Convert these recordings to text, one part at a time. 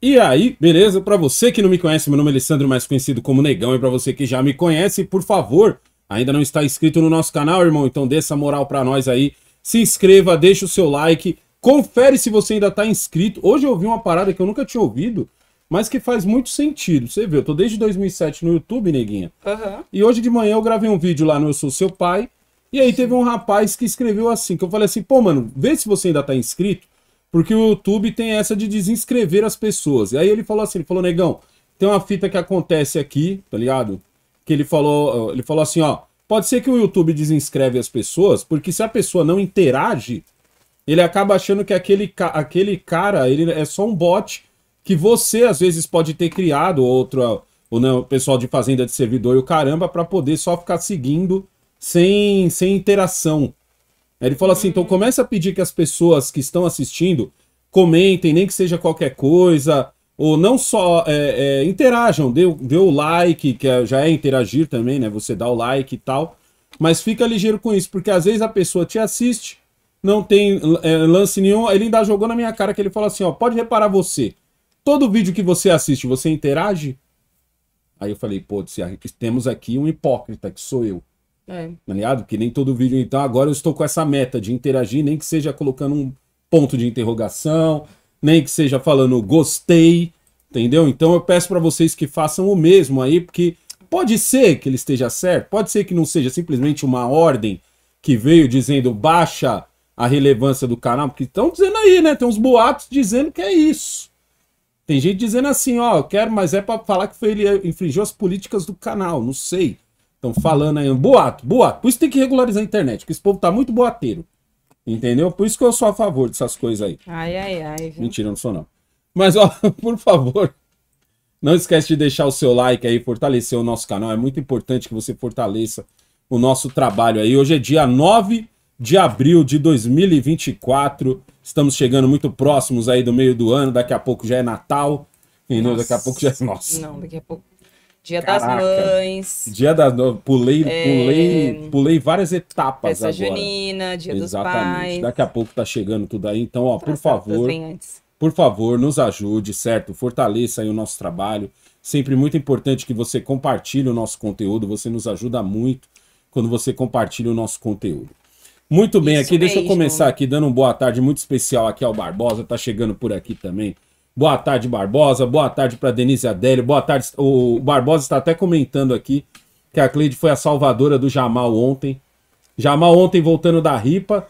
E aí, beleza? Para você que não me conhece, meu nome é Alessandro, mais conhecido como Negão, e para você que já me conhece, por favor, ainda não está inscrito no nosso canal, irmão, então dê essa moral para nós aí. Se inscreva, deixa o seu like, confere se você ainda tá inscrito. Hoje eu ouvi uma parada que eu nunca tinha ouvido, mas que faz muito sentido. Você vê, eu tô desde 2007 no YouTube, neguinha. Uhum. E hoje de manhã eu gravei um vídeo lá no Eu Sou Seu Pai, e aí teve um rapaz que escreveu assim, que eu falei assim, pô, mano, vê se você ainda tá inscrito porque o YouTube tem essa de desinscrever as pessoas. E aí ele falou assim, ele falou, negão, tem uma fita que acontece aqui, tá ligado? Que ele falou, ele falou assim, ó, pode ser que o YouTube desinscreve as pessoas, porque se a pessoa não interage, ele acaba achando que aquele, aquele cara, ele é só um bot que você às vezes pode ter criado outro ou não, pessoal de fazenda de servidor e o caramba para poder só ficar seguindo sem sem interação. Ele fala assim: então começa a pedir que as pessoas que estão assistindo comentem, nem que seja qualquer coisa, ou não só é, é, interajam, dê, dê o like, que é, já é interagir também, né? Você dá o like e tal. Mas fica ligeiro com isso, porque às vezes a pessoa te assiste, não tem é, lance nenhum. Ele ainda jogou na minha cara que ele falou assim: ó, pode reparar você. Todo vídeo que você assiste, você interage? Aí eu falei, pô, temos aqui um hipócrita, que sou eu. É. Tá ligado? nem todo vídeo. Então agora eu estou com essa meta de interagir, nem que seja colocando um ponto de interrogação, nem que seja falando gostei, entendeu? Então eu peço para vocês que façam o mesmo aí, porque pode ser que ele esteja certo, pode ser que não seja simplesmente uma ordem que veio dizendo baixa a relevância do canal, porque estão dizendo aí, né? Tem uns boatos dizendo que é isso. Tem gente dizendo assim, ó, eu quero, mas é para falar que foi ele eh, infringiu as políticas do canal, não sei. Estão falando aí, um boato, boato. Por isso tem que regularizar a internet, porque esse povo tá muito boateiro. Entendeu? Por isso que eu sou a favor dessas coisas aí. Ai, ai, ai. Mentira, não sou não. Mas, ó, por favor, não esquece de deixar o seu like aí, fortalecer o nosso canal. É muito importante que você fortaleça o nosso trabalho aí. Hoje é dia 9 de abril de 2024. Estamos chegando muito próximos aí do meio do ano. Daqui a pouco já é Natal. E não, daqui a pouco já é. Nossa. Não, daqui a pouco. Dia Caraca. das Mães. Dia das pulei, pulei, é... pulei várias etapas Festa agora. Junina, Dia Exatamente. dos Pais. Daqui a pouco tá chegando tudo aí, então ó, por tá, tá, favor, por favor, nos ajude, certo? Fortaleça aí o nosso trabalho. Sempre muito importante que você compartilhe o nosso conteúdo, você nos ajuda muito quando você compartilha o nosso conteúdo. Muito bem, Isso aqui mesmo. deixa eu começar aqui dando uma boa tarde muito especial aqui ao Barbosa, tá chegando por aqui também. Boa tarde, Barbosa. Boa tarde para Denise Adélio. Boa tarde. O Barbosa está até comentando aqui que a Cleide foi a salvadora do Jamal ontem. Jamal ontem voltando da ripa,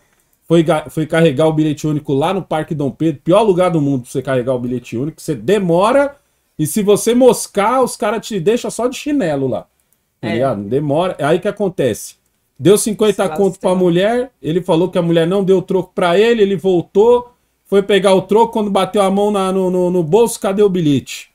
foi, foi carregar o bilhete único lá no Parque Dom Pedro, pior lugar do mundo para você carregar o bilhete único. Você demora e se você moscar, os caras te deixam só de chinelo lá. Tá é. Demora. É aí que acontece. Deu 50 conto para a mulher, ele falou que a mulher não deu troco para ele, ele voltou foi pegar o troco, quando bateu a mão na, no, no, no, bolso, cadê o bilhete?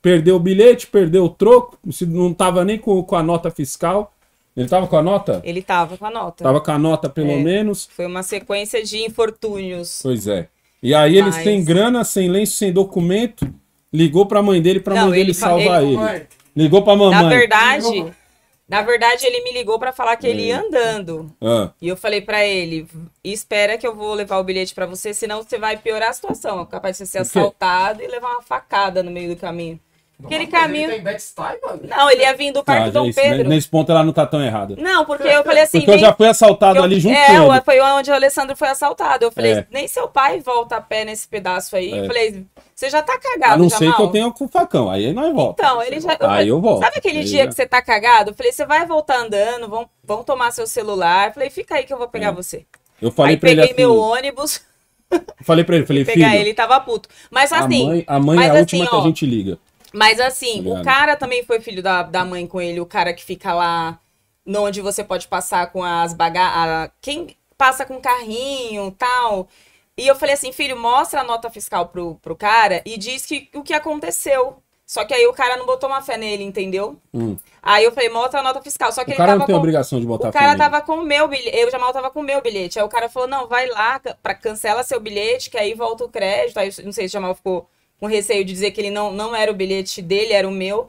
Perdeu o bilhete, perdeu o troco, não estava nem com, com a nota fiscal. Ele estava com a nota? Ele estava com a nota. Tava com a nota, pelo é, menos. Foi uma sequência de infortúnios. Pois é. E aí Mas... eles sem grana, sem lenço, sem documento, ligou para a mãe dele para mandar mãe dele salvar ele. ele. Ligou para a mamãe. Na verdade, na verdade, ele me ligou para falar que ele ia hum. andando. Ah. E eu falei para ele: espera que eu vou levar o bilhete para você, senão você vai piorar a situação. É capaz de você ser assaltado e levar uma facada no meio do caminho. Aquele caminho. Ele não, ele ia vir do Parque ah, tá, Dom isso, Pedro. Nesse ponto ela não tá tão errada. Não, porque eu falei assim. Porque nem... eu já fui assaltado eu... ali junto é, com ele. foi onde o Alessandro foi assaltado. Eu falei, é. nem seu pai volta a pé nesse pedaço aí. É. Eu falei, você já tá cagado. A não sei Jamal. que eu tenho com facão. Aí nós volta. Então, ele já. Eu aí eu volto. Sabe aquele aí dia já... que você tá cagado? Eu falei, você vai voltar andando, vão, vão tomar seu celular. Eu falei, fica aí que eu vou pegar é. você. Eu falei aí pra ele. Peguei meu assim- ônibus. Falei pra ele, falei, filho. Pegar ele, tava puto. Mas assim. A mãe, a mãe é a assim, última que a gente liga. Mas assim, tá o cara também foi filho da, da mãe com ele, o cara que fica lá onde você pode passar com as bagagens. Quem passa com carrinho tal. E eu falei assim, filho, mostra a nota fiscal pro, pro cara e diz que o que aconteceu. Só que aí o cara não botou uma fé nele, entendeu? Hum. Aí eu falei, mostra a nota fiscal. Só que o ele cara tava não tem com... obrigação de botar O cara tava com o meu bilhete, eu, mal tava com o meu bilhete. Aí o cara falou, não, vai lá, pra, cancela seu bilhete, que aí volta o crédito. Aí não sei se o Jamal ficou com receio de dizer que ele não, não era o bilhete dele, era o meu.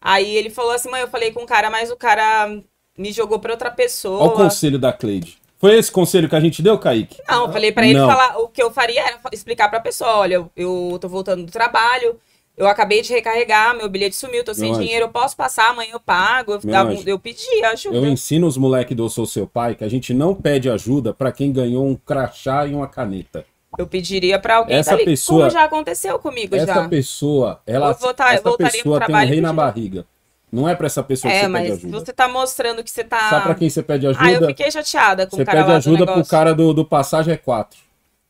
Aí ele falou assim, mãe, eu falei com o cara, mas o cara me jogou pra outra pessoa. Olha o conselho da Cleide. Foi esse conselho que a gente deu, Kaique? Não, eu falei para ele não. falar. O que eu faria era explicar pra pessoa: olha, eu tô voltando do trabalho, eu acabei de recarregar, meu bilhete sumiu, tô sem meu dinheiro, anjo. eu posso passar, amanhã eu pago. Eu, dava, eu pedi ajuda. Eu ensino os moleques do Sou Seu Pai que a gente não pede ajuda para quem ganhou um crachá e uma caneta. Eu pediria para alguém essa dali, pessoa, como já aconteceu comigo essa já. Essa pessoa, ela voltar, essa pessoa tem um rei na barriga. Não é para essa pessoa é, que você pede ajuda. Você tá mostrando que você tá Sabe para quem você pede ajuda? Ah, eu fiquei chateada com você o cara Você pede ajuda pro cara do, do passagem é 4.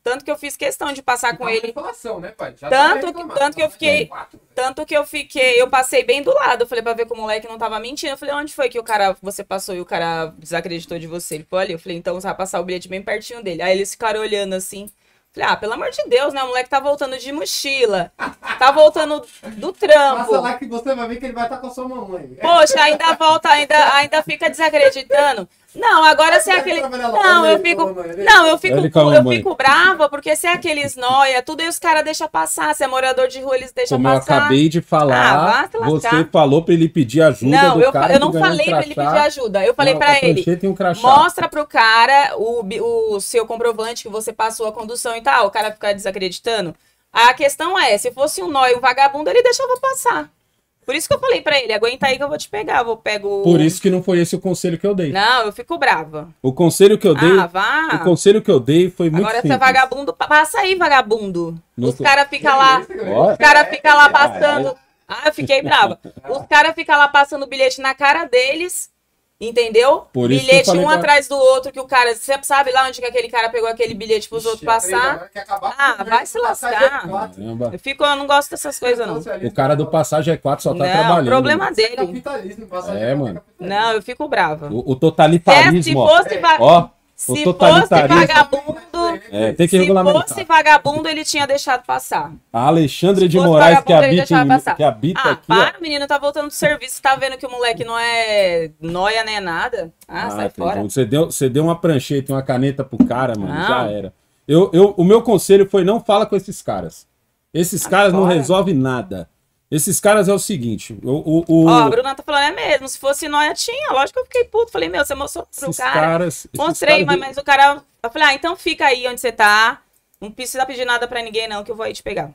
Tanto que eu fiz questão de passar com tá ele. né, pai? Já tá tanto, que, tanto que eu fiquei. É tanto que eu fiquei. Eu passei bem do lado. Eu falei pra ver que o moleque não tava mentindo. Eu falei, onde foi que o cara. Você passou e o cara desacreditou de você? Ele falou ali. Eu falei, então você vai passar o bilhete bem pertinho dele. Aí eles ficaram olhando assim. Falei, ah, pelo amor de Deus, né? O moleque tá voltando de mochila. Tá voltando do trampo. Passa lá que você vai ver que ele vai estar com a sua mamãe. Poxa, ainda volta, ainda, ainda fica desacreditando. Não, agora se é aquele. Não, eu fico. Não, eu fico, eu fico brava, porque se é aqueles nóia, tudo aí os caras deixam passar. Se é morador de rua, eles deixam passar. eu acabei de falar, ah, você falou pra ele pedir ajuda. Não, eu, eu não falei um pra ele pedir ajuda. Eu falei pra é ele. Um mostra pro cara o, o seu comprovante que você passou a condução e tal. O cara fica desacreditando. A questão é, se fosse um nóia, um vagabundo, ele deixava passar. Por isso que eu falei para ele, aguenta aí que eu vou te pegar, eu vou pego. Por isso que não foi esse o conselho que eu dei. Não, eu fico brava. O conselho que eu dei. Ah, vá. O conselho que eu dei foi muito Agora simples. você é vagabundo, passa aí vagabundo. Os caras ficam lá, os cara fica lá é, é, é. passando. Ah, eu fiquei brava. Os caras ficam lá passando bilhete na cara deles Entendeu? Por bilhete um pra... atrás do outro, que o cara. Você sabe lá onde que aquele cara pegou aquele bilhete pros Ixi, outros passar? Ah, vai se lascar. Eu, fico, eu não gosto dessas coisas, não. O cara do passagem é 4 só tá não, trabalhando. problema é dele. É, é, mano. Não, eu fico brava. O, o totalitarismo. É, se fosse, é. ó, ó, se fosse vagabundo, é, tem que Se regulamentar. Se fosse vagabundo, ele tinha deixado passar. A Alexandre de Moraes, que habita, em, que habita ah, aqui. Ah, para, ó. menino, tá voltando do serviço, tá vendo que o moleque não é noia nem é nada. Ah, ah sai fora. Você deu, você deu uma prancheta e uma caneta pro cara, mano, não. já era. Eu, eu, o meu conselho foi não fala com esses caras. Esses caras fora. não resolvem nada. Esses caras é o seguinte, o... o, o... Ó, a Bruna tá falando, é mesmo, se fosse nós, tinha, lógico que eu fiquei puto, falei, meu, você mostrou pro esses cara, caras, mostrei, caras... mas, mas o cara eu falei, ah, então fica aí onde você tá. Não precisa pedir nada para ninguém, não, que eu vou aí te pegar.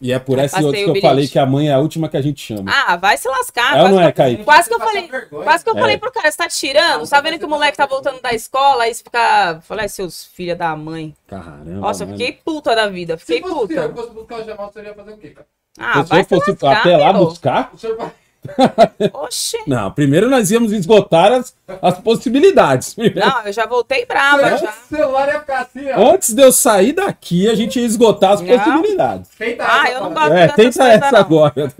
E é por essa outra que eu falei que a mãe é a última que a gente chama. Ah, vai se lascar. É Ela não é, Kaique. Quase que eu tá falei, quase que eu é. falei pro cara, você tá tirando? Não, tá vendo que o moleque tá voltando da escola? Aí você fica. Falei, ah, seus filhos da mãe. Caramba. Nossa, eu fiquei puta da vida. Fiquei se fosse puta. Se eu fosse buscar o Jamal, você ia fazer o quê, cara? Ah, se vai eu fosse até lá buscar. O senhor vai. Oxi. Não, primeiro nós íamos esgotar as, as possibilidades. Não, eu já voltei brava. Antes, já. Celular ia ficar assim, ó. Antes de eu sair daqui, a gente ia esgotar as não. possibilidades. Tenta ah, essa, eu não gosto é, Tenta essa não. agora.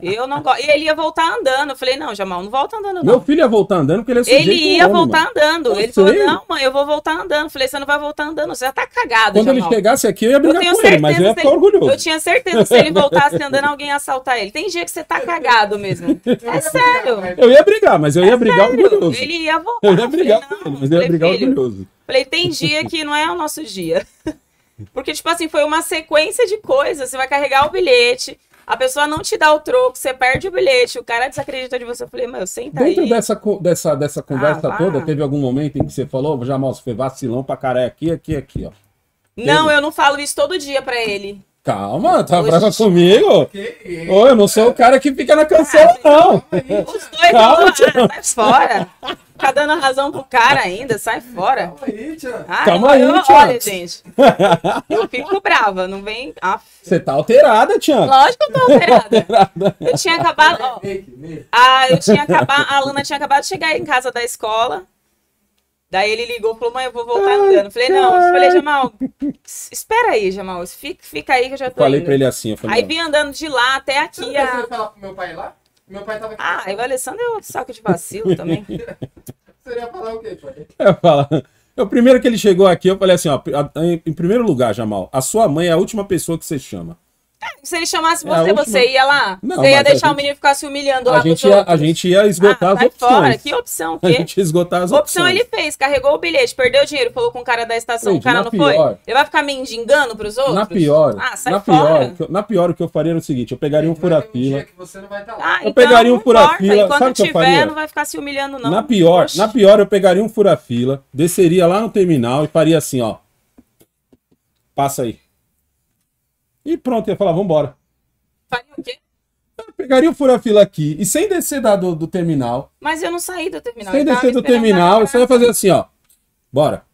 Eu não gosto. E ele ia voltar andando. Eu falei, não, Jamal, não volta andando. Não. Meu filho ia voltar andando porque ele é sujeito Ele ia homem, voltar mano. andando. Eu ele sei. falou, não, mãe, eu vou voltar andando. Eu falei, você não vai voltar andando, você já tá cagado. Quando Jamal. ele chegasse aqui, eu ia brigar eu com ele, mas eu ia ficar ele... orgulhoso. Eu tinha certeza que se ele voltasse andando, alguém ia assaltar ele. Tem dia que você tá cagado, mesmo. É sério. Eu ia brigar, mas eu ia é brigar sério. orgulhoso. Ele ia voltar. Eu ia brigar falei, mas eu ia falei, brigar filho, orgulhoso. Falei, tem dia que não é o nosso dia. Porque, tipo assim, foi uma sequência de coisas. Você vai carregar o bilhete, a pessoa não te dá o troco, você perde o bilhete, o cara desacredita de você. Eu falei, meu, senta Dentro dessa, dessa, dessa conversa ah, toda, teve algum momento em que você falou, Jamal, você foi vacilão pra caralho aqui, aqui, aqui, ó. Não, eu não falo isso todo dia pra ele. Calma, tá brava comigo? Ô, eu não sou o cara que fica na cancela, ah, não. Calma, não, né? sai fora. Tá dando razão pro cara ainda, sai fora. Calma aí, tia. Calma aí, eu, tia. Olha, gente, eu fico brava, não vem... Você tá alterada, tia. Lógico que eu tô alterada. Eu tinha acabado... Ó, a, ah, eu tinha acabado... A Luna tinha acabado de chegar em casa da escola... Daí ele ligou e falou, mãe, eu vou voltar andando. Falei, não. falei, Jamal, espera aí, Jamal. Fica, fica aí que eu já tô Falei indo. pra ele assim, eu falei... Aí vim andando de lá até aqui. Você a... falar pro meu pai lá? Meu pai tava aqui. Ah, e o Alessandro é um saco de vacilo também. Você ia falar o quê, pai? Eu falar... O primeiro que ele chegou aqui, eu falei assim, ó, em primeiro lugar, Jamal, a sua mãe é a última pessoa que você chama. Se ele chamasse é você, última... você ia lá? Não, você ia deixar gente... o menino ficar se humilhando lá a gente ia, A gente ia esgotar ah, as opções. Fora. Que opção? Que? A gente ia esgotar as opção opções. Opção ele fez, carregou o bilhete, perdeu o dinheiro, falou com o cara da estação, o cara não pior, foi. Ele vai ficar mendigando pros outros? Na pior. Ah, sai na fora. Pior, na pior, o que eu faria era o seguinte, eu pegaria um furafila. Tá ah, eu então pegaria um furafila. Enquanto sabe tiver, que eu faria? não vai ficar se humilhando não. Na pior, na pior eu pegaria um furafila, desceria lá no terminal e faria assim, ó. Passa aí. E pronto, ia falar, vambora. Faria o quê? Eu pegaria o fura-fila aqui e sem descer da, do, do, terminal. Mas eu não saí do terminal. Sem descer do terminal, eu só ia fazer assim, ó. Bora.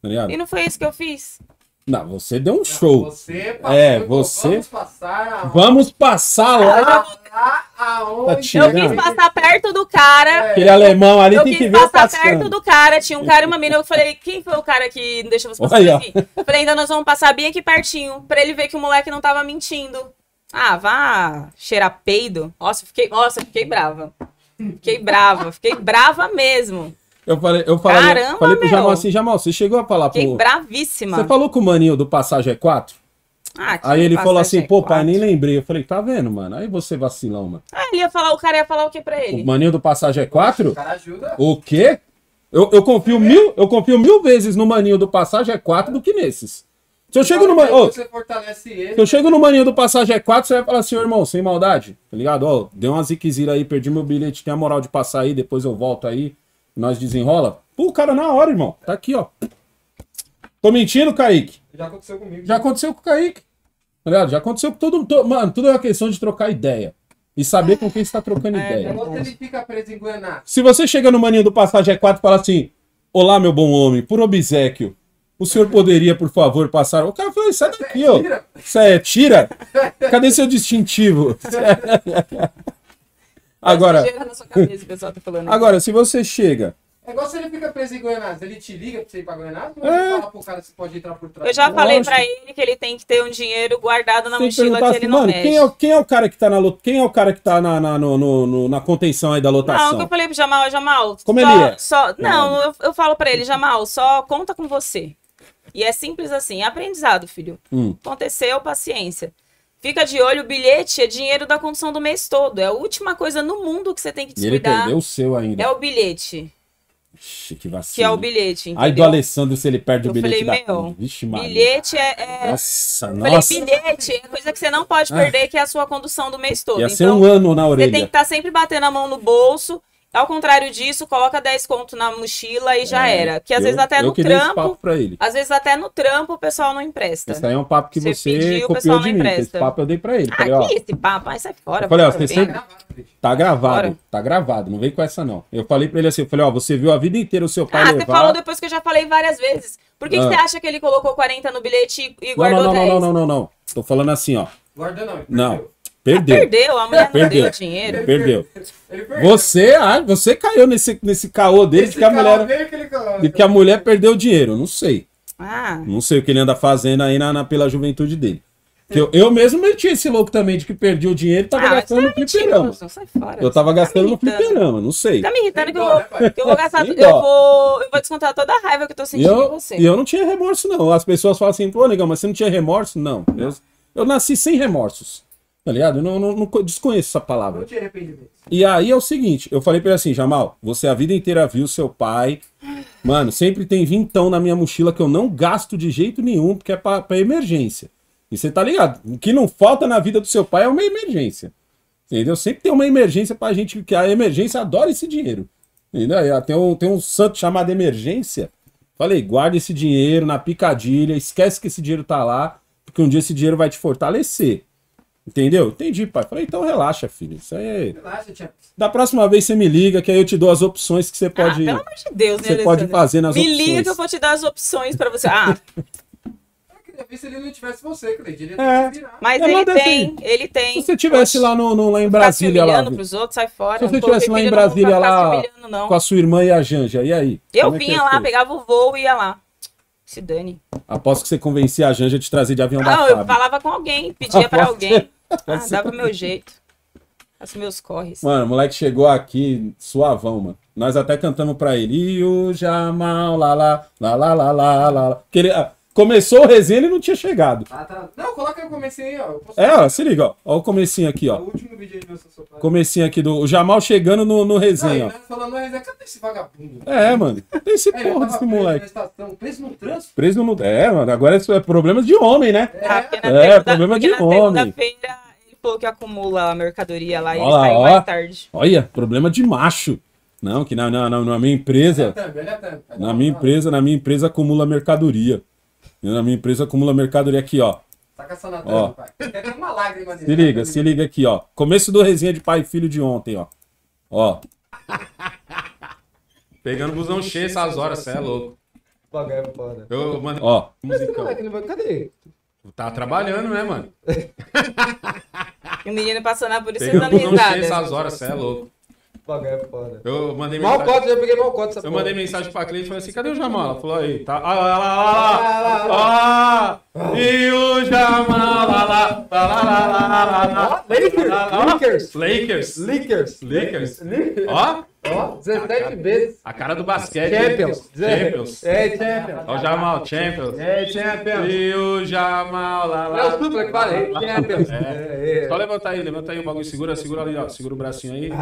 Tá e não foi isso que eu fiz? Não, você deu um show. Você é, passou, é, você. Vamos passar. A... Vamos passar ah, lá. Tá aonde. eu quis passar perto do cara. É. Aquele alemão ali eu tem que ver. Eu quis passar perto do cara. Tinha um cara e uma menina. Eu falei, quem foi o cara que deixou você passar Olha. aqui? falei, então nós vamos passar bem aqui pertinho. Pra ele ver que o moleque não tava mentindo. Ah, vá cheirar peido. Nossa, fiquei, nossa, fiquei brava. Fiquei brava, fiquei brava mesmo. Eu falei, eu falei, Caramba, falei pro Jamal assim, Jamal, você chegou a falar Fiquei pro... bravíssima. Você falou com o maninho do Passagem 4? Ah, aí ele falou assim, pô, pai, nem é lembrei. Eu falei, tá vendo, mano? Aí você vacilão, mano. Ah, ele ia falar, o cara ia falar o que pra ele? O maninho do passagem é 4? O cara ajuda. O quê? Eu, eu, confio é. mil, eu confio mil vezes no maninho do passagem é 4 do que nesses. Se eu chego no é maninho. Oh, se eu chego no maninho do passagem é 4, você vai falar assim, irmão, sem maldade, tá ligado? Ó, oh, deu uma ziquezira aí, perdi meu bilhete, tem a moral de passar aí, depois eu volto aí, nós desenrola. Pô, o cara na hora, irmão. Tá aqui, ó. Tô mentindo, Kaique? Já aconteceu comigo. Já né? aconteceu com o Kaique. Tá Já aconteceu com todo mundo. Mano, tudo é uma questão de trocar ideia. E saber com quem está trocando é, ideia. Ele é fica preso em Guianá. Se você chega no maninho do Passagem E4 e fala assim: Olá, meu bom homem, por obsequio, o senhor poderia, por favor, passar. O cara falou: Sai é daqui, ó. Isso é tira? Cadê seu distintivo? agora, tá agora, se você chega é igual se ele fica preso em Goiânia, ele te liga pra você ir pra Goiânia, ou é. ele fala pro cara se pode entrar por trás. Eu já falei Lógico. pra ele que ele tem que ter um dinheiro guardado na mochila que, ele assim, não mano, mexe. Quem é, quem é o cara que tá na quem é o cara que tá na, na, no, no, na contenção aí da lotação? Não, que eu falei pro Jamal, é, Jamal, Como só, ele é? só Não, eu, eu falo pra ele, Jamal, só conta com você. E é simples assim, é aprendizado, filho. Hum. Aconteceu, paciência. Fica de olho, o bilhete é dinheiro da condução do mês todo. É a última coisa no mundo que você tem que descuidar. E ele perdeu o seu ainda. É o bilhete que Que é o bilhete, entendeu? Aí do Alessandro, se ele perde eu o bilhete falei, da... Meu, Vixe, Maria. Bilhete é... é... Nossa, eu nossa. Falei, bilhete é coisa que você não pode ah. perder, ah. que é a sua condução do mês todo. Ia então, ser um ano na orelha. Você tem que estar tá sempre batendo a mão no bolso ao contrário disso, coloca 10 conto na mochila e já é, era. Que às eu, vezes até no trampo. Às vezes até no trampo o pessoal não empresta. Esse aí é um papo que você, você pediu, copiou de mim. Esse papo eu dei pra ele. Falei, Aqui, ó, esse papo, aí sai fora. Eu falei, ó, você ser... Tá gravado, tá gravado, não vem com essa não. Eu falei pra ele assim, eu falei, ó, você viu a vida inteira o seu pai ah, levar... você falou depois que eu já falei várias vezes. Por que, ah. que você acha que ele colocou 40 no bilhete e guardou não, não, não, 10? Não, não, não, não, não. Tô falando assim, ó. Guarda não. Não. Perdeu. perdeu, a mulher perdeu. não dinheiro. Perdeu. perdeu. Você, ah, você caiu nesse, nesse caô dele Esse de que, a mulher, de que a mulher perdeu dinheiro. Não sei. Ah. Não sei o que ele anda fazendo aí na, na pela juventude dele. Eu, eu mesmo meti esse louco também de que perdi o dinheiro e tava ah, gastando no é fliperama. Eu tava tá gastando no fliperama, não sei. Tá me irritando que eu, vou, né, que eu vou gastar. eu, vou, eu vou descontar toda a raiva que eu tô sentindo eu, com você. E eu não tinha remorso, não. As pessoas falam assim, pô, legal, mas você não tinha remorso? Não. Eu, eu nasci sem remorsos. Tá ligado? Eu não, não, não desconheço essa palavra. Não E aí é o seguinte, eu falei pra ele assim, Jamal, você a vida inteira viu seu pai. Mano, sempre tem vintão na minha mochila que eu não gasto de jeito nenhum, porque é pra, pra emergência. E você tá ligado? O que não falta na vida do seu pai é uma emergência. Entendeu? Sempre tem uma emergência pra gente, que a emergência adora esse dinheiro. Entendeu? Tem um, tem um santo chamado emergência. Falei, guarda esse dinheiro na picadilha, esquece que esse dinheiro tá lá, porque um dia esse dinheiro vai te fortalecer. Entendeu? Entendi, pai. Falei, então relaxa, filho. Isso aí. É- relaxa, tia. Da próxima vez você me liga, que aí eu te dou as opções que você ah, pode. Ah, pelo amor de Deus, né, Você pode fazer nas me opções. Me liga que eu vou te dar as opções pra você. Ah. É, se ele não tivesse você, Cleide, ele é. Mas é, ele assim. tem, assim, ele tem. Se você tivesse lá, no, no, lá em Brasília lá. Pros outros, sai fora, se você tivesse lá em Brasília lá com a sua irmã e a Janja, e aí? Eu é vinha lá, pegava o voo e ia lá. Se dane. Aposto que você convencia a Janja de trazer de avião ah, da Não, eu falava com alguém, pedia para alguém. Ah, dava meu jeito. As meus corres. Mano, o moleque chegou aqui suavão, mano. Nós até cantamos pra ele. E o Jamal, lá, lá, lá, lá, lá, lá, lá. que ele, ah, Começou o resenha, ele não tinha chegado. Ah, tá. Não, coloca o comecinho aí, ó. Posso... É, ó, se liga, ó. Ó o comecinho aqui, ó. É o último vídeo aí do seu Comecinho aqui do o Jamal chegando no, no resenha, não, ó. Falando, cadê esse vagabundo? É, mano. Tem esse é, porra desse moleque. preso no trânsito. Preso no... É, mano. Agora é problema de homem, né? É, é, segunda, é problema de homem falou que acumula a mercadoria lá e Olá, sai ó, mais tarde. Olha, problema de macho. Não, que na, na, na minha empresa. Olha, olha, na minha empresa, na minha empresa acumula mercadoria. Na minha empresa acumula mercadoria aqui, ó. Tá caçando a tela, pai. Tem uma lágrima dele. Se liga, se liga aqui, ó. Começo do resenha de pai e filho de ontem, ó. Ó. Pegando busão cheio essas horas, cê é assim. louco. Pagar é foda. Eu mando. Ó. Musicão. Cadê? Tá trabalhando, né, mano? o menino passou na polícia Pegando busão cheio essas horas, cê é louco. Pagar é foda. Eu mandei mensagem. Mal cota, já peguei mal cota. Eu porra. mandei mensagem pra cliente e falei assim: cadê o Jamal? Ela falou aí, tá. Ah, lá, lá, lá, lá. Ah, e o Jamal, lá, lá, lá, lá, lá, lá, lá. Lakers. Lakers. Lakers. Lakers. Lakers. Ó. Ó, 17 vezes. A cara do basquete. Champions. Champions. É, Champions. Ó, o Jamal, Champions. É, Champions. E o Jamal, lá, lá. É o supla que falei. Champions. Só levantar aí, levanta aí o bagulho. Segura, segura ali, ó. Segura o bracinho aí.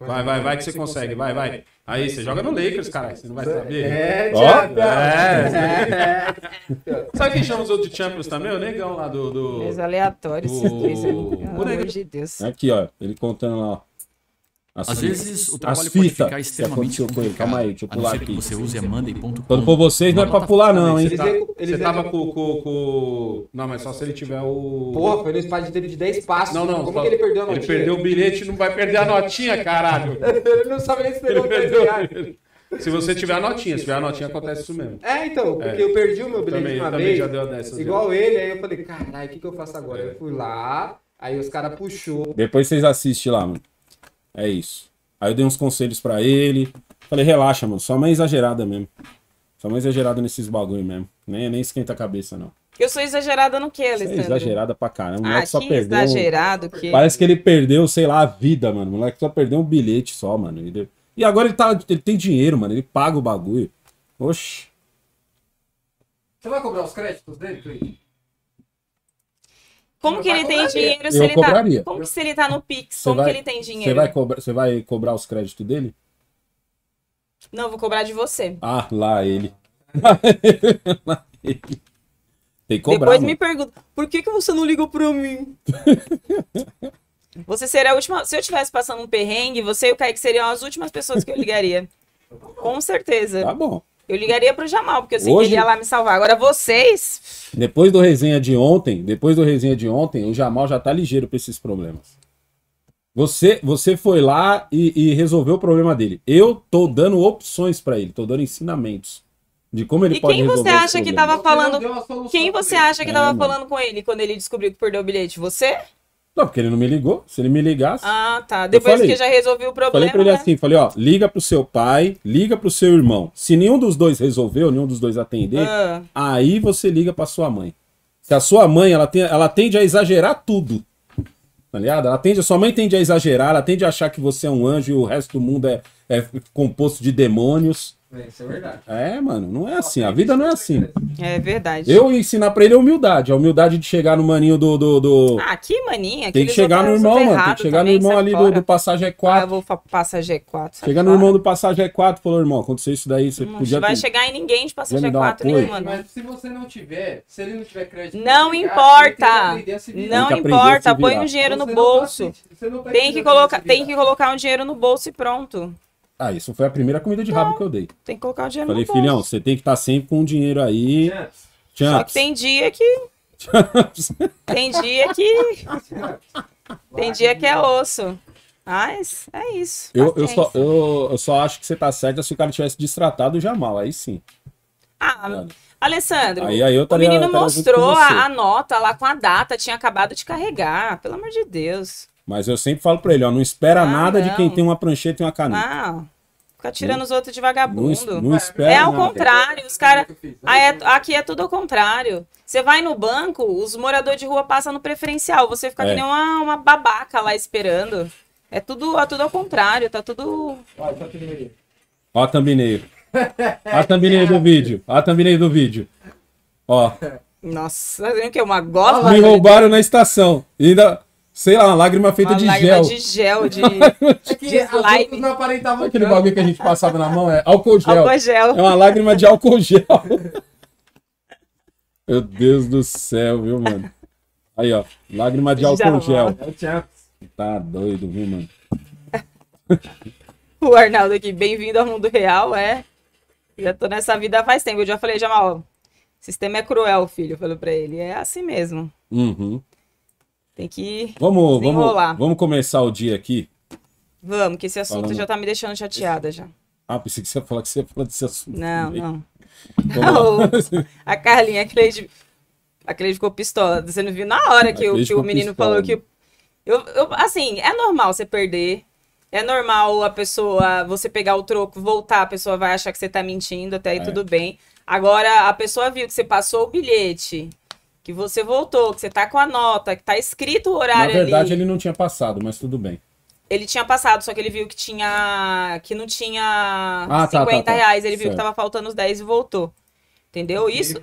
Vai, vai, vai que você consegue, vai, vai. Aí você joga no Lakers, cara, você não vai saber. É, oh, é, é. Sabe quem chama os outros Champions também? O negão lá do. do... Os aleatórios. Do... Pelo amor de Deus. Aqui, ó, ele contando lá, ó. As Às vezes o trabalho pode ficar extremamente complicado. Calma aí, deixa eu pular aqui. você use Quando for vocês, não é pra pular, não, hein? Tá- ele, ele tava com, com, com. Não, mas só se ele tiver o. Porra, foi no de dele de 10 passos. Não, não. Como só... É que ele perdeu a notinha? Ele perdeu o bilhete não vai perder a notinha, caralho. ele não sabe nem se ele perdeu. Se você tiver a notinha, se tiver a notinha, acontece isso mesmo. É, então, é. porque é. eu perdi o meu bilhete também, uma também vez. igual ele, aí eu falei, caralho, o que, que eu faço agora? É. Eu fui lá, aí os caras puxou. Depois vocês assistem lá, mano. É isso. Aí eu dei uns conselhos para ele. Falei, relaxa, mano. Sua mãe é exagerada mesmo. Sua mãe é exagerada nesses bagulho mesmo. Nem, nem esquenta a cabeça, não. Eu sou exagerada no que, Alexandre? É exagerada pra caramba. O moleque ah, só perdeu. Exagerado que... Parece que ele perdeu, sei lá, a vida, mano. O moleque só perdeu um bilhete só, mano. Ele... E agora ele, tá, ele tem dinheiro, mano. Ele paga o bagulho. Oxi. Você vai cobrar os créditos dele, Cleiton? Como que ele tem dinheiro se ele tá- cobraria. tá. Como que se ele tá no Pix? Como vai, que ele tem dinheiro? Você vai, cobrar, você vai cobrar os créditos dele? Não, vou cobrar de você. Ah, lá ele. Tem que cobrar. Depois mano. me pergunta, por que, que você não ligou pra mim? você seria a última. Se eu estivesse passando um perrengue, você e o Kaique seriam as últimas pessoas que eu ligaria. Com certeza. Tá bom. Eu ligaria pro Jamal, porque eu sei Hoje... que ele ia lá me salvar. Agora vocês. Depois do resenha de ontem, depois do resenha de ontem, o Jamal já tá ligeiro para esses problemas. Você, você foi lá e, e, resolveu o problema dele. Eu tô dando opções para ele, tô dando ensinamentos de como ele e pode resolver. E quem você acha que tava falando? Quem você acha que tava falando com ele quando ele descobriu que perdeu o bilhete? Você? Não, porque ele não me ligou. Se ele me ligasse. Ah, tá. Depois falei, que já resolvi o problema. Falei pra ele assim, né? assim: falei, ó, liga pro seu pai, liga pro seu irmão. Se nenhum dos dois resolveu, nenhum dos dois atender, ah. aí você liga pra sua mãe. Se a sua mãe, ela, tem, ela tende a exagerar tudo. Tá ligado? Ela tende, a sua mãe tende a exagerar, ela tende a achar que você é um anjo e o resto do mundo é, é composto de demônios. É, isso é verdade. É, mano, não é assim. A vida não é assim. É verdade. Eu ensinar pra ele a é humildade. A humildade de chegar no maninho do. do, do... Ah, que maninha. Tem que chegar no irmão, mano. Tem que chegar no irmão ali do, do passagem E4. É ah, eu vou passar é G4. Chegar no irmão do passagem E4 falou, irmão, aconteceu isso daí, você não podia. Não vai ter... chegar em ninguém de passar e 4 nem, mano. Mas se você não tiver, se ele não tiver crédito. Não importa. Não importa. Põe um dinheiro então no bolso. Tem que colocar um dinheiro no bolso e pronto. Ah, isso foi a primeira comida de rabo que eu dei. Tem que colocar o dinheiro Falei, no filhão, você tem que estar tá sempre com o dinheiro aí. Chance. Chance. Só que tem dia que. Chance. tem dia que. tem dia que é osso. Mas é isso. Eu, eu, só, eu, eu só acho que você tá certa se o cara tivesse destratado já mal, aí sim. Ah, Alessandro, aí, aí taria, o menino mostrou a, a, nota lá com a data, tinha acabado de carregar, pelo amor de Deus. Mas eu sempre falo pra ele, ó, não espera ah, nada não. de quem tem uma prancheta e uma caneta. Ah, fica tirando não, os outros de vagabundo. Não, espera é ao nada. contrário, os caras... É, aqui é tudo ao contrário. Você vai no banco, os moradores de rua passam no preferencial, você fica é. que nem uma, uma babaca lá esperando. É tudo, é tudo ao contrário, tá tudo... tambineiro. Tá ó a thumbnail. Ó a thumbnail do vídeo. Ó a thumbnail do vídeo. Ó. Nossa, que é uma gola. Me roubaram na estação. E ainda Sei lá, uma lágrima feita uma de lágrima gel. de gel, de, é que de slime. Não aparentava Aquele bagulho que a gente passava na mão é álcool gel. Álcool gel. É uma lágrima de álcool gel. Meu Deus do céu, viu, mano? Aí, ó. Lágrima de álcool gel. É tá doido, viu, mano? o Arnaldo aqui, bem-vindo ao mundo real, é. Já tô nessa vida faz tempo. Eu já falei, Jamal, o sistema é cruel, filho. Eu falei pra ele. É assim mesmo. Uhum. Tem que vamos, Vamos, vamos começar o dia aqui. Vamos, que esse assunto Falando... já tá me deixando chateada já. Ah, pensei que você ia falar que você ia falar desse assunto. Não, também. não. não a Carlinha, aquele de... aquele ficou pistola. Você não viu na hora que, o, que o menino pistola. falou que. Eu, eu, assim, é normal você perder. É normal a pessoa, você pegar o troco, voltar, a pessoa vai achar que você tá mentindo, até aí é. tudo bem. Agora, a pessoa viu que você passou o bilhete, que você voltou, que você tá com a nota, que tá escrito o horário Na verdade, ali. ele não tinha passado, mas tudo bem. Ele tinha passado, só que ele viu que tinha. que não tinha ah, 50 tá, tá, tá. reais. Ele viu que tava faltando os 10 e voltou. Entendeu? Ele isso,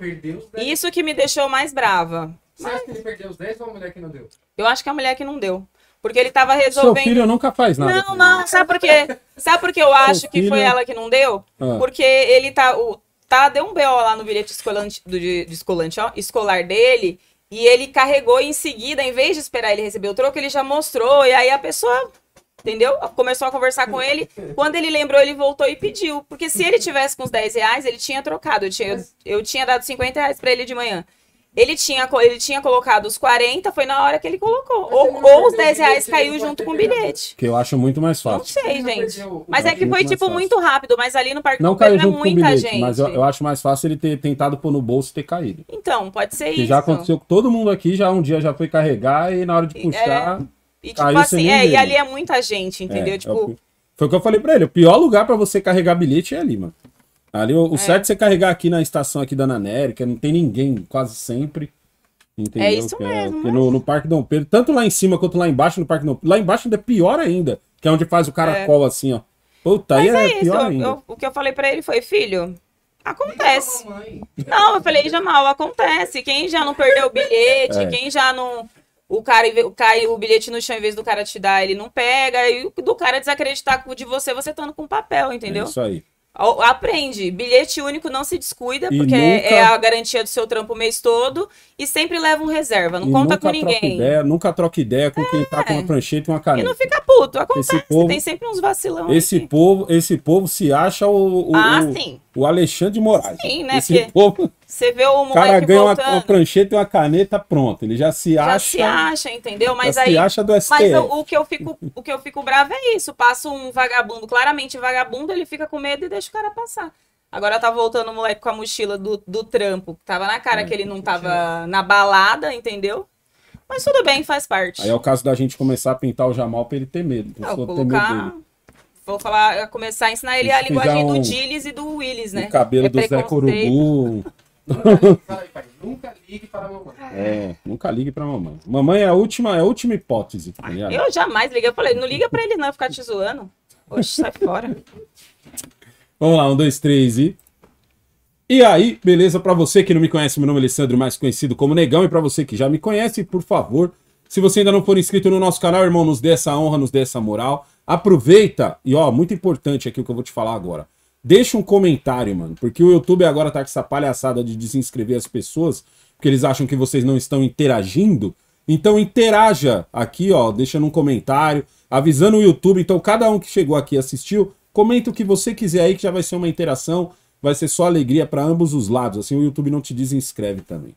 isso que me deixou mais brava. Você mas... acha que ele perdeu os 10 ou a mulher que não deu? Eu acho que a mulher que não deu. Porque ele tava resolvendo. Seu filho nunca faz nada. Não, não, sabe por quê? Sabe por que eu acho filho... que foi ela que não deu? Ah. Porque ele tá. O, tá, deu um BO lá no bilhete escolante, do, de, escolante, ó, escolar dele. E ele carregou e em seguida, em vez de esperar ele receber o troco, ele já mostrou. E aí a pessoa entendeu? Começou a conversar com ele. Quando ele lembrou, ele voltou e pediu. Porque se ele tivesse com os 10 reais, ele tinha trocado. Eu tinha, eu, eu tinha dado 50 reais pra ele de manhã. Ele tinha, ele tinha colocado os 40, foi na hora que ele colocou. Ou, ou, os 10 reais caiu junto com o né? bilhete. Que eu acho muito mais fácil. Não sei, gente. Mas é que foi, muito tipo, muito rápido. Mas ali no Parque não caiu junto é muita com o bilhete, gente. Mas eu, eu, acho mais fácil ele ter tentado pôr no bolso e ter caído. Então, pode ser que isso. já aconteceu com todo mundo aqui. Já um dia já foi carregar e na hora de puxar... É... E tipo caiu assim, é, e ali é muita gente, entendeu? É, é tipo... Foi o que eu falei pra ele. O pior lugar para você carregar bilhete é ali, mano. Ali o, o é. certo é você carregar aqui na estação aqui da Nanérica, não tem ninguém quase sempre. Entendeu? É isso é mesmo. É, mas... no, no, Parque Dom Pedro, tanto lá em cima quanto lá embaixo no Parque Dom Pedro. Lá embaixo ainda é pior ainda, que é onde faz o caracol é. assim, ó. Puta, mas aí é, é pior eu, ainda. Eu, o que eu falei para ele foi, filho, acontece. Não, eu falei, já mal, acontece. Quem já não perdeu o bilhete, é. quem já não. O cara cai o bilhete no chão em vez do cara te dar, ele não pega. E do cara desacreditar de você, você tando com papel, entendeu? É isso aí. Aprende. Bilhete único não se descuida, porque é Nunca... é a garantia do seu trampo o mês todo e sempre leva um reserva. Não e conta com ninguém. Ideia, nunca troca ideia com é. quem tá com uma é. prancheta e uma caneta. E não fica puto. Acontece. Esse povo, tem sempre uns vacilão. Esse aqui. povo, esse povo se acha o, o, ah, o, o Alexandre de Moraes. Sim, né? Esse Porque povo. Você vê o cara ganha uma, uma, prancheta e uma caneta, pronto. Ele já se acha. Já se acha, entendeu? Mas já aí. Se acha do STF. Mas o, que eu fico, o que eu fico bravo é isso. Passa um vagabundo, claramente vagabundo, ele fica com medo e deixa o cara passar. Agora tá voltando o moleque com a mochila do, do trampo. Tava na cara é, que ele não tava na balada, entendeu? Mas tudo bem, faz parte. Aí é o caso da gente começar a pintar o Jamal pra ele ter medo. Não, colocar... Ter medo Vou falar, começar a ensinar ele a linguagem um... do Dillis e do Willis, né? O cabelo é do Zé Corubu. nunca ligue para a mamãe. É, nunca ligue para mamãe. Mamãe é a última, é a última hipótese. Tá eu jamais liguei. Eu falei, não liga para ele não, ficar te zoando. Oxe, sai fora. Vamos lá, um, dois, três e. E aí, beleza? Para você que não me conhece, meu nome é Alessandro, mais conhecido como Negão, e para você que já me conhece, por favor, se você ainda não for inscrito no nosso canal, irmão, nos dê essa honra, nos dê essa moral. Aproveita, e ó, muito importante aqui o que eu vou te falar agora. Deixa um comentário, mano, porque o YouTube agora tá com essa palhaçada de desinscrever as pessoas, porque eles acham que vocês não estão interagindo. Então interaja aqui, ó, deixando um comentário, avisando o YouTube. Então cada um que chegou aqui e assistiu, Comenta o que você quiser aí, que já vai ser uma interação, vai ser só alegria para ambos os lados. Assim o YouTube não te desinscreve também.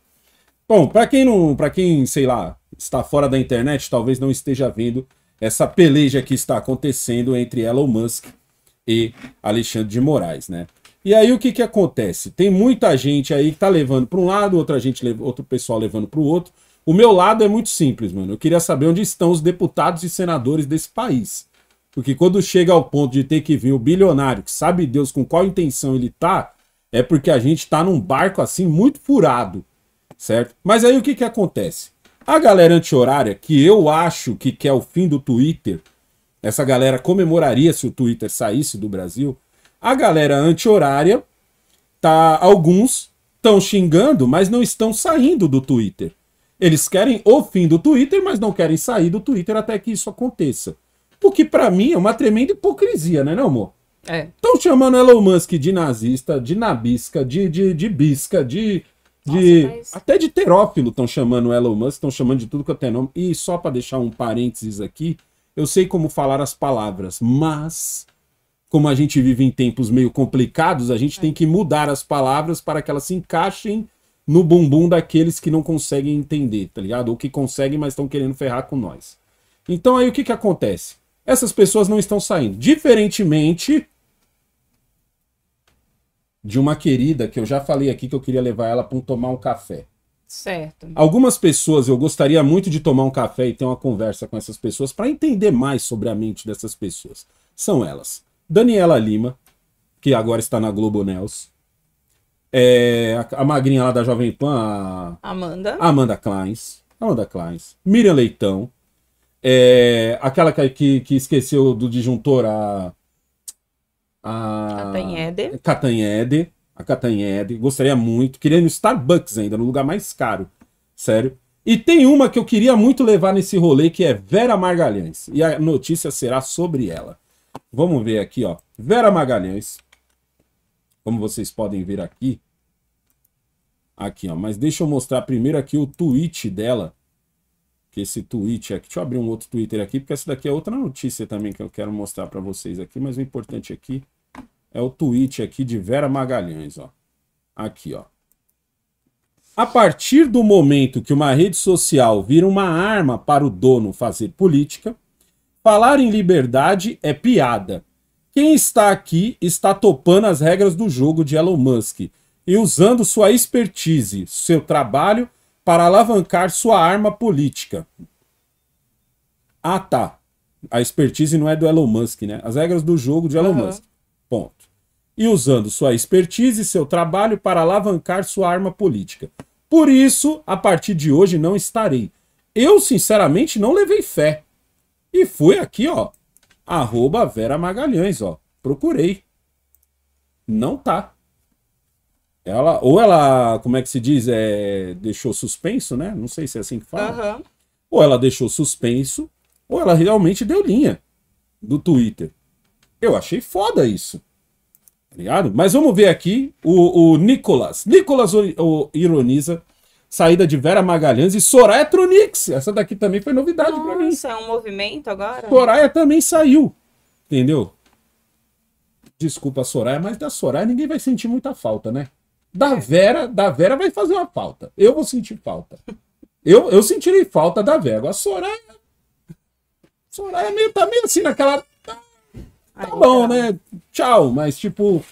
Bom, para quem não, para quem, sei lá, está fora da internet, talvez não esteja vendo essa peleja que está acontecendo entre Elon Musk e Alexandre de Moraes, né? E aí o que, que acontece? Tem muita gente aí que tá levando para um lado, outra gente, outro pessoal levando para o outro. O meu lado é muito simples, mano. Eu queria saber onde estão os deputados e senadores desse país. Porque quando chega ao ponto de ter que vir o bilionário, que sabe Deus com qual intenção ele tá, é porque a gente tá num barco assim muito furado, certo? Mas aí o que que acontece? A galera anti-horária, que eu acho que quer o fim do Twitter, essa galera comemoraria se o Twitter saísse do Brasil, a galera anti-horária tá alguns estão xingando, mas não estão saindo do Twitter. Eles querem o fim do Twitter, mas não querem sair do Twitter até que isso aconteça. Porque para mim é uma tremenda hipocrisia, né, não, amor? Estão é. chamando Elon Musk de nazista, de nabisca, de, de, de bisca, de. de Nossa, até de terófilo estão chamando Elon Musk, estão chamando de tudo que eu tenho é nome. E só para deixar um parênteses aqui, eu sei como falar as palavras, mas como a gente vive em tempos meio complicados, a gente é. tem que mudar as palavras para que elas se encaixem no bumbum daqueles que não conseguem entender, tá ligado? Ou que conseguem, mas estão querendo ferrar com nós. Então aí o que, que acontece? essas pessoas não estão saindo. Diferentemente de uma querida que eu já falei aqui que eu queria levar ela para um tomar um café. Certo. Algumas pessoas eu gostaria muito de tomar um café e ter uma conversa com essas pessoas para entender mais sobre a mente dessas pessoas. São elas: Daniela Lima, que agora está na Globo News. É, a, a, magrinha lá da Jovem Pan, a... Amanda. Amanda Kleins. Amanda Kleins. Miriam Leitão. É, aquela que, que esqueceu do disjuntor, a. A Catanhede. Catanhede. A Catanhede. Gostaria muito. Queria no Starbucks ainda, no lugar mais caro. Sério. E tem uma que eu queria muito levar nesse rolê, que é Vera Margalhães. E a notícia será sobre ela. Vamos ver aqui, ó. Vera Magalhães. Como vocês podem ver aqui. Aqui, ó. Mas deixa eu mostrar primeiro aqui o tweet dela que esse tweet aqui. Deixa eu abrir um outro Twitter aqui, porque essa daqui é outra notícia também que eu quero mostrar para vocês aqui, mas o importante aqui é o tweet aqui de Vera Magalhães, ó. Aqui, ó. A partir do momento que uma rede social vira uma arma para o dono fazer política, falar em liberdade é piada. Quem está aqui está topando as regras do jogo de Elon Musk e usando sua expertise, seu trabalho para alavancar sua arma política. Ah, tá. A expertise não é do Elon Musk, né? As regras do jogo de Elon uhum. Musk. Ponto. E usando sua expertise e seu trabalho para alavancar sua arma política. Por isso, a partir de hoje não estarei. Eu, sinceramente, não levei fé. E fui aqui, ó. Arroba Vera Magalhães, ó. Procurei. Não tá. Ela, ou ela, como é que se diz? É, deixou suspenso, né? Não sei se é assim que fala. Uhum. Ou ela deixou suspenso, ou ela realmente deu linha do Twitter. Eu achei foda isso. Tá ligado? Mas vamos ver aqui o, o Nicolas. Nicolas o, o, ironiza saída de Vera Magalhães e Soraya Tronix. Essa daqui também foi novidade para mim. Isso é um movimento agora? Soraya também saiu. Entendeu? Desculpa, Soraya, mas da Soraya ninguém vai sentir muita falta, né? Da Vera, da Vera vai fazer uma falta. Eu vou sentir falta. Eu, eu sentirei falta da Vera. a Soraya. Soraya meio, tá meio assim naquela. Tá, tá bom, tá. né? Tchau. Mas, tipo,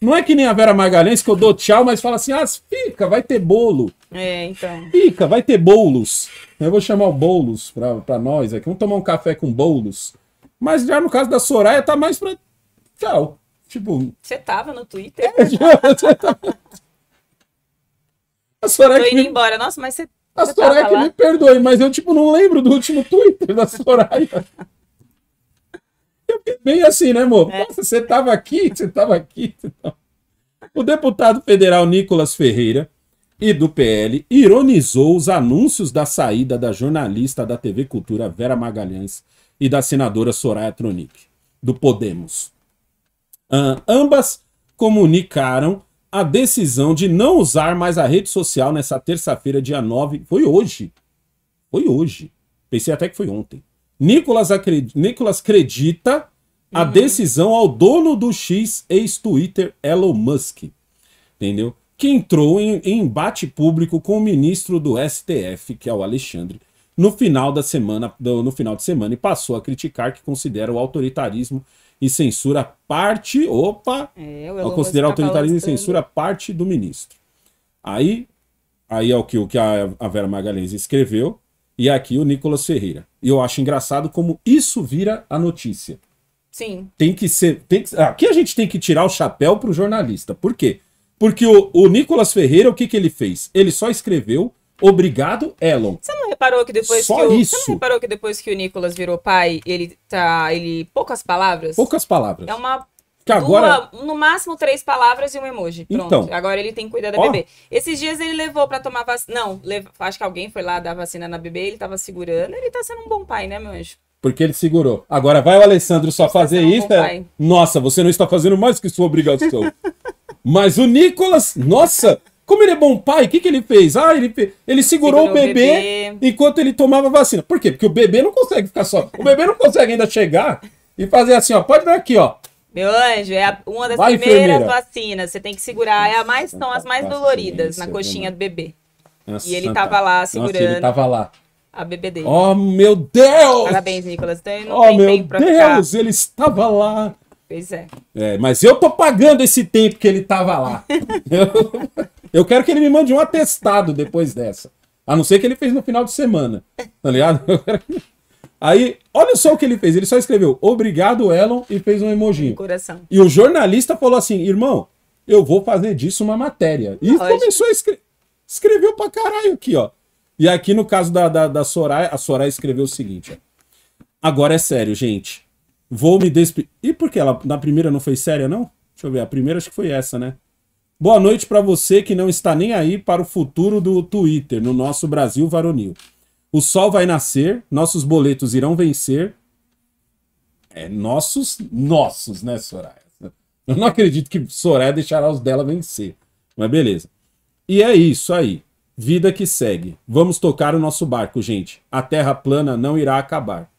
não é que nem a Vera Magalhães que eu dou tchau, mas fala assim: ah, fica, vai ter bolo. É, então. Fica, vai ter bolos. Eu vou chamar o bolos pra, pra nós aqui. Vamos tomar um café com bolos. Mas já no caso da Soraya, tá mais pra. Tchau. Tipo. Você tava no Twitter? É, já, você tava. Tá- a Soraya Tô é indo me... embora. Nossa, mas você. A Soraya tá é que me perdoe, mas eu, tipo, não lembro do último Twitter da Soraya. eu fiquei bem assim, né, amor? É. Nossa, você tava aqui, você tava aqui. O deputado federal Nicolas Ferreira e do PL ironizou os anúncios da saída da jornalista da TV Cultura Vera Magalhães e da senadora Soraya Tronic, do Podemos. Uh, ambas comunicaram a decisão de não usar mais a rede social nessa terça-feira, dia 9. Foi hoje. Foi hoje. Pensei até que foi ontem. Nicolas, acred... Nicolas acredita a uhum. decisão ao dono do X, ex-Twitter, Elon Musk. Entendeu? Que entrou em, em embate público com o ministro do STF, que é o Alexandre, no final da semana, no final de semana, e passou a criticar que considera o autoritarismo e censura parte. Opa! É, ao considerar tá autoritarismo e censura parte do ministro. Aí, aí é o que, o que a, a Vera Magalhães escreveu, e é aqui o Nicolas Ferreira. E eu acho engraçado como isso vira a notícia. Sim. Tem que ser. Tem que, aqui a gente tem que tirar o chapéu para o jornalista. Por quê? Porque o, o Nicolas Ferreira, o que, que ele fez? Ele só escreveu Obrigado, Elon. Você não reparou que depois Só que o, isso. Você não reparou que depois que o Nicolas virou pai, ele tá. ele. Poucas palavras? Poucas palavras. É uma que agora... no máximo três palavras e um emoji. Pronto. Então, agora ele tem que cuidar da ó. bebê. Esses dias ele levou para tomar vacina. Não, lev... acho que alguém foi lá dar vacina na bebê, ele tava segurando. Ele tá sendo um bom pai, né, meu anjo? Porque ele segurou. Agora vai o Alessandro só você tá fazer tá isso. Um é... Nossa, você não está fazendo mais que sua obrigação. Mas o Nicolas, nossa, como ele é bom pai, o que, que ele fez? Ah, ele, ele segurou, segurou o, bebê o, bebê enquanto ele tomava vacina. Por quê? Porque o bebê não consegue ficar só. O bebê não consegue ainda chegar e fazer assim, ó. Pode dar aqui, ó. Meu anjo, é a, uma das Vai, primeiras enfermeira. vacinas. Você tem que segurar. É a mais, são as tá mais doloridas na é coxinha do bebê. Nossa, e ele Santa... tava tá. lá segurando. Nossa, ele tava lá. A bebê dele. Oh, meu Deus! Parabéns, Nicolas. Então, ele não oh, meu Deus, ficar. ele estava lá. Pois é. é. Mas eu tô pagando esse tempo que ele tava lá. eu... Eu quero que ele me mande um atestado depois dessa. A não ser que ele fez no final de semana. Tá ligado? Aí, olha só o que ele fez. Ele só escreveu obrigado, Elon, e fez um emoji. Coração. E o jornalista falou assim: irmão, eu vou fazer disso uma matéria. E Lógico. começou a escrever. Escreveu pra caralho aqui, ó. E aqui no caso da, da, da Soraya, a Soraya escreveu o seguinte: agora é sério, gente. Vou me despedir. E por que ela na primeira não foi séria, não? Deixa eu ver, a primeira acho que foi essa, né? Boa noite para você que não está nem aí para o futuro do Twitter no nosso Brasil varonil. O sol vai nascer, nossos boletos irão vencer. É nossos, nossos, né, Soraya? Eu não acredito que Soraya deixará os dela vencer. Mas beleza. E é isso aí. Vida que segue. Vamos tocar o nosso barco, gente. A terra plana não irá acabar.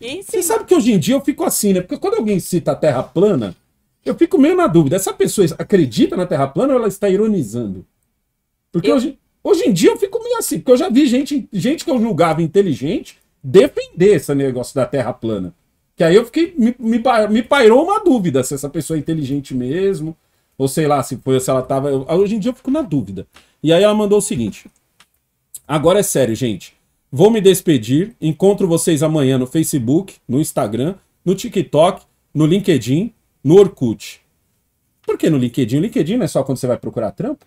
Você sabe que hoje em dia eu fico assim, né? Porque quando alguém cita a terra plana, eu fico meio na dúvida. Essa pessoa acredita na Terra plana ou ela está ironizando? Porque eu... hoje, hoje em dia eu fico meio assim, porque eu já vi gente, gente que eu julgava inteligente defender esse negócio da Terra plana. Que aí eu fiquei. Me, me, me pairou uma dúvida se essa pessoa é inteligente mesmo. Ou sei lá, se foi se ela tava. Eu, hoje em dia eu fico na dúvida. E aí ela mandou o seguinte. Agora é sério, gente. Vou me despedir. Encontro vocês amanhã no Facebook, no Instagram, no TikTok, no LinkedIn no Orkut. Por que no LinkedIn? O LinkedIn não é só quando você vai procurar trampo?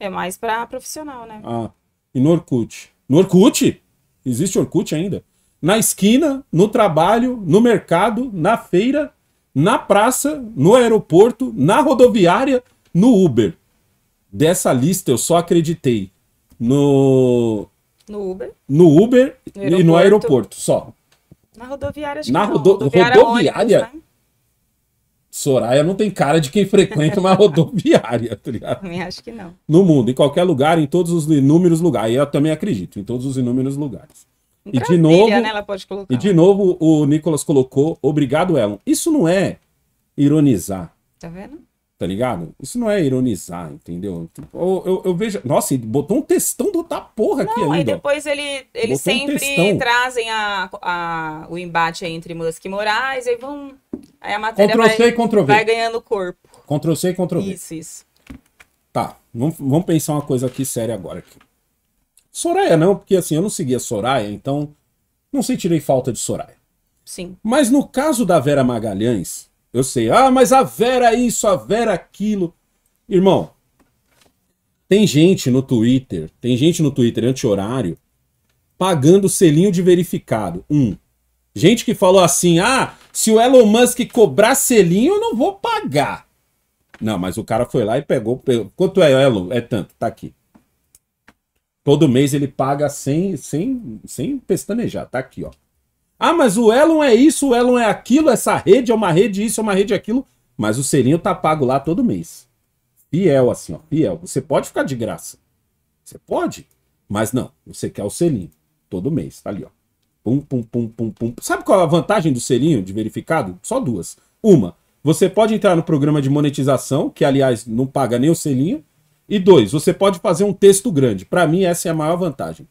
É mais para profissional, né? Ah, e no Orkut? No Orkut? Existe Orkut ainda? Na esquina, no trabalho, no mercado, na feira, na praça, no aeroporto, na rodoviária, no Uber. Dessa lista eu só acreditei no no Uber. No Uber no e no aeroporto, só. Na rodoviária, acho na rodoviária, rodoviária? Ônibus, né? Soraya não tem cara de quem frequenta uma rodoviária, tá ligado? Também acho que não. No mundo, em qualquer lugar, em todos os inúmeros lugares. E eu também acredito, em todos os inúmeros lugares. e de novo, né, e de novo o Nicolas colocou, obrigado, Elon. Isso não é ironizar. Tá vendo? Tá ligado? Isso não é ironizar, entendeu? Tipo, eu, eu, eu vejo. Nossa, ele botou um textão do, da porra não, aqui ainda. Não, depois ele, eles sempre um trazem a, a, o embate entre Musk e Moraes, aí vão. Aí a matéria vai, vai ganhando corpo. Ctrl C e Ctrl V. Isso, isso. Tá, vamos, vamos pensar uma coisa aqui séria agora. Aqui. Soraya não, porque assim, eu não seguia Soraya, então não sentirei falta de Soraya. Sim. Mas no caso da Vera Magalhães, eu sei, ah, mas a Vera isso, a Vera aquilo. Irmão, tem gente no Twitter, tem gente no Twitter anti-horário pagando selinho de verificado. Um. Gente que falou assim: ah, se o Elon Musk cobrar selinho, eu não vou pagar. Não, mas o cara foi lá e pegou. pegou. Quanto é, Elon? É tanto, tá aqui. Todo mês ele paga sem, sem, sem pestanejar, tá aqui, ó. Ah, mas o Elon é isso, o Elon é aquilo, essa rede é uma rede isso, é uma rede aquilo. Mas o selinho tá pago lá todo mês. Fiel, assim, ó, fiel. Você pode ficar de graça. Você pode, mas não. Você quer o selinho todo mês, tá ali, ó. Pum, pum, pum, pum, pum. Sabe qual é a vantagem do selinho de verificado? Só duas. Uma, você pode entrar no programa de monetização, que aliás não paga nem o selinho. E dois, você pode fazer um texto grande. Para mim, essa é a maior vantagem.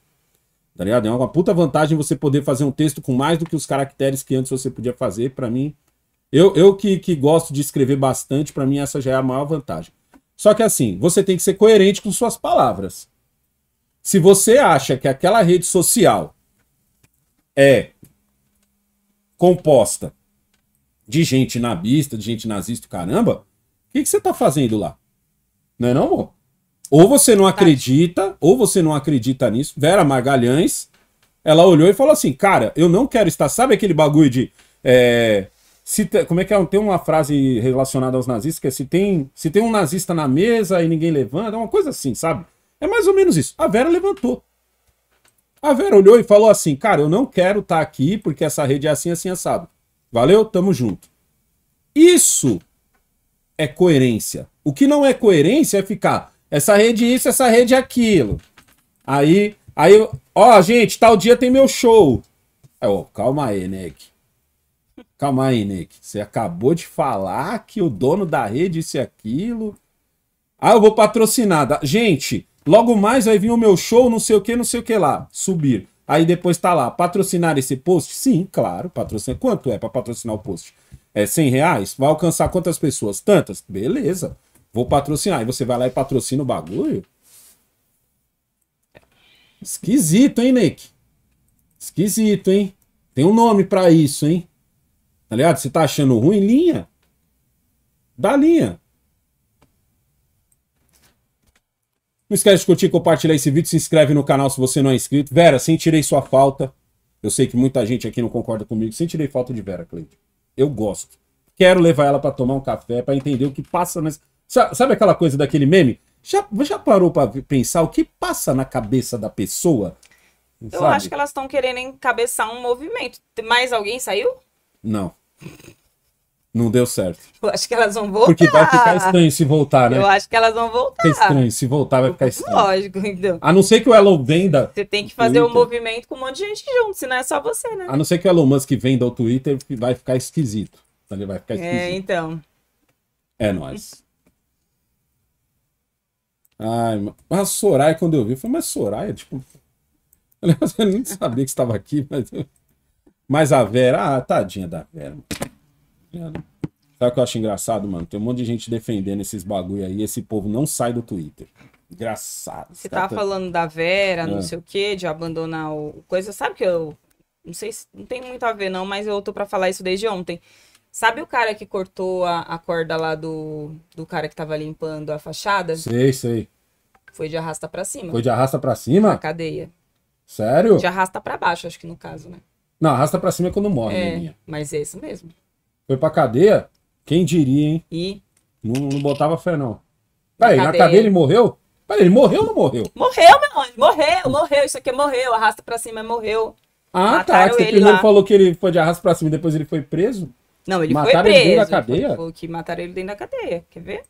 Tá ligado? É uma puta vantagem você poder fazer um texto com mais do que os caracteres que antes você podia fazer. Para mim, eu, eu que, que gosto de escrever bastante, para mim essa já é a maior vantagem. Só que assim, você tem que ser coerente com suas palavras. Se você acha que aquela rede social é composta de gente nabista, de gente nazista, caramba, o que, que você tá fazendo lá? Não é não, amor? Ou você não tá. acredita, ou você não acredita nisso. Vera Magalhães, ela olhou e falou assim: Cara, eu não quero estar. Sabe aquele bagulho de. É, se como é que é? Tem uma frase relacionada aos nazistas que é: se tem, se tem um nazista na mesa e ninguém levanta, é uma coisa assim, sabe? É mais ou menos isso. A Vera levantou. A Vera olhou e falou assim: Cara, eu não quero estar aqui porque essa rede é assim, assim, assado. Valeu, tamo junto. Isso é coerência. O que não é coerência é ficar essa rede isso, essa rede aquilo. Aí, aí, ó, gente, tal dia tem meu show. Aí, ó, calma aí, Nick. Calma aí, Nick. Você acabou de falar que o dono da rede isso e aquilo. Ah, eu vou patrocinar. Gente, logo mais vai vir o meu show, não sei o que, não sei o que lá. Subir. Aí depois tá lá, patrocinar esse post? Sim, claro, patrocinar. Quanto é para patrocinar o post? É 100 reais? Vai alcançar quantas pessoas? Tantas? Beleza. Vou patrocinar. E você vai lá e patrocina o bagulho? Esquisito, hein, Nick? Esquisito, hein? Tem um nome para isso, hein? Tá ligado? Você tá achando ruim? Linha. Dá linha. Não esquece de curtir, compartilhar esse vídeo, se inscreve no canal se você não é inscrito. Vera, sentirei sua falta. Eu sei que muita gente aqui não concorda comigo. Sentirei falta de Vera, Cleide. Eu gosto. Quero levar ela para tomar um café, para entender o que passa nessa... Sabe aquela coisa daquele meme? Já, já parou para pensar o que passa na cabeça da pessoa? Sabe? Eu acho que elas estão querendo encabeçar um movimento. Mais alguém saiu? Não. Não deu certo. Eu acho que elas vão voltar. Porque vai ficar estranho se voltar, né? Eu acho que elas vão voltar. Fica estranho. Se voltar, vai ficar estranho. Lógico, então. A não ser que o Elon venda. Você tem que fazer um movimento com um monte de gente junto, senão é só você, né? A não ser que o Elon Musk venda o Twitter, vai ficar esquisito. Ele vai ficar é, esquisito. É, então. É nóis. Ai, a Soraya, quando eu vi, foi mais mas Soraya, tipo. Eu nem sabia que estava aqui, mas. Mas a Vera, ah, tadinha da Vera. Mano. Sabe o que eu acho engraçado, mano? Tem um monte de gente defendendo esses bagulho aí, esse povo não sai do Twitter. Engraçado. Você tava tá... falando da Vera, é. não sei o quê, de abandonar o coisa. Sabe que eu. Não sei se. Não tem muito a ver, não, mas eu tô pra falar isso desde ontem. Sabe o cara que cortou a, a corda lá do, do cara que tava limpando a fachada? Sei, sei. Foi de arrasta pra cima. Foi de arrasta pra cima? Na cadeia. Sério? De arrasta pra baixo, acho que no caso, né? Não, arrasta pra cima é quando morre, é, menina. Mas é isso mesmo. Foi pra cadeia? Quem diria, hein? E? Não, não botava fé, não. Peraí, na, na cadeia ele morreu? Peraí, ele morreu ou não morreu? Morreu, meu anjo, morreu, morreu. Isso aqui é morreu, arrasta pra cima é morreu. Ah, tá, Mataram tá. Você primeiro lá. falou que ele foi de arrasta pra cima e depois ele foi preso? Não, ele mataram foi preso. Ele dentro da cadeia? Foi, foi que mataram ele dentro da cadeia. Quer ver?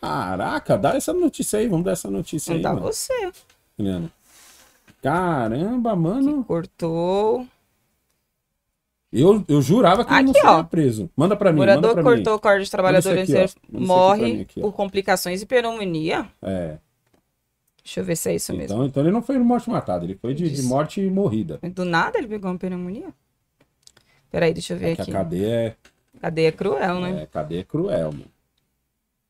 Caraca, dá essa notícia aí, vamos dar essa notícia não aí. Dá mano. você. Leandro. Caramba, mano. Que cortou. Eu, eu jurava que aqui, ele não seria preso. Manda para mim. Morador manda pra cortou mim. o corte de trabalhador aqui, morre aqui por complicações e pneumonia. É. Deixa eu ver se é isso então, mesmo. Então ele não foi de morte matada, ele foi de, de morte morrida. Do nada ele pegou uma pneumonia? Peraí, deixa eu ver é aqui. A cadeia é Cadeia cruel, né? É, cadeia cruel, mano.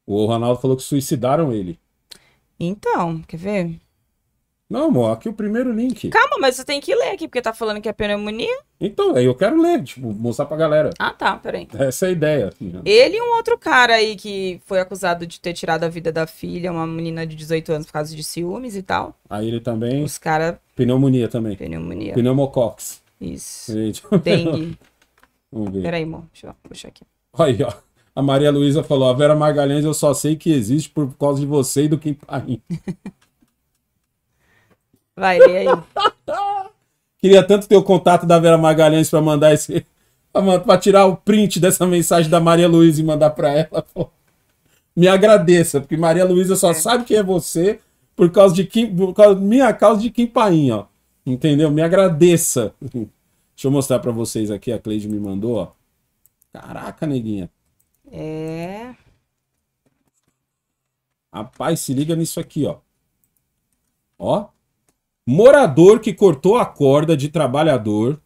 O Ronaldo falou que suicidaram ele. Então, quer ver? Não, amor, aqui é o primeiro link. Calma, mas você tem que ler aqui, porque tá falando que é pneumonia. Então, aí eu quero ler, tipo, mostrar pra galera. Ah, tá, peraí. Essa é a ideia. Assim, né? Ele e um outro cara aí que foi acusado de ter tirado a vida da filha, uma menina de 18 anos por causa de ciúmes e tal. Aí ele também. Os caras. Pneumonia também. Pneumonia. Pneumocox. Isso. Gente. Dengue. Vamos ver. Peraí, amor. Deixa eu puxar aqui. Aí, ó. A Maria Luísa falou: a Vera Magalhães eu só sei que existe por causa de você e do Kim Paim. Vai, e aí. Queria tanto ter o contato da Vera Magalhães para mandar esse. para tirar o print dessa mensagem da Maria Luísa e mandar para ela. Pô. Me agradeça, porque Maria Luísa só é. sabe quem é você por causa de Kim, por causa, minha causa de Kim Paim, ó. Entendeu? Me agradeça. Deixa eu mostrar para vocês aqui, a Cleide me mandou, ó. Caraca, neguinha. É. Rapaz, se liga nisso aqui, ó. Ó. Morador que cortou a corda de trabalhador.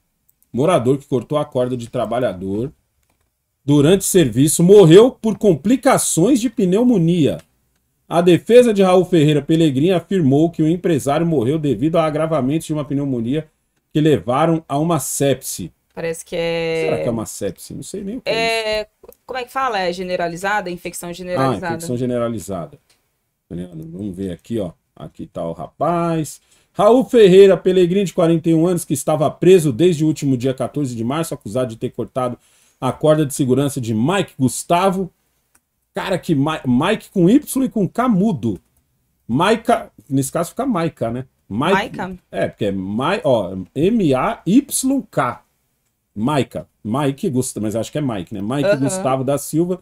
Morador que cortou a corda de trabalhador durante serviço morreu por complicações de pneumonia. A defesa de Raul Ferreira Pelegrini afirmou que o empresário morreu devido a agravamentos de uma pneumonia que levaram a uma sepse. Parece que é. Será que é uma sepse? Não sei nem o que é. é Como é que fala? É generalizada? Infecção ah, generalizada? Ah, infecção generalizada. Tá Vamos ver aqui, ó. Aqui tá o rapaz. Raul Ferreira, Pelegrino de 41 anos, que estava preso desde o último dia 14 de março, acusado de ter cortado a corda de segurança de Mike Gustavo. Cara, que Ma Mike com Y e com K mudo. Maica, nesse caso fica Maica, né? Maica. É, porque é ó, M-A-Y-K. Maica. Mike Gustavo, mas acho que é Mike, né? Mike uhum. Gustavo da Silva.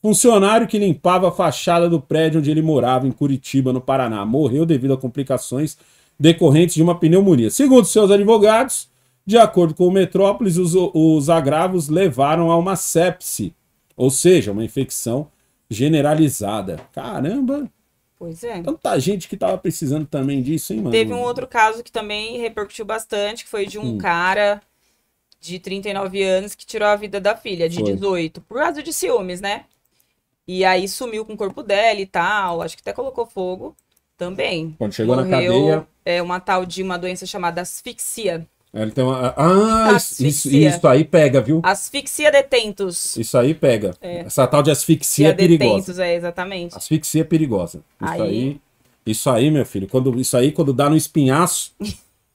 Funcionário que limpava a fachada do prédio onde ele morava, em Curitiba, no Paraná. Morreu devido a complicações decorrentes de uma pneumonia. Segundo seus advogados, de acordo com o Metrópolis, os, os agravos levaram a uma sepse, ou seja, uma infecção generalizada. Caramba! Pois é. Tanta gente que tava precisando também disso, hein, mano? Teve um outro caso que também repercutiu bastante, que foi de um hum. cara de 39 anos que tirou a vida da filha, de foi. 18, por causa de ciúmes, né? E aí sumiu com o corpo dela e tal, acho que até colocou fogo também. Quando chegou Morreu, na cadeia. É uma tal de uma doença chamada asfixia. Então, ah, ah asfixia. isso, isso aí pega, viu? Asfixia detentos. Isso aí pega. É. Essa tal de asfixia é perigosa. Detentos, é, exatamente. Asfixia é perigosa. Isso aí... aí... Isso aí, meu filho, quando, isso aí quando dá no espinhaço...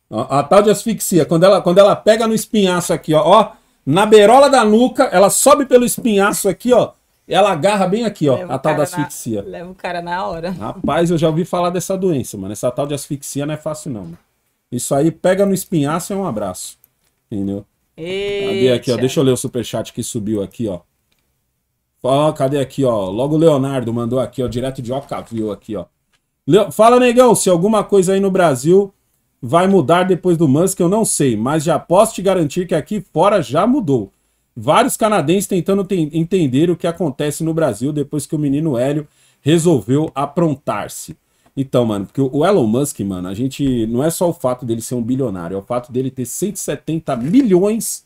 a, a, tal de asfixia, quando ela, quando ela pega no espinhaço aqui, ó, ó, na beirola da nuca, ela sobe pelo espinhaço aqui, ó, ela agarra bem aqui, ó, a tal da asfixia. Na, leva o cara na hora. Rapaz, eu já ouvi falar dessa doença, mano. Essa tal de asfixia não é fácil, não. Mano. Isso aí, pega no espinhaço e é um abraço. Entendeu? Cadê aqui, ó? Deixa eu ler o superchat que subiu aqui, ó. Ó, cadê aqui, ó? Logo o Leonardo mandou aqui, ó, direto de Ocavio aqui, ó. Fala, negão, se alguma coisa aí no Brasil vai mudar depois do Musk, eu não sei, mas já posso te garantir que aqui fora já mudou. Vários canadenses tentando te entender o que acontece no Brasil depois que o menino Hélio resolveu aprontar-se. Então, mano, porque o Elon Musk, mano, a gente. Não é só o fato dele ser um bilionário, é o fato dele ter 170 milhões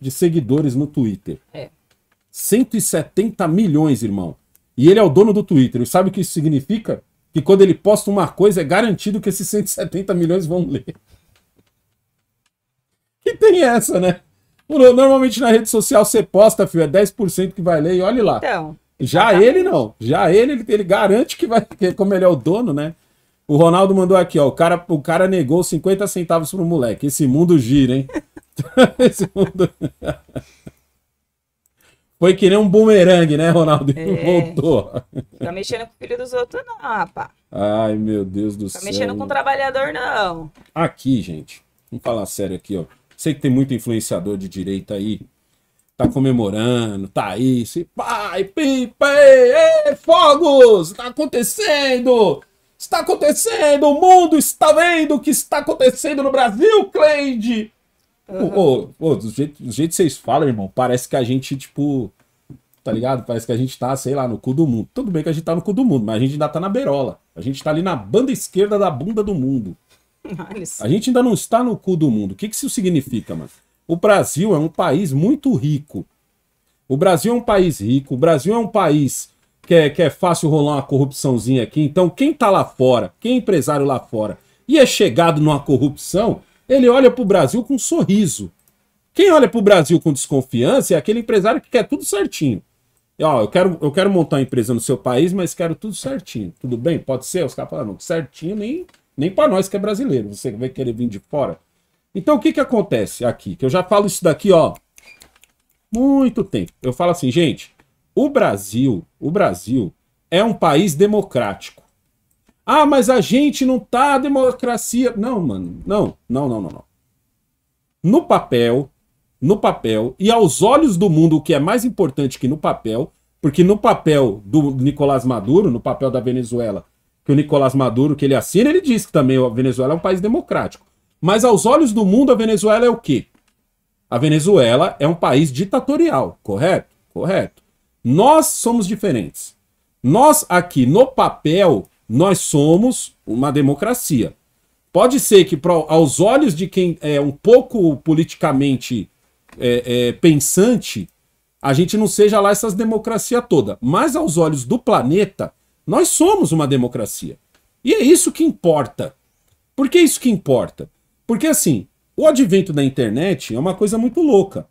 de seguidores no Twitter. É. 170 milhões, irmão. E ele é o dono do Twitter. E sabe o que isso significa? Que quando ele posta uma coisa, é garantido que esses 170 milhões vão ler. E tem essa, né? Normalmente na rede social você posta, filho, é 10% que vai ler e olhe lá. Então. Já ele não. Já ele, ele, ele garante que vai. Como ele é o dono, né? O Ronaldo mandou aqui, ó. O cara, o cara negou 50 centavos pro moleque. Esse mundo gira, hein? Esse mundo. Foi que nem um bumerangue, né, Ronaldo? É. Voltou. Tá mexendo com o filho dos outros, não, rapaz. Ai, meu Deus do tá céu. Tá mexendo com o trabalhador, não. Aqui, gente. Vamos falar sério aqui, ó. Sei que tem muito influenciador de direita aí tá comemorando, tá aí, se pai, pipa, fogos, tá acontecendo, está acontecendo, o mundo está vendo o que está acontecendo no Brasil, Cleide. Uhum. Ô, ô, do, jeito, do jeito que vocês falam, irmão, parece que a gente, tipo, tá ligado? Parece que a gente tá, sei lá, no cu do mundo. Tudo bem que a gente tá no cu do mundo, mas a gente ainda tá na berola. A gente tá ali na banda esquerda da bunda do mundo. Nice. A gente ainda não está no cu do mundo. O que, que isso significa, mano? O Brasil é um país muito rico. O Brasil é um país rico, o Brasil é um país que é, que é fácil rolar uma corrupçãozinha aqui. Então, quem está lá fora, quem é empresário lá fora e é chegado numa corrupção, ele olha para o Brasil com um sorriso. Quem olha para o Brasil com desconfiança é aquele empresário que quer tudo certinho. Ó, eu quero, eu quero montar uma empresa no seu país, mas quero tudo certinho. Tudo bem? Pode ser? Os caras falam, não, certinho nem, nem para nós que é brasileiro. Você vai querer vir de fora? Então o que, que acontece aqui? Que eu já falo isso daqui, ó, muito tempo. Eu falo assim, gente, o Brasil, o Brasil é um país democrático. Ah, mas a gente não tá a democracia. Não, mano, não, não, não, não, não. No papel, no papel e aos olhos do mundo, o que é mais importante que no papel, porque no papel do Nicolás Maduro, no papel da Venezuela, que o Nicolás Maduro que ele assina, ele diz que também a Venezuela é um país democrático. Mas aos olhos do mundo, a Venezuela é o quê? A Venezuela é um país ditatorial, correto? Correto. Nós somos diferentes. Nós aqui, no papel, nós somos uma democracia. Pode ser que, aos olhos de quem é um pouco politicamente é, é, pensante, a gente não seja lá essas democracia toda. Mas aos olhos do planeta, nós somos uma democracia. E é isso que importa. Por que isso que importa? Porque assim, o advento da internet é uma coisa muito louca.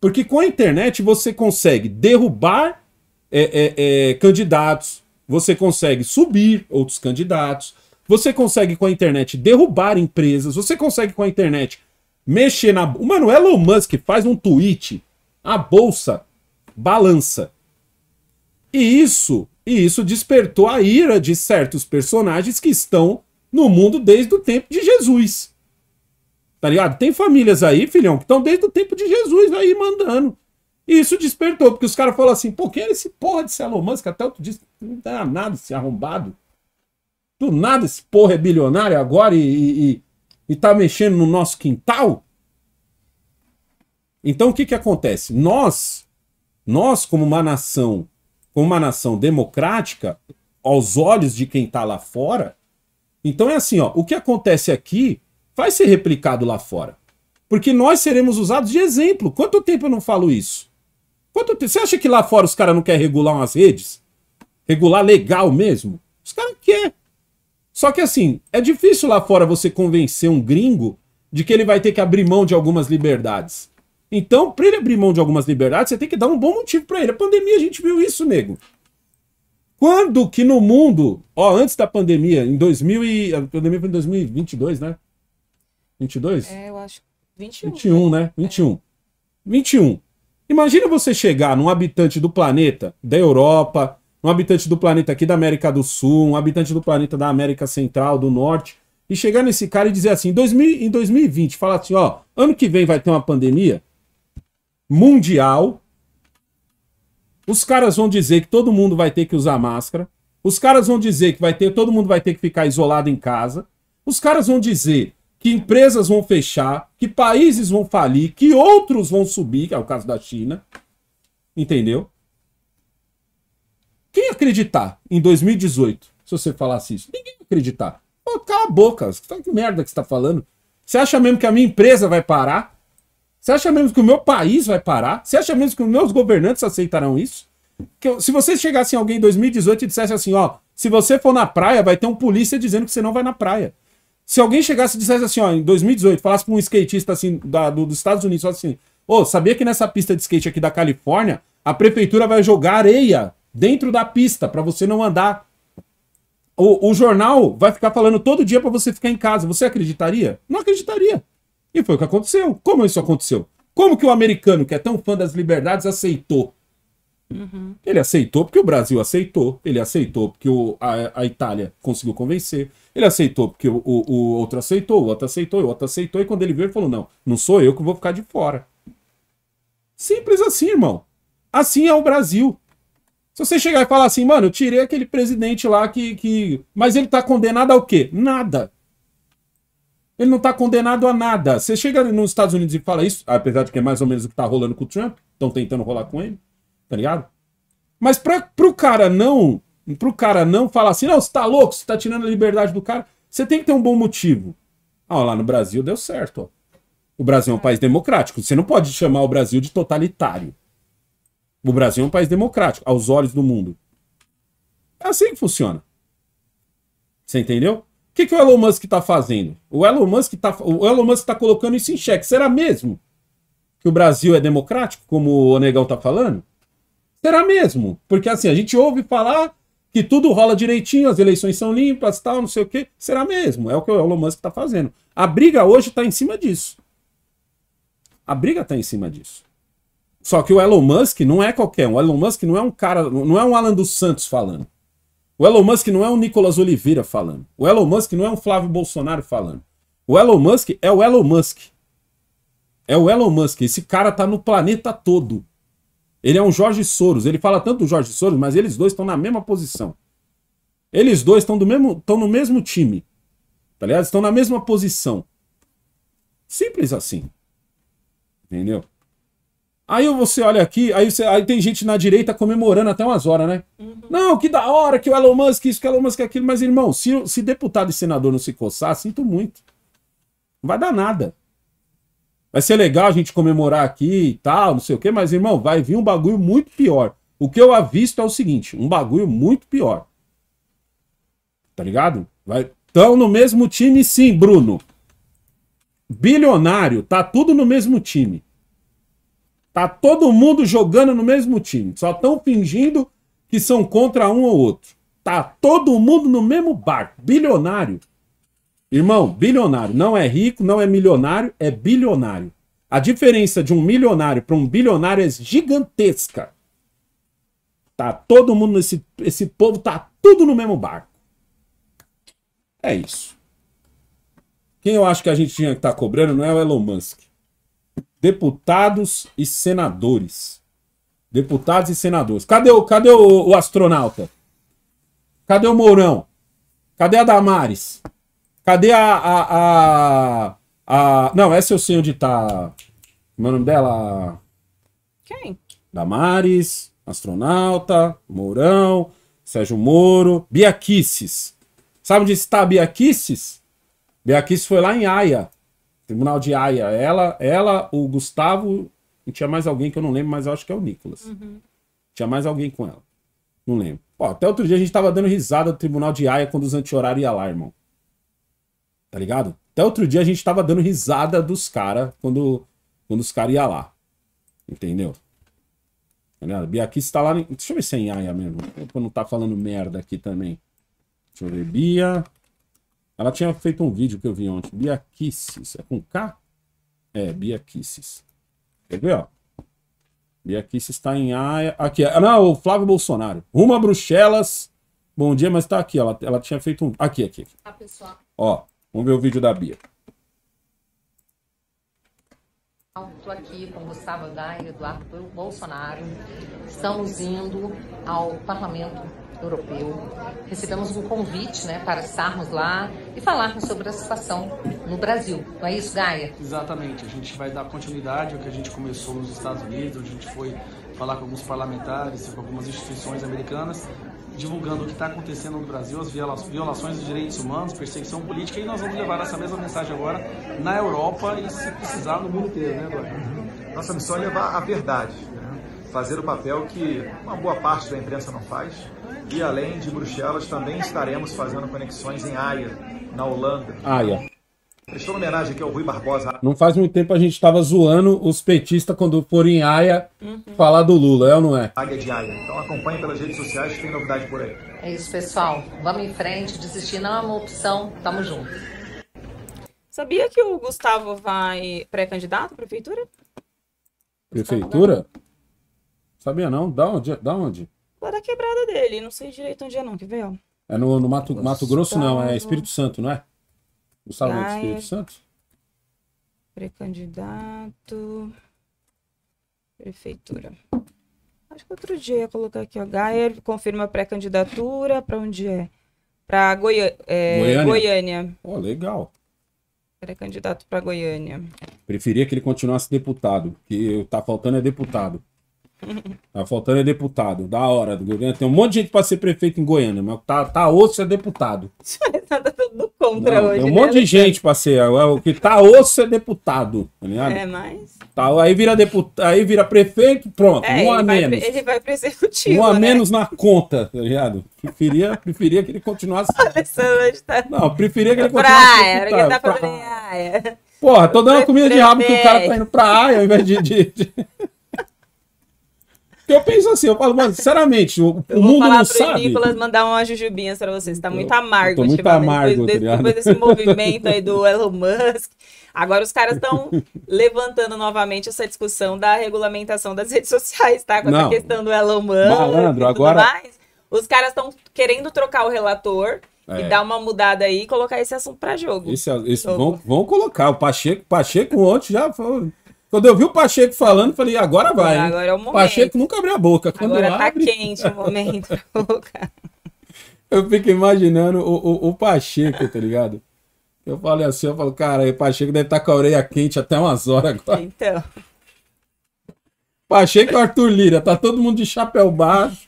Porque com a internet você consegue derrubar é, é, é, candidatos, você consegue subir outros candidatos, você consegue com a internet derrubar empresas, você consegue com a internet mexer na. o Manuel Musk faz um tweet, a bolsa balança. E isso, e isso despertou a ira de certos personagens que estão no mundo desde o tempo de Jesus. Tá ligado? Tem famílias aí, filhão, que estão desde o tempo de Jesus aí mandando. E isso despertou, porque os caras falaram assim, pô, quem é esse porra de Elon Musk? Até outro dia, não dá nada esse arrombado. Do nada esse porra é bilionário agora e, e, e, e tá mexendo no nosso quintal? Então o que que acontece? Nós, nós como uma nação, como uma nação democrática, aos olhos de quem tá lá fora, então é assim, ó, o que acontece aqui vai ser replicado lá fora. Porque nós seremos usados de exemplo. Quanto tempo eu não falo isso? Quanto tempo? Você acha que lá fora os caras não querem regular umas redes? Regular legal mesmo? Os caras querem. Só que assim, é difícil lá fora você convencer um gringo de que ele vai ter que abrir mão de algumas liberdades. Então, para ele abrir mão de algumas liberdades, você tem que dar um bom motivo para ele. A pandemia, a gente viu isso, nego. Quando que no mundo, ó, antes da pandemia, em 2000 e a pandemia foi em 2022, né? 22? É, eu acho. 21. 21, né? 21. Né? É. 21. Imagina você chegar num habitante do planeta da Europa, um habitante do planeta aqui da América do Sul, um habitante do planeta da América Central, do Norte, e chegar nesse cara e dizer assim, 2000, em 2020, falar assim, ó, ano que vem vai ter uma pandemia mundial, os caras vão dizer que todo mundo vai ter que usar máscara, os caras vão dizer que vai ter, todo mundo vai ter que ficar isolado em casa, os caras vão dizer que empresas vão fechar, que países vão falir, que outros vão subir, que é o caso da China. Entendeu? Quem acreditar em 2018, se você falasse isso? Ninguém acreditar. Pô, cala a boca, tá que merda que você tá falando. Você acha mesmo que a minha empresa vai parar? Você acha mesmo que o meu país vai parar? Você acha mesmo que os meus governantes aceitarão isso? Eu, se você chegasse em alguém em 2018 e dissesse assim, ó, se você for na praia, vai ter um polícia dizendo que você não vai na praia. Se alguém chegasse e dissesse assim, ó, em 2018, falasse pra um skatista assim, da, do, dos Estados Unidos, assim, ô, oh, sabia que nessa pista de skate aqui da Califórnia, a prefeitura vai jogar areia dentro da pista para você não andar. O, o, jornal vai ficar falando todo dia para você ficar em casa. Você acreditaria? Não acreditaria. E foi o que aconteceu. Como isso aconteceu? Como que o americano, que é tão fã das liberdades, aceitou? Uhum. Ele aceitou porque o Brasil aceitou, ele aceitou porque o, a, a Itália conseguiu convencer, ele aceitou porque o, o, o, outro aceitou, o outro aceitou, o outro aceitou, e quando ele veio, ele falou: Não, não sou eu que vou ficar de fora. Simples assim, irmão. Assim é o Brasil. Se você chegar e falar assim, mano, eu tirei aquele presidente lá que. que... Mas ele tá condenado ao quê? Nada. Ele não tá condenado a nada. Você chega nos Estados Unidos e fala isso, apesar de que é mais ou menos o que tá rolando com o Trump, estão tentando rolar com ele tá ligado? Mas pra, pro cara não. Pro cara não falar assim, não, você tá louco, você tá tirando a liberdade do cara, você tem que ter um bom motivo. Ah, lá no Brasil deu certo, ó. O Brasil é um é. país democrático. Você não pode chamar o Brasil de totalitário. O Brasil é um país democrático, aos olhos do mundo. É assim que funciona. Você entendeu? O que, que o Elon Musk está fazendo? O Elon Musk está o Elon Musk tá colocando isso em xeque. Será mesmo que o Brasil é democrático, como o Negão está falando? Será mesmo? Porque assim, a gente ouve falar que tudo rola direitinho, as eleições são limpas, tal, não sei o quê. Será mesmo? É o que o Elon Musk está fazendo. A briga hoje está em cima disso. A briga está em cima disso. Só que o Elon Musk não é qualquer um. O Elon Musk não é um cara, não é um Alan dos Santos falando. O Elon Musk não é um Nicolas Oliveira falando. O Elon Musk não é um Flávio Bolsonaro falando. O Elon Musk é o Elon Musk. É o Elon Musk. Esse cara tá no planeta todo. Ele é um Jorge Soros. Ele fala tanto do Jorge Soros, mas eles dois estão na mesma posição. Eles dois estão do mesmo, estão no mesmo time. Tá ligado? Estão na mesma posição. Simples assim. Entendeu? Aí você olha aqui, aí, você, aí tem gente na direita comemorando até umas horas, né? Uhum. Não, que da hora, que o Elon Musk, isso, que o Elon Musk, é aquilo. Mas, irmão, se, se deputado e senador não se coçar, sinto muito. Não vai dar nada. Vai ser legal a gente comemorar aqui e tal, não sei o quê, mas, irmão, vai vir um bagulho muito pior. O que eu avisto é o seguinte: um bagulho muito pior. Tá ligado? Vai. Estão no mesmo time, sim, Bruno. Bilionário, tá tudo no mesmo time. Tá todo mundo jogando no mesmo time. Só estão fingindo que são contra um ou outro. Tá todo mundo no mesmo barco. Bilionário. Irmão, bilionário não é rico, não é milionário, é bilionário. A diferença de um milionário para um bilionário é gigantesca. Tá todo mundo nesse esse povo tá tudo no mesmo barco. É isso. Quem eu acho que a gente tinha que estar tá cobrando não é o Elon Musk. Deputados e senadores. Deputados e senadores. Cadê o cadê o, o astronauta? Cadê o Mourão? Cadê a Damares? Cadê a, a, a, a, Não, essa eu sei onde tá. Como é o nome dela? Quem? Damares, astronauta, Mourão, Sérgio Moro, Biaquices. Sabe onde está Biaquices? Biaquices foi lá em Haia, Tribunal de Haia. Ela, ela, o Gustavo e tinha mais alguém que eu não lembro, mas eu acho que é o Nicolas. Uhum. Tinha mais alguém com ela. Não lembro. até outro dia a gente tava dando risada do Tribunal de Haia quando os anti-horários iam lá, irmão tá ligado? Até outro dia a gente tava dando risada dos caras quando, quando os caras iam lá. Entendeu? Tá está lá. Em... Deixa eu ver se é em Aia mesmo. Pra não tá falando merda aqui também. Deixa eu ver. Bia. Ela tinha feito um vídeo que eu vi ontem. Bia Kisses. É com K? É, Bia Kisses. Quer ver, ó? Bia Kisses está em Aia. Aqui. Ah, não, é o Flávio Bolsonaro. Rumo a Bruxelas. Bom dia, mas tá aqui. Ela, ela tinha feito um. Aqui, aqui. aqui. Tá, pessoal. Ó. Vamos ver o vídeo da Bia. Estou aqui com Gustavo Gaia, e Eduardo Bolsonaro. Estamos indo ao Parlamento Europeu. Recebemos um convite né, para estarmos lá e falarmos sobre a situação no Brasil. Não é isso, Gaia? Exatamente. A gente vai dar continuidade ao que a gente começou nos Estados Unidos, onde a gente foi falar com alguns parlamentares e com algumas instituições americanas divulgando o que está acontecendo no Brasil, as violações dos direitos humanos, perseguição política, e nós vamos levar essa mesma mensagem agora na Europa e, se precisar, no mundo inteiro, né, Eduardo? Nossa missão é levar a verdade, né? fazer o papel que uma boa parte da imprensa não faz, e além de Bruxelas, também estaremos fazendo conexões em Haia, na Holanda. Haia. Prestou homenagem aqui ao Rui Barbosa. Não faz muito tempo a gente estava zoando os petistas quando forem em Aia uhum. falar do Lula, é ou não é? Águia de Aia. Então acompanhe pelas redes sociais que tem novidade por aí. É isso, pessoal. Vamos em frente. Desistir não é uma opção. Tamo junto. Sabia que o Gustavo vai pré-candidato à prefeitura? Prefeitura? Sabia não. Da onde? Da onde? da quebrada dele. Não sei direito onde é não. que ver? Ó. É no, no Mato, Mato Grosso não. É Espírito Santo, não é? O Salão do Espírito Santo? Pré-candidato. Prefeitura. Acho que outro dia ia colocar aqui, ó. Gaier confirma pré-candidatura. Para onde é? Para é, Goiânia. Goiânia. Oh, legal. Pré-candidato para Goiânia. Preferia que ele continuasse deputado, que tá faltando é deputado. Tá faltando é deputado. Da hora. Tem um monte de gente pra ser prefeito em Goiânia, mas tá, tá osso é deputado. tá tudo contra Não, hoje. Tem um né? monte de gente pra ser. É, é, o que tá osso é deputado. Tá ligado? É, mas. Tá, aí, vira deputa aí vira prefeito, pronto. É, um a vai, menos. Ele vai pro executivo. Um a né? menos na conta, tá ligado? Preferia, preferia que ele continuasse. Tá- Não, preferia que ele continuasse. Praia, era que tá pra... praia. Porra, tô dando comida de rabo que o cara tá indo pra área ao invés de... de, de... Eu penso assim, eu falo, mano, sinceramente, o, o mundo não sabe. Eu vou falar pro mandar uma jujubinha pra você, tá muito amargo. Eu muito amargo, depois, tá depois desse movimento aí do Elon Musk. Agora os caras estão levantando novamente essa discussão da regulamentação das redes sociais, tá? Com não, essa questão do Elon Musk malandro, agora... Mais. Os caras estão querendo trocar o relator, é. e dar uma mudada aí e colocar esse assunto para jogo. Esse, esse jogo. Vão, vão colocar. O Pacheco, Pacheco ontem já falou. Quando eu vi o Pacheco falando, falei, agora vai. Agora é o momento. Pacheco nunca abriu a boca. Quando agora tá quente o momento. eu fico imaginando o, o, o, Pacheco, tá ligado? Eu falei assim, eu falo, cara, o Pacheco deve estar tá com a orelha quente até umas horas agora. Então. Pacheco e Arthur Lira, tá todo mundo de chapéu baixo.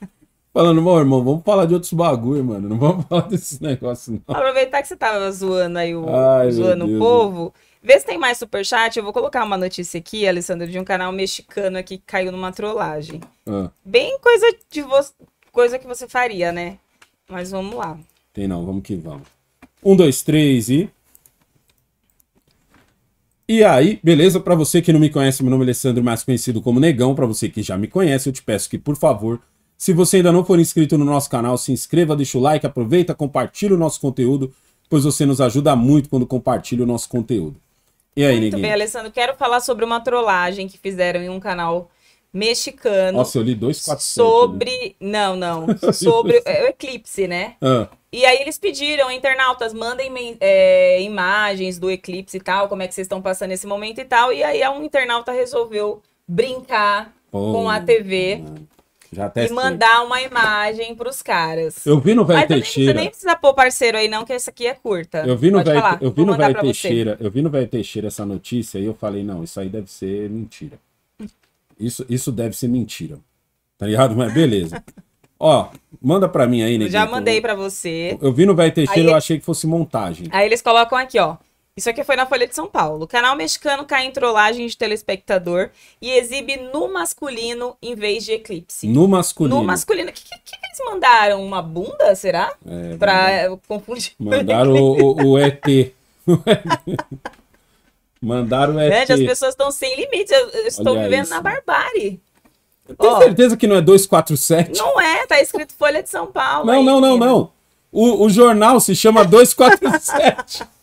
Falando, bom, irmão, vamos falar de outros bagulho, mano. Não vamos falar desses negócios, não. Aproveitar que você tava zoando aí o. Ai, zoando o povo. Deus. Vê se tem mais superchat. Eu vou colocar uma notícia aqui, Alessandro, de um canal mexicano aqui que caiu numa trollagem. Ah. Bem coisa de você. Coisa que você faria, né? Mas vamos lá. Tem não, vamos que vamos. Um, dois, três e. E aí, beleza? Para você que não me conhece, meu nome é Alessandro, mais conhecido como Negão. Para você que já me conhece, eu te peço que, por favor, se você ainda não for inscrito no nosso canal, se inscreva, deixa o like, aproveita, compartilha o nosso conteúdo, pois você nos ajuda muito quando compartilha o nosso conteúdo. E aí, Muito ninguém? bem, Alessandro. Quero falar sobre uma trollagem que fizeram em um canal mexicano. Nossa, eu li dois quatro né? Sobre. Não, não. Sobre é, o eclipse, né? Ah. E aí eles pediram, internautas, mandem é, imagens do eclipse e tal, como é que vocês estão passando esse momento e tal. E aí um internauta resolveu brincar oh. com a TV. Já E mandar uma imagem pros caras. Eu vi no Velho Teixeira. Você nem precisa pôr parceiro aí, não, que essa aqui é curta. Eu vi no Velho eu vi no velho Teixeira. Você. Eu vi no Velho Teixeira essa notícia e eu falei, não, isso aí deve ser mentira. Isso, isso deve ser mentira. Tá ligado? Mas beleza. Ó, manda pra mim aí, né? Já mandei pra você. Eu vi no Velho Teixeira, e eu achei que fosse montagem. Aí eles colocam aqui, ó. Isso aqui foi na Folha de São Paulo. O canal mexicano cai em trollagem de telespectador e exibe no masculino em vez de eclipse. No masculino. No masculino. O que, que, que, eles mandaram? Uma bunda, será? É, pra mano. confundir. Mandaram o, o, o ET. mandaram o ET. Gente, as pessoas estão sem limites. Eu, eu estou Olha vivendo isso. na barbárie. Tem tenho oh. certeza que não é 247. Não é, tá escrito Folha de São Paulo. Não, aí, não, não, não. O, o jornal se chama 247.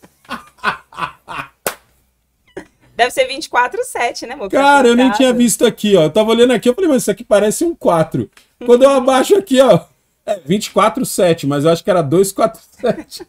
Deve ser 24,7, né, amor? Cara, eu nem tinha visto aqui, ó. Eu tava olhando aqui, eu falei, mas isso aqui parece um 4. Quando eu abaixo aqui, ó, é 24,7, mas eu acho que era 247.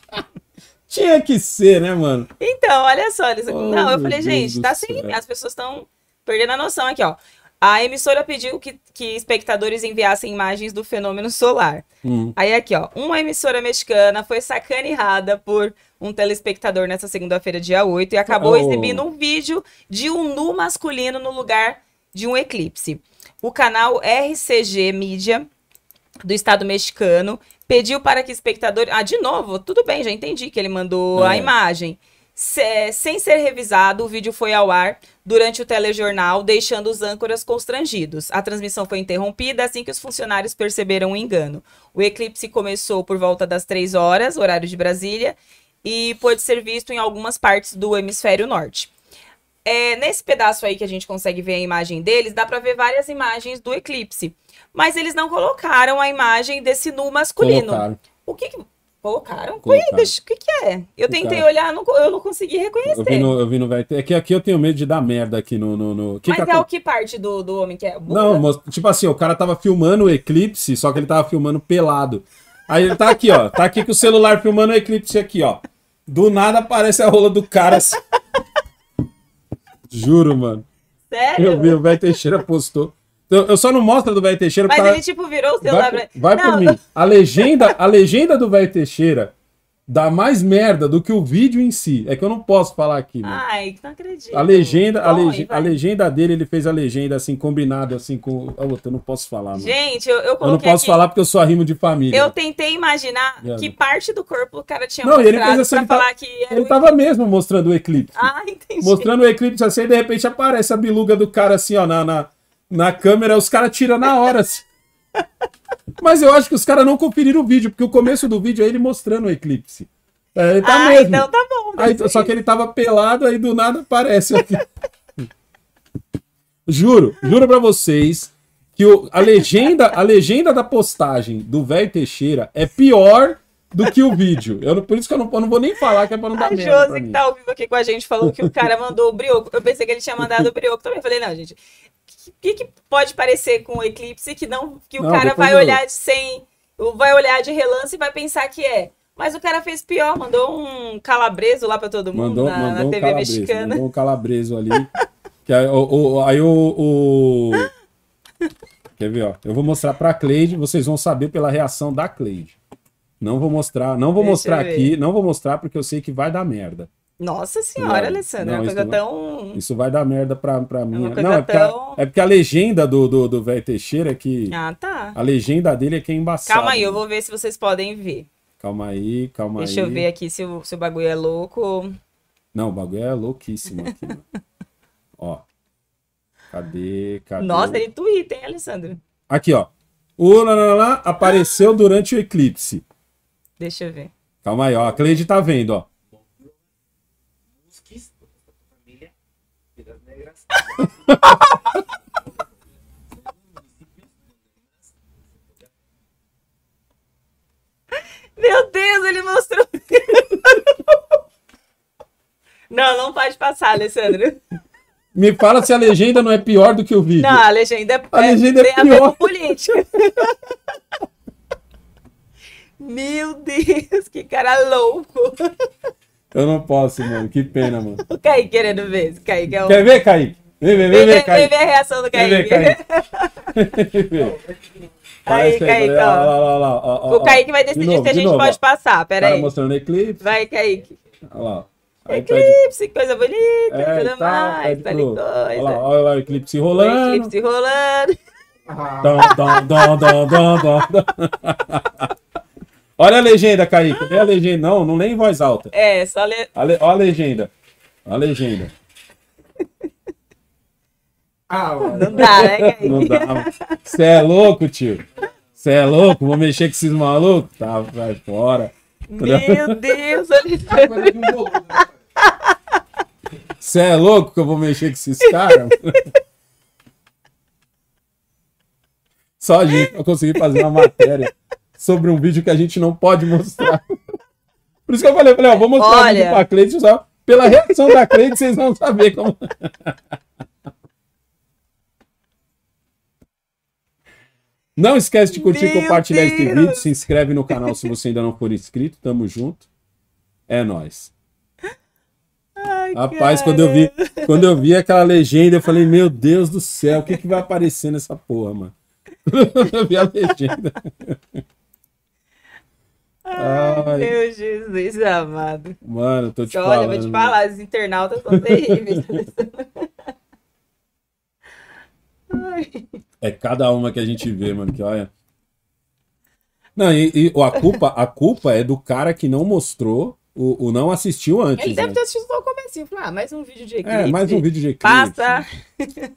tinha que ser, né, mano? Então, olha só, eles... oh, não, eu oh, falei, Deus gente, tá assim, as pessoas estão perdendo a noção aqui, ó. A emissora pediu que, que espectadores enviassem imagens do fenômeno solar. Hum. Aí aqui, ó, uma emissora mexicana foi sacaneada por um telespectador nessa segunda-feira, dia 8, e acabou oh. exibindo um vídeo de um nu masculino no lugar de um eclipse. O canal RCG Mídia do Estado mexicano pediu para que espectadores. Ah, de novo, tudo bem, já entendi que ele mandou é. a imagem se, sem ser revisado, o vídeo foi ao ar durante o telejornal, deixando os âncoras constrangidos. A transmissão foi interrompida assim que os funcionários perceberam o engano. O eclipse começou por volta das 3 horas, horário de Brasília, e pôde ser visto em algumas partes do hemisfério norte. É, nesse pedaço aí que a gente consegue ver a imagem deles, dá para ver várias imagens do eclipse. Mas eles não colocaram a imagem desse nu masculino. Colocaram. O que, Colocaram? coisas o que, que é? Eu tentei olhar, não, eu não consegui reconhecer. Eu vi no, eu vi no É que aqui eu tenho medo de dar merda aqui no. no, no... Que Mas que é o que parte do, do homem que é? Não, tipo assim, o cara tava filmando o eclipse, só que ele tava filmando pelado. Aí ele tá aqui, ó. Tá aqui com o celular filmando o eclipse aqui, ó. Do nada aparece a rola do cara. Assim. Juro, mano. Sério? Eu vi, o velho Teixeira postou. Eu, então, eu só não mostro do velho Teixeira. Mas ele, tipo, virou o celular. Vai, né? vai por mim. A legenda, a legenda do velho Teixeira dá mais merda do que o vídeo em si. É que eu não posso falar aqui, mano. Né? Ai, não acredito. A legenda, Bom, a, a legenda dele, ele fez a legenda assim, combinado assim com a outra. Eu não posso falar, mano. Gente, eu, eu coloquei Eu não posso aqui... falar porque eu sou rimo de família. Eu tentei imaginar que parte do corpo o cara tinha não, mostrado ele fez assim, pra ele tá- falar tá... que... Era ele tava mesmo mostrando o eclipse. Ah, entendi. Mostrando o eclipse assim, e de repente aparece a biluga do cara assim, ó, na... na na câmera, os caras tiram na hora. Assim. Mas eu acho que os caras não conferiram o vídeo, porque o começo do vídeo é ele mostrando o eclipse. É, ele tá ah, mesmo. então tá bom. Aí, só que ele tava pelado, aí do nada aparece aqui. juro, juro pra vocês que o, a, legenda, a legenda da postagem do velho Teixeira é pior do que o vídeo. Eu, por isso que eu não, eu não vou nem falar que é pra não dar merda. A Josi que tá ao vivo aqui com a gente falou que o cara mandou o brioco. Eu pensei que ele tinha mandado o brioco também. falei, não, gente que, que pode parecer com o eclipse que não que o não, cara vai olhar de sem vai olhar de relance e vai pensar que é. Mas o cara fez pior, mandou um calabreso lá para todo mundo mandou, na, mandou na, TV um mexicana. Mandou um calabreso ali. que aí, o, o, aí o, o... Quer ver, ó? Eu vou mostrar para Cleide, vocês vão saber pela reação da Cleide. Não vou mostrar, não vou Deixa mostrar aqui, não vou mostrar porque eu sei que vai dar merda. Nossa senhora, Alessandra, é não, coisa tão. isso vai dar merda pra, pra mim. É não, é, tão... porque a, é porque a legenda do, do, do velho Teixeira é que. Ah, tá. A legenda dele é que é embaçada. Calma aí, né? eu vou ver se vocês podem ver. Calma aí, calma Deixa aí. Deixa eu ver aqui se o, se o bagulho é louco. Não, o bagulho é louquíssimo aqui. ó. Cadê, cadê? Nossa, ele twitta, hein, Alessandro? Aqui, ó. O lá, lá, lá apareceu durante o eclipse. Deixa eu ver. Calma aí, ó. A Cleide tá vendo, ó. Meu Deus, ele mostrou. não, não pode passar, Alessandro. Me fala se a legenda não é pior do que o vídeo. Não, a legenda é, a é, legenda é pior. política. Meu Deus, que cara louco. Eu não posso, mano. Que pena, mano. O Kaique querendo ver. Kaique é Quer ver, Kaique? Vem, vem, vem, vem, Vem ver a reação do Kaique. Vem, Aí, Kaique, ó. Lá, lá, lá, o Kaique vai decidir de novo, se a gente novo, pode ó. passar, tá peraí. Tá mostrando eclipse. Vai, Kaique. Olha lá. eclipse, coisa bonita, é, tudo tá, mais, tá Olha lá, olha lá o eclipse rolando. O eclipse rolando. Dom, dom, dom, dom, dom, Olha a legenda, Kaique. Lê é a legenda. Não, não lê em voz alta. É, só ler. Le... Olha a legenda. A legenda. Ah, não dá, né? né não dá. Você é louco, tio? Você é louco? Vou mexer com esses malucos? Tá, vai fora. Meu Deus, Você tá né, é louco que eu vou mexer com esses caras? Só a gente vai conseguir fazer uma matéria sobre um vídeo que a gente não pode mostrar. Por isso que eu falei, falei, ó, vou mostrar Olha... o vídeo pra Cleide, só pela reação da Cleide, vocês vão saber como. Não esquece de curtir, e compartilhar Deus. este vídeo, se inscreve no canal se você ainda não for inscrito. Tamo junto. É nós. Rapaz, cara. quando eu vi, quando eu vi aquela legenda, eu falei: "Meu Deus do céu, o que que vai aparecer nessa porra, mano?" eu vi a legenda. Ai, meu Jesus amado. Mano, tô te Só, falando. Olha, vou te falar, os internautas estão terríveis. É cada uma que a gente vê, mano, que olha. Não, e, e a, culpa, a culpa é do cara que não mostrou, o, o não assistiu antes. Ele deve né? ter assistido só o comecinho. Falou, ah, mais um vídeo de eclipse. É, mais um vídeo de eclipse. Passa.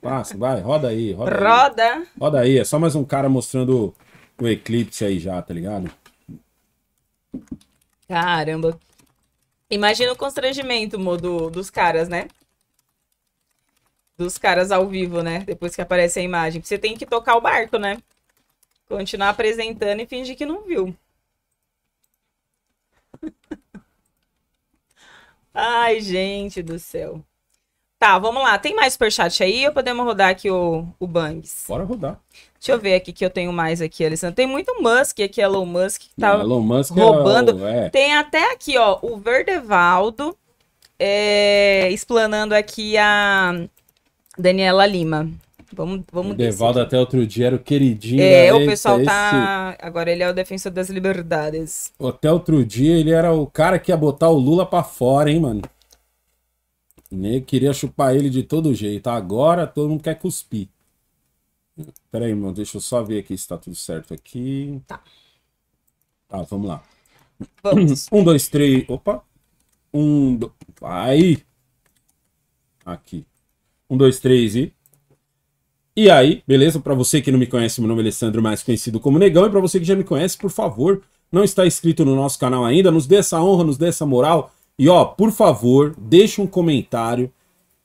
Passa, vai, roda aí. Roda. Roda aí, roda aí. é só mais um cara mostrando o eclipse aí já, tá ligado? Caramba. Imagina o constrangimento, Mo, do, dos caras, né? dos caras ao vivo, né? Depois que aparece a imagem. Você tem que tocar o barco, né? Continuar apresentando e fingir que não viu. Ai, gente do céu. Tá, vamos lá. Tem mais superchat aí ou podemos rodar aqui o, o Bangs? Bora rodar. Deixa eu ver aqui que eu tenho mais aqui, Alessandro. Tem muito Musk aqui, Elon Musk, que tá Musk é roubando. É... Tem até aqui, ó, o Verdevaldo é, explanando aqui a, Daniela Lima. Vamos, vamos o Devaldo até outro dia era o queridinho. É, né? o pessoal tá esse... tá. Agora ele é o defensor das liberdades. Até outro dia ele era o cara que ia botar o Lula pra fora, hein, mano? Nem queria chupar ele de todo jeito. Agora todo mundo quer cuspir. Pera aí, irmão, deixa eu só ver aqui se tá tudo certo aqui. Tá. Tá, vamos lá. Vamos. Um, dois, três. Opa. Um, dois. Vai. Aqui. Um, dois, três e. E aí, beleza? Para você que não me conhece, meu nome é Alessandro, mais conhecido como Negão. E para você que já me conhece, por favor, não está inscrito no nosso canal ainda, nos dê essa honra, nos dê essa moral. E ó, por favor, deixe um comentário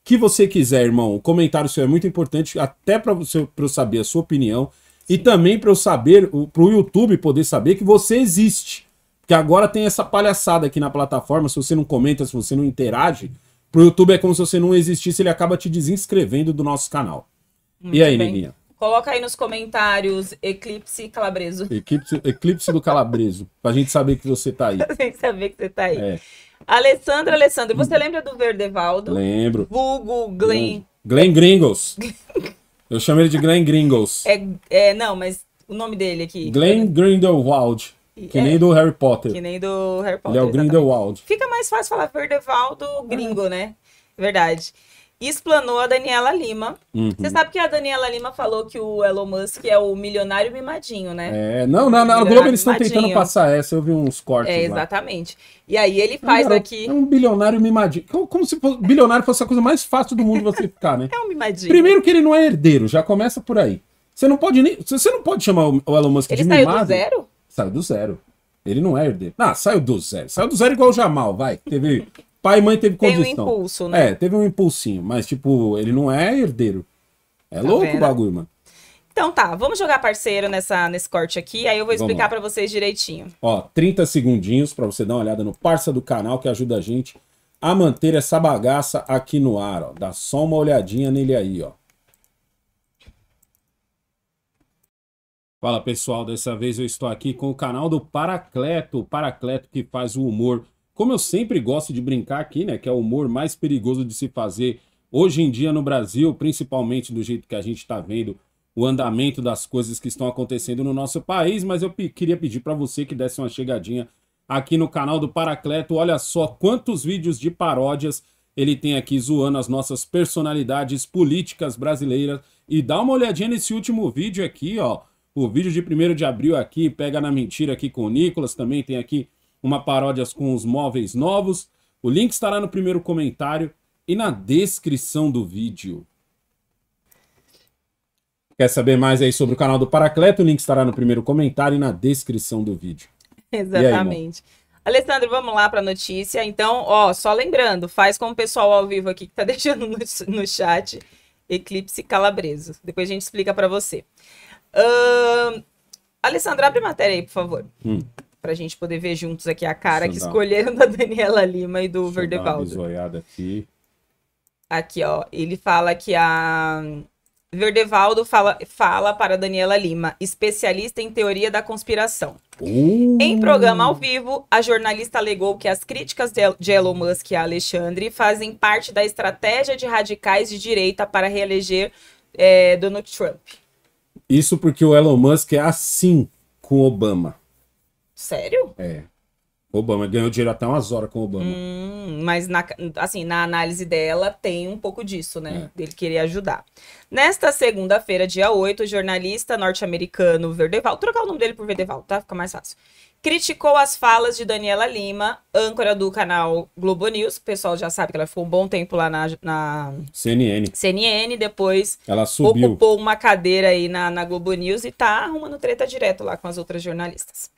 que você quiser, irmão. O comentário seu é muito importante, até para eu saber a sua opinião. E também para eu saber, para o YouTube poder saber que você existe. Porque agora tem essa palhaçada aqui na plataforma, se você não comenta, se você não interage, Pro YouTube é como se você não existisse, ele acaba te desinscrevendo do nosso canal. Muito e aí, bem. Neguinha? Coloca aí nos comentários Eclipse Calabreso. Eclipse, eclipse do Calabreso, pra gente saber que você tá aí. Pra gente saber que você tá aí. É. Alessandra, Alessandra, você lembra do Verdevaldo? Lembro. Vulgo, Glenn... Glenn Gringos. Eu chamo ele de Glenn Gringos. É, é, não, mas o nome dele aqui. Glenn Grindelwald. Que é, nem do é, Harry Potter. Que nem do Harry Potter. Ele é o Grindelwald. Fica mais fácil falar Verdevaldo gringo, né? Verdade. Explanou a Daniela Lima. Uhum. Você sabe que a Daniela Lima falou que o Elon Musk é o milionário mimadinho, né? É, não, na, na Globo eles estão tentando passar essa, eu vi uns cortes. É, exatamente. Lá. E aí ele faz aqui. É um bilionário mimadinho. Como, como se fosse, bilionário fosse a coisa mais fácil do mundo você ficar, né? é um mimadinho. Primeiro que ele não é herdeiro, já começa por aí. Você não pode nem. Você não pode chamar o Elon Musk ele de mimadinho. Ele saiu do zero? Saiu do zero. Ele não é herdeiro. Ah, saiu do zero. Saiu do zero igual o Jamal, vai. Teve. Pai e mãe teve condição. Teve um impulso, né? É, teve um impulsinho, mas, tipo, ele não é herdeiro. É tá louco vendo? o bagulho, mano. Então tá, vamos jogar parceiro nessa, nesse corte aqui, aí eu vou explicar para vocês direitinho. Ó, 30 segundinhos para você dar uma olhada no parça do canal que ajuda a gente a manter essa bagaça aqui no ar, ó. Dá só uma olhadinha nele aí, ó. Fala pessoal, dessa vez eu estou aqui com o canal do Paracleto, Paracleto que faz o humor. Como eu sempre gosto de brincar aqui, né, que é o humor mais perigoso de se fazer hoje em dia no Brasil, principalmente do jeito que a gente está vendo o andamento das coisas que estão acontecendo no nosso país, mas eu queria pedir para você que desse uma chegadinha aqui no canal do Paracleto. Olha só quantos vídeos de paródias ele tem aqui zoando as nossas personalidades políticas brasileiras. E dá uma olhadinha nesse último vídeo aqui, ó o vídeo de 1 de abril aqui, pega na mentira aqui com o Nicolas, também tem aqui uma paródia com os móveis novos. O link estará no primeiro comentário e na descrição do vídeo. Quer saber mais aí sobre o canal do Paracleto? O link estará no primeiro comentário e na descrição do vídeo. Exatamente. Aí, Alessandro, vamos lá para a notícia. Então, ó, só lembrando, faz com o pessoal ao vivo aqui que está deixando no, no chat Eclipse Calabreso. Depois a gente explica para você. Uh, Alessandra, abre matéria aí, por favor. Hum. Pra gente poder ver juntos aqui a cara Deixa que escolheram da Daniela Lima e do Deixa Verdevaldo. Uma aqui. aqui, ó. Ele fala que a Verdevaldo fala, fala para Daniela Lima, especialista em teoria da conspiração. Uh. Em programa ao vivo, a jornalista alegou que as críticas de, Elon Musk e Alexandre fazem parte da estratégia de radicais de direita para reeleger é, Donald Trump. Isso porque o Elon Musk é assim com Obama. Sério? É. Obama ganhou dinheiro até umas horas com Obama. Hum, mas na, assim, na análise dela tem um pouco disso, né? É. Dele querer ajudar. Nesta segunda-feira, dia 8, o jornalista norte-americano Verdeval, trocar o nome dele por Verdeval, tá? Fica mais fácil criticou as falas de Daniela Lima, âncora do canal Globo News. O pessoal já sabe que ela ficou um bom tempo lá na, na... CNN. CNN, depois ela subiu. ocupou uma cadeira aí na, na Globo News e tá arrumando treta direto lá com as outras jornalistas.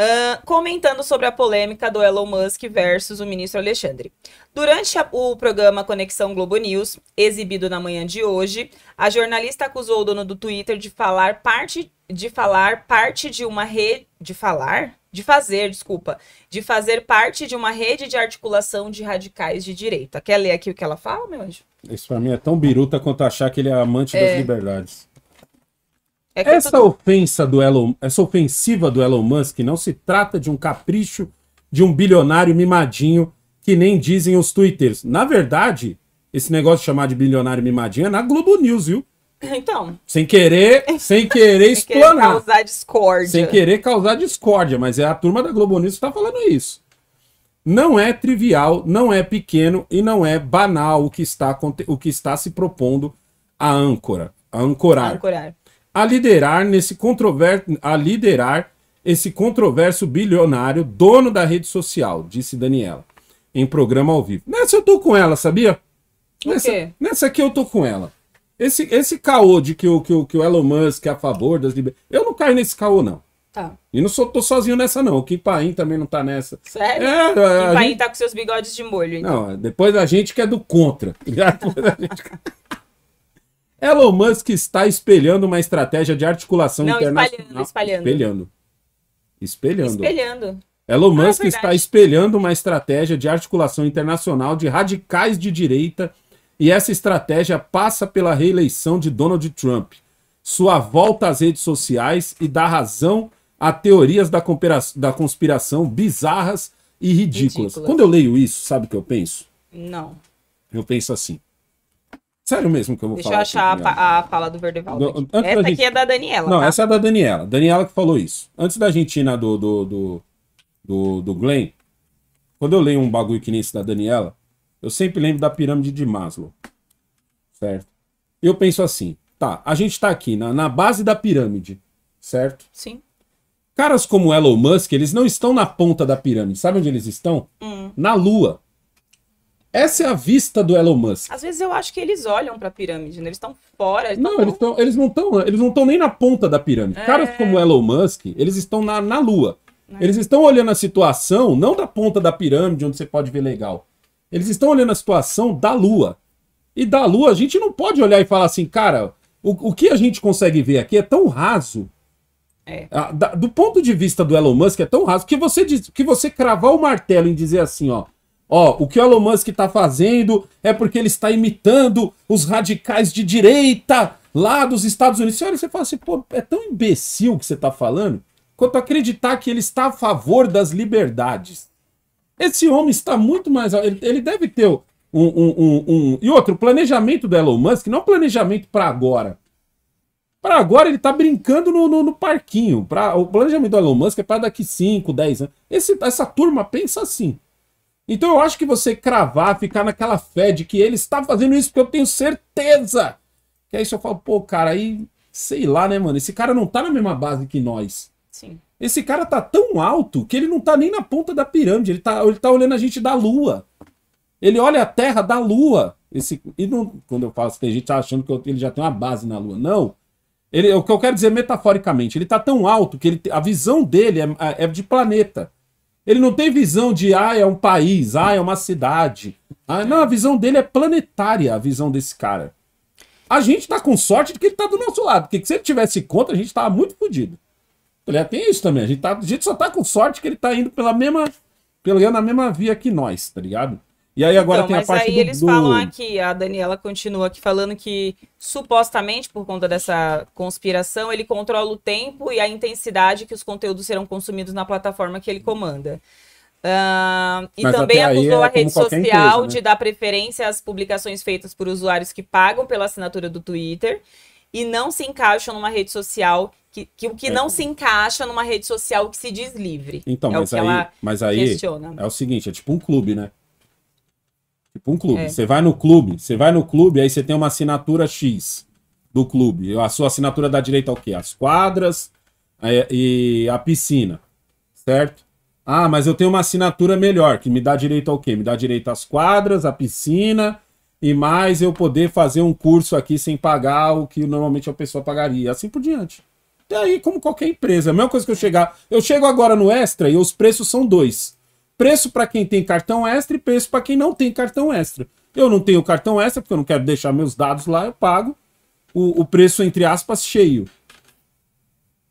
Uh, comentando sobre a polêmica do Elon Musk versus o ministro Alexandre. Durante a, o programa Conexão Globo News, exibido na manhã de hoje, a jornalista acusou o dono do Twitter de falar parte de falar parte de uma rede. De falar? De fazer, desculpa. De fazer parte de uma rede de articulação de radicais de direita. Quer ler aqui o que ela fala, meu anjo? Isso pra mim é tão biruta quanto achar que ele é amante é... das liberdades. É essa, tô... ofensa do Elon, essa ofensiva do Elon Musk não se trata de um capricho de um bilionário mimadinho que nem dizem os twitters. Na verdade, esse negócio de chamar de bilionário mimadinho é na Globo News, viu? Então. Sem querer, sem querer Sem querer causar discórdia. Sem querer causar discórdia, mas é a turma da Globo News que está falando isso. Não é trivial, não é pequeno e não é banal o que está, o que está se propondo a âncora, a ancorar. A ancorar. A liderar nesse controver... a liderar esse controverso bilionário dono da rede social, disse Daniela em programa ao vivo. Nessa eu tô com ela, sabia? Nessa, nessa aqui eu tô com ela. Esse, esse caô de que o, que, o, que o Elon Musk é a favor das liberdades. Eu não caio nesse caô, não. Tá. E não sou, tô sozinho nessa, não. O Kipain também não tá nessa. Sério? É, o gente... tá com seus bigodes de molho. Então. Não, é, depois a gente que é do contra. Depois a gente... É. Elon Musk está espelhando uma estratégia de articulação não, internacional. Espalhando, espalhando. Espelhando. Espelhando. Elon ah, é Musk é está espelhando uma estratégia de articulação internacional de radicais de direita e essa estratégia passa pela reeleição de Donald Trump, sua volta às redes sociais e dá razão a teorias da, da conspiração bizarras e ridículas. Quando eu leio isso, sabe o que eu penso? Não. Eu penso assim. Sério mesmo que eu vou Deixa falar. Deixa eu achar aqui, a, a, fala do Verdevaldo. Do, aqui. Essa gente... aqui é da Daniela. Não, tá? essa é da Daniela. Daniela que falou isso. Antes da Argentina do, do, do, do, do Glenn, quando eu leio um bagulho que nem esse da Daniela, eu sempre lembro da pirâmide de Maslow. Certo? Eu penso assim, tá, a gente está aqui na, na base da pirâmide, certo? Sim. Caras como Elon Musk, eles não estão na ponta da pirâmide. Sabe onde eles estão? Hum. Na Lua. Essa é a vista do Elon Musk. Às vezes eu acho que eles olham para a pirâmide, né? Eles estão fora. Eles não, tão... Eles, tão, eles não estão, eles não estão nem na ponta da pirâmide. É... Caras como Elon Musk, eles estão na, na Lua. É. Eles estão olhando a situação não da ponta da pirâmide onde você pode ver legal. Eles estão olhando a situação da Lua. E da Lua a gente não pode olhar e falar assim, cara, o, o que a gente consegue ver aqui é tão raso. É. A, ah, da, do ponto de vista do Elon Musk, é tão raso que você, diz, que você cravar o martelo em dizer assim, ó, Ó, o que o Elon Musk está fazendo é porque ele está imitando os radicais de direita lá dos Estados Unidos. Você olha e você fala assim, pô, é tão imbecil que você está falando, quanto acreditar que ele está a favor das liberdades. Esse homem está muito mais. Ele, ele deve ter um, um, um, um, E outro, o planejamento do Elon Musk não é um planejamento para agora. Para agora ele está brincando no, no, no, parquinho. Pra, o planejamento do Elon Musk é para daqui 5, 10 anos. Esse, essa turma pensa assim. Então eu acho que você cravar, ficar naquela fé de que ele está fazendo isso porque eu tenho certeza. Que aí você fala, pô, cara, aí sei lá, né, mano? Esse cara não tá na mesma base que nós. Esse cara tá tão alto que ele não tá nem na ponta da pirâmide, ele tá, ele tá olhando a gente da lua. Ele olha a terra da lua. Esse, e não, quando eu falo assim, tem gente tá achando que eu, ele já tem uma base na lua. Não. Ele, o que eu quero dizer metaforicamente, ele tá tão alto que ele, a visão dele é, é, é de planeta. Ele não tem visão de, ah, é um país, ah, é uma cidade. Ah, não, a visão dele é planetária, a visão desse cara. A gente tá com sorte de que ele tá do nosso lado, porque se ele tivesse contra, a gente tava muito fodido. Falei, ah, tem isso também. A gente, tá, a gente só tá com sorte que ele tá indo pela mesma. Pelo menos na mesma via que nós, tá ligado? E aí agora então, tem a parte do... Mas aí eles do... falam aqui, a Daniela continua aqui falando que supostamente por conta dessa conspiração, ele controla o tempo e a intensidade que os conteúdos serão consumidos na plataforma que ele comanda. Uh, e Mas também acusou é a rede social empresa, né? de dar preferência às publicações feitas por usuários que pagam pela assinatura do Twitter e não se encaixam numa rede social que, que o que é. não se encaixa numa rede social, que se diz livre. Então, é mas, aí, mas aí questiona. é o seguinte, é tipo um clube, né? Tipo um clube. É. Você vai no clube, você vai no clube, aí você tem uma assinatura X do clube. A sua assinatura dá direito é ao quê? As quadras é, e a piscina, certo? Ah, mas eu tenho uma assinatura melhor, que me dá direito ao quê? Me dá direito às quadras, à piscina e mais eu poder fazer um curso aqui sem pagar o que normalmente a pessoa pagaria, assim por diante. Até aí, como qualquer empresa. A mesma coisa que eu chegar. Eu chego agora no Extra e os preços são dois: preço para quem tem cartão extra e preço para quem não tem cartão extra. Eu não tenho cartão extra porque eu não quero deixar meus dados lá, eu pago o, o preço, entre aspas, cheio.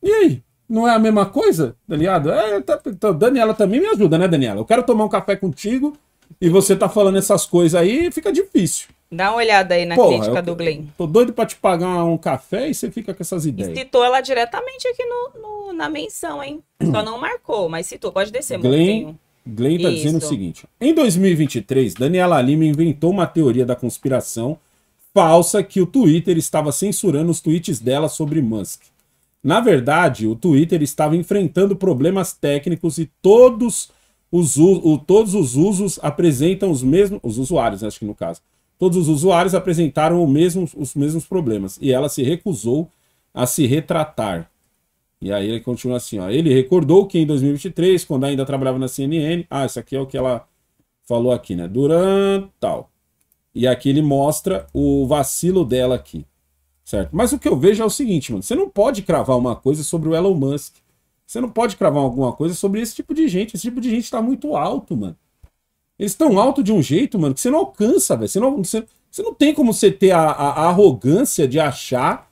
E aí? Não é a mesma coisa? Tá ligado? É, tá, tá, Daniela também me ajuda, né, Daniela? Eu quero tomar um café contigo e você tá falando essas coisas aí, fica difícil. Dá uma olhada aí na Porra, crítica eu, do Glenn. Tô doido pra te pagar um café e você fica com essas ideias. E citou ela diretamente aqui no, no, na menção, hein? Só não marcou, mas citou. Pode descer, Glenn, Glenn tá Isso. dizendo o seguinte. Em 2023, Daniela Lima inventou uma teoria da conspiração falsa que o Twitter estava censurando os tweets dela sobre Musk. Na verdade, o Twitter estava enfrentando problemas técnicos e todos os, todos os usos apresentam os mesmos... Os usuários, acho que no caso Todos os usuários apresentaram mesmo, os mesmos problemas e ela se recusou a se retratar. E aí ele continua assim, ó. Ele recordou que em 2023, quando ainda trabalhava na CNN, ah, isso aqui é o que ela falou aqui, né? Durante tal. E aqui ele mostra o vacilo dela aqui, certo? Mas o que eu vejo é o seguinte, mano. Você não pode cravar uma coisa sobre o Elon Musk. Você não pode cravar alguma coisa sobre esse tipo de gente. Esse tipo de gente está muito alto, mano. Eles estão alto de um jeito, mano, que você não alcança, velho. Você não, você, você, não tem como você ter a, a, a, arrogância de achar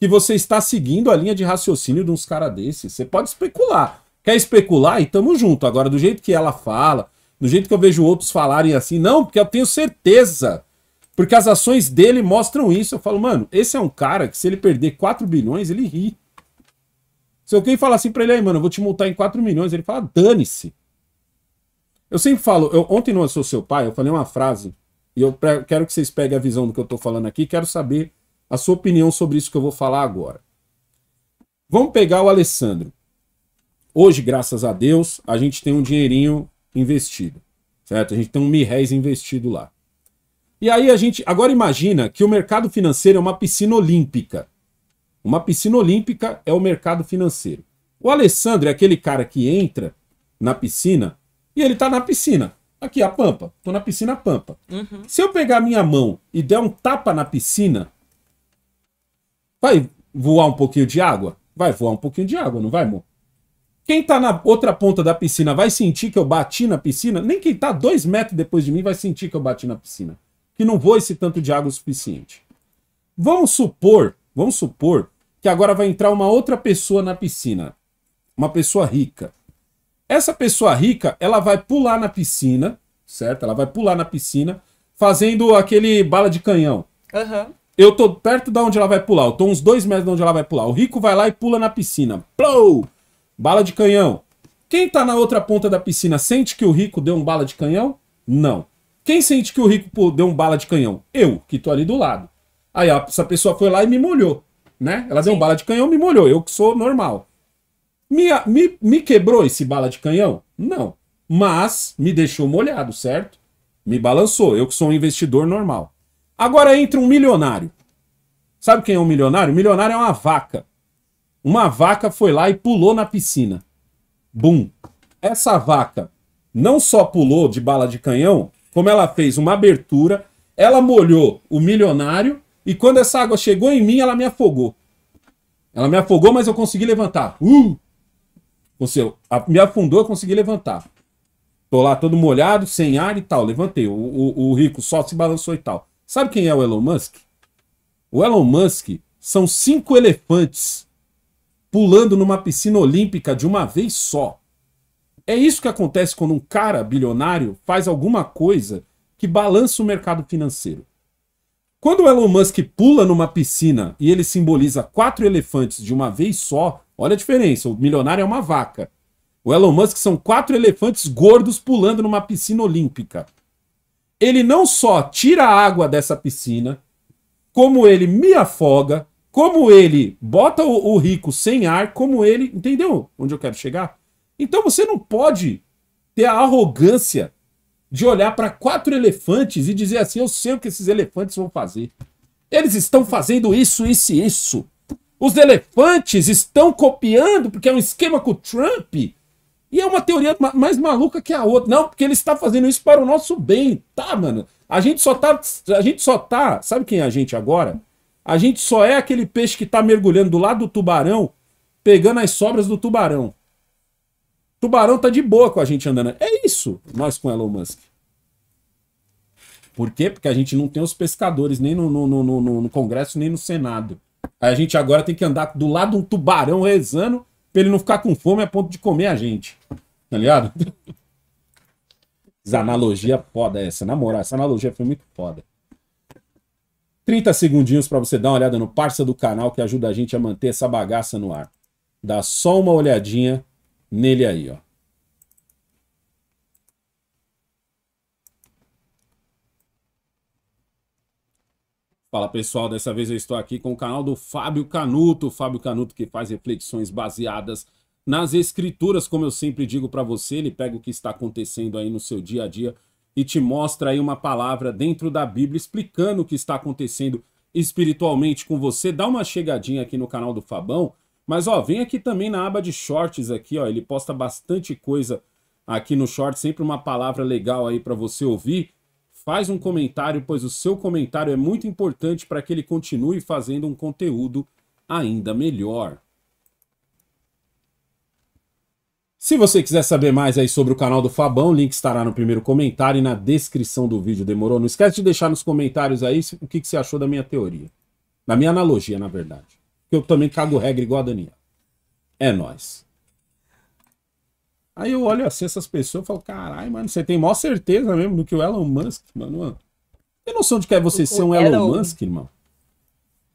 que você está seguindo a linha de raciocínio de uns caras desses. Você pode especular. Quer especular? E tamo junto. Agora, do jeito que ela fala, do jeito que eu vejo outros falarem assim, não, porque eu tenho certeza. Porque as ações dele mostram isso. Eu falo, mano, esse é um cara que se ele perder 4 bilhões, ele ri. Se alguém falar assim pra ele, aí, mano, eu vou te multar em 4 milhões, ele fala, dane-se. Eu sempre falo, eu, ontem não Eu Sou Seu Pai, eu falei uma frase, e eu quero que vocês peguem a visão do que eu estou falando aqui, quero saber a sua opinião sobre isso que eu vou falar agora. Vamos pegar o Alessandro. Hoje, graças a Deus, a gente tem um dinheirinho investido, certo? A gente tem um mil réis investido lá. E aí a gente, agora imagina que o mercado financeiro é uma piscina olímpica. Uma piscina olímpica é o mercado financeiro. O Alessandro é aquele cara que entra na piscina e ele tá na piscina. Aqui, a pampa. Tô na piscina pampa. Uhum. Se eu pegar minha mão e der um tapa na piscina, vai voar um pouquinho de água? Vai voar um pouquinho de água, não vai, amor? Quem tá na outra ponta da piscina vai sentir que eu bati na piscina? Nem quem tá dois metros depois de mim vai sentir que eu bati na piscina. Que não voa esse tanto de água o suficiente. Vamos supor, vamos supor que agora vai entrar uma outra pessoa na piscina. Uma pessoa rica. Essa pessoa rica, ela vai pular na piscina, certo? Ela vai pular na piscina fazendo aquele bala de canhão. Uhum. Eu tô perto de onde ela vai pular, eu tô uns dois metros de onde ela vai pular. O rico vai lá e pula na piscina. Plou! Bala de canhão. Quem tá na outra ponta da piscina sente que o rico deu um bala de canhão? Não. Quem sente que o rico deu um bala de canhão? Eu, que tô ali do lado. Aí essa pessoa foi lá e me molhou, né? Ela Sim. deu um bala de canhão, e me molhou. Eu que sou normal. Me, me, me quebrou esse bala de canhão? Não. Mas me deixou molhado, certo? Me balançou. Eu que sou um investidor normal. Agora entra um milionário. Sabe quem é um milionário? O milionário é uma vaca. Uma vaca foi lá e pulou na piscina. Bum. Essa vaca não só pulou de bala de canhão, como ela fez uma abertura, ela molhou o milionário e quando essa água chegou em mim, ela me afogou. Ela me afogou, mas eu consegui levantar. Uh! Ou seja, me afundou, eu consegui levantar. Tô lá todo molhado, sem ar e tal, levantei. O, o, o rico só se balançou e tal. Sabe quem é o Elon Musk? O Elon Musk são cinco elefantes pulando numa piscina olímpica de uma vez só. É isso que acontece quando um cara bilionário faz alguma coisa que balança o mercado financeiro. Quando o Elon Musk pula numa piscina e ele simboliza quatro elefantes de uma vez só, Olha a diferença. O milionário é uma vaca. O Elon Musk são quatro elefantes gordos pulando numa piscina olímpica. Ele não só tira a água dessa piscina, como ele me afoga, como ele bota o, rico sem ar, como ele. Entendeu onde eu quero chegar? Então você não pode ter a arrogância de olhar para quatro elefantes e dizer assim: eu sei o que esses elefantes vão fazer. Eles estão fazendo isso, isso e isso. Os elefantes estão copiando porque é um esquema com o Trump. E é uma teoria mais maluca que a outra. Não, porque ele está fazendo isso para o nosso bem. Tá, mano? A gente só tá. A gente só tá. Sabe quem é a gente agora? A gente só é aquele peixe que está mergulhando do lado do tubarão, pegando as sobras do tubarão. O tubarão tá de boa com a gente andando. É isso, nós com Elon Musk. Por quê? Porque a gente não tem os pescadores nem no, no, no, no Congresso, nem no Senado. Aí a gente agora tem que andar do lado de um tubarão rezando pra ele não ficar com fome a ponto de comer a gente. Tá ligado? Essa analogia foda é essa, na moral. Essa analogia foi muito foda. 30 segundinhos para você dar uma olhada no parça do canal que ajuda a gente a manter essa bagaça no ar. Dá só uma olhadinha nele aí, ó. Fala pessoal, dessa vez eu estou aqui com o canal do Fábio Canuto, Fábio Canuto que faz reflexões baseadas nas escrituras, como eu sempre digo para você, ele pega o que está acontecendo aí no seu dia a dia e te mostra aí uma palavra dentro da Bíblia explicando o que está acontecendo espiritualmente com você. Dá uma chegadinha aqui no canal do Fabão, mas ó, vem aqui também na aba de shorts aqui, ó, ele posta bastante coisa aqui no short, sempre uma palavra legal aí para você ouvir faz um comentário, pois o seu comentário é muito importante para que ele continue fazendo um conteúdo ainda melhor. Se você quiser saber mais aí sobre o canal do Fabão, o link estará no primeiro comentário e na descrição do vídeo, demorou? Não esquece de deixar nos comentários aí o que, você achou da minha teoria. Da minha analogia, na verdade. Eu também cago regra igual a Daniel. É nós. Aí eu olho assim essas pessoas e falo, caralho, mano, você tem maior certeza mesmo do que o Elon Musk, mano. mano. Tem noção de que é você o ser um Elon, Elon, Musk, irmão?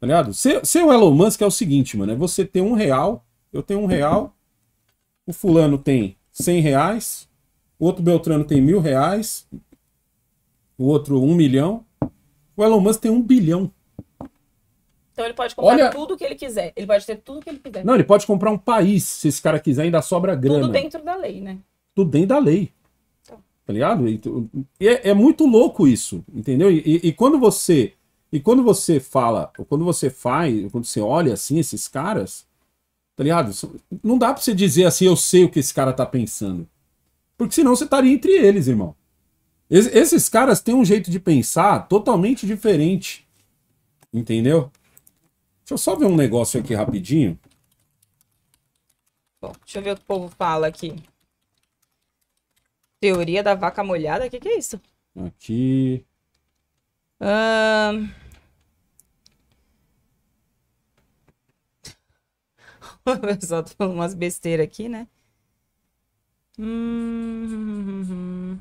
Tá ligado? Ser, ser um Elon Musk é o seguinte, mano, é você ter um real, eu tenho um real, o fulano tem cem reais, o outro Beltrano tem mil reais, o outro um milhão, o Elon Musk tem um bilhão. Então ele pode comprar Olha... tudo que ele quiser. Ele pode ter tudo que ele quiser. Não, ele pode comprar um país, se esse cara quiser, ainda sobra grana. Tudo dentro da lei, né? Tudo dentro da lei. Tá, tá ligado? E, é, é, muito louco isso, entendeu? E, e, quando você. E quando você fala, ou quando você faz, quando você olha assim esses caras, tá ligado? Não dá pra você dizer assim, eu sei o que esse cara tá pensando. Porque senão você estaria entre eles, irmão. Es, esses caras têm um jeito de pensar totalmente diferente. Entendeu? Deixa eu só ver um negócio aqui rapidinho. Bom, deixa eu ver o que o povo fala aqui. Teoria da vaca molhada? O que, que é isso? Aqui. Um... O pessoal tá falando umas besteiras aqui, né? Hum...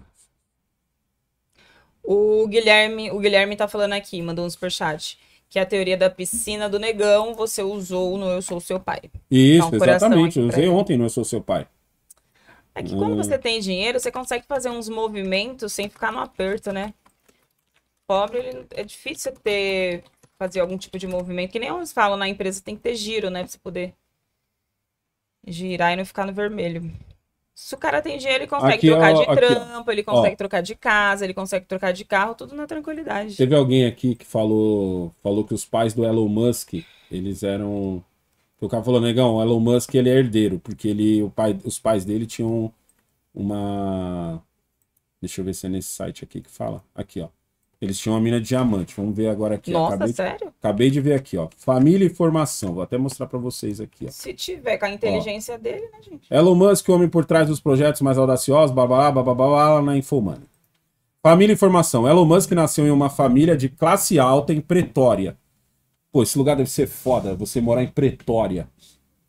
O Guilherme, o Guilherme tá falando aqui, mandou um superchat que é a teoria da piscina do negão, você usou no Eu Sou Seu Pai. Isso, então, exatamente. Eu usei ontem no Eu Sou Seu Pai. É que quando hum. você tem dinheiro, você consegue fazer uns movimentos sem ficar no aperto, né? Pobre, ele, é difícil ter fazer algum tipo de movimento. Que nem eles falam na empresa, tem que ter giro, né? Pra você poder girar e não ficar no vermelho. Se o cara tem dinheiro, ele consegue aqui, é trocar ó, de aqui, é- trampo, ele consegue ó. trocar de casa, ele consegue trocar de carro, tudo na tranquilidade. Teve alguém aqui que falou, falou que os pais do Elon Musk, eles eram. O cara falou, negão, o Elon Musk ele é herdeiro, porque ele, o pai, os pais dele tinham uma. Deixa eu ver se é nesse site aqui que fala. Aqui, ó. Eles tinham uma mina de diamante. Vamos ver agora aqui. Nossa, acabei sério? De, acabei de ver aqui, ó. Família e formação. Vou até mostrar para vocês aqui, ó. Se tiver com a inteligência ó. dele, né, gente? Elon Musk, o homem por trás dos projetos mais audaciosos, babá, babá, babá, na Infomani. Família e formação. Elon Musk nasceu em uma família de classe alta em Pretória. Pô, esse lugar deve ser foda, você morar em Pretória.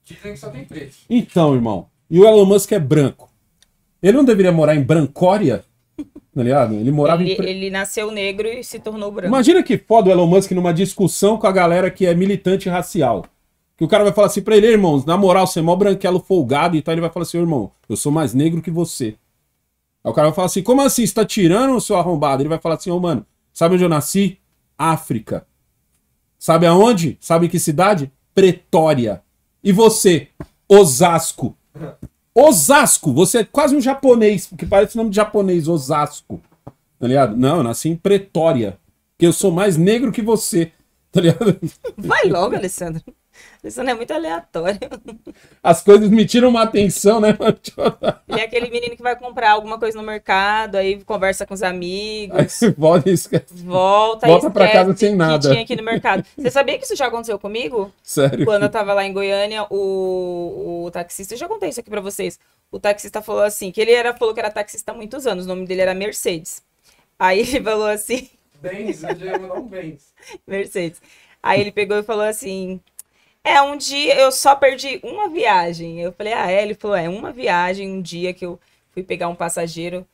Dizem que só tem preto. Então, irmão. E o Elon Musk é branco. Ele não deveria morar em Brancória? Tá ligado? Ele morava ele, em. Ele nasceu negro e se tornou branco. Imagina que foda o Elon Musk numa discussão com a galera que é militante racial. Que o cara vai falar assim pra ele, irmãos, na moral, você é mó branquelo folgado e tal. Ele vai falar assim, irmão, eu sou mais negro que você. Aí o cara vai falar assim, como assim? Você tá tirando o seu arrombado? Ele vai falar assim, ô oh, mano, sabe onde eu nasci? África. Sabe aonde? Sabe que cidade? Pretória. E você? Osasco. Osasco, você é quase um japonês, porque parece o nome de japonês, Osasco. Tá ligado? Não, eu nasci em Pretória, que eu sou mais negro que você. Tá ligado? Vai logo, Alessandro. Isso não é muito aleatório. As coisas me tiram uma atenção, né? Ele é aquele menino que vai comprar alguma coisa no mercado, aí conversa com os amigos. Aí volta e esquece. Volta, volta pra casa sem nada. tinha aqui no mercado. Você sabia que isso já aconteceu comigo? Sério? Quando eu tava lá em Goiânia, o, o taxista, eu já contei isso aqui pra vocês. O taxista falou assim, que ele era, falou que era taxista há muitos anos, o nome dele era Mercedes. Aí ele falou assim... Benz, eu já ia mandar um Benz. Mercedes. Aí ele pegou e falou assim: é, um dia eu só perdi uma viagem. Eu falei, ah, é? Ele falou, é, uma viagem, um dia que eu fui pegar um passageiro.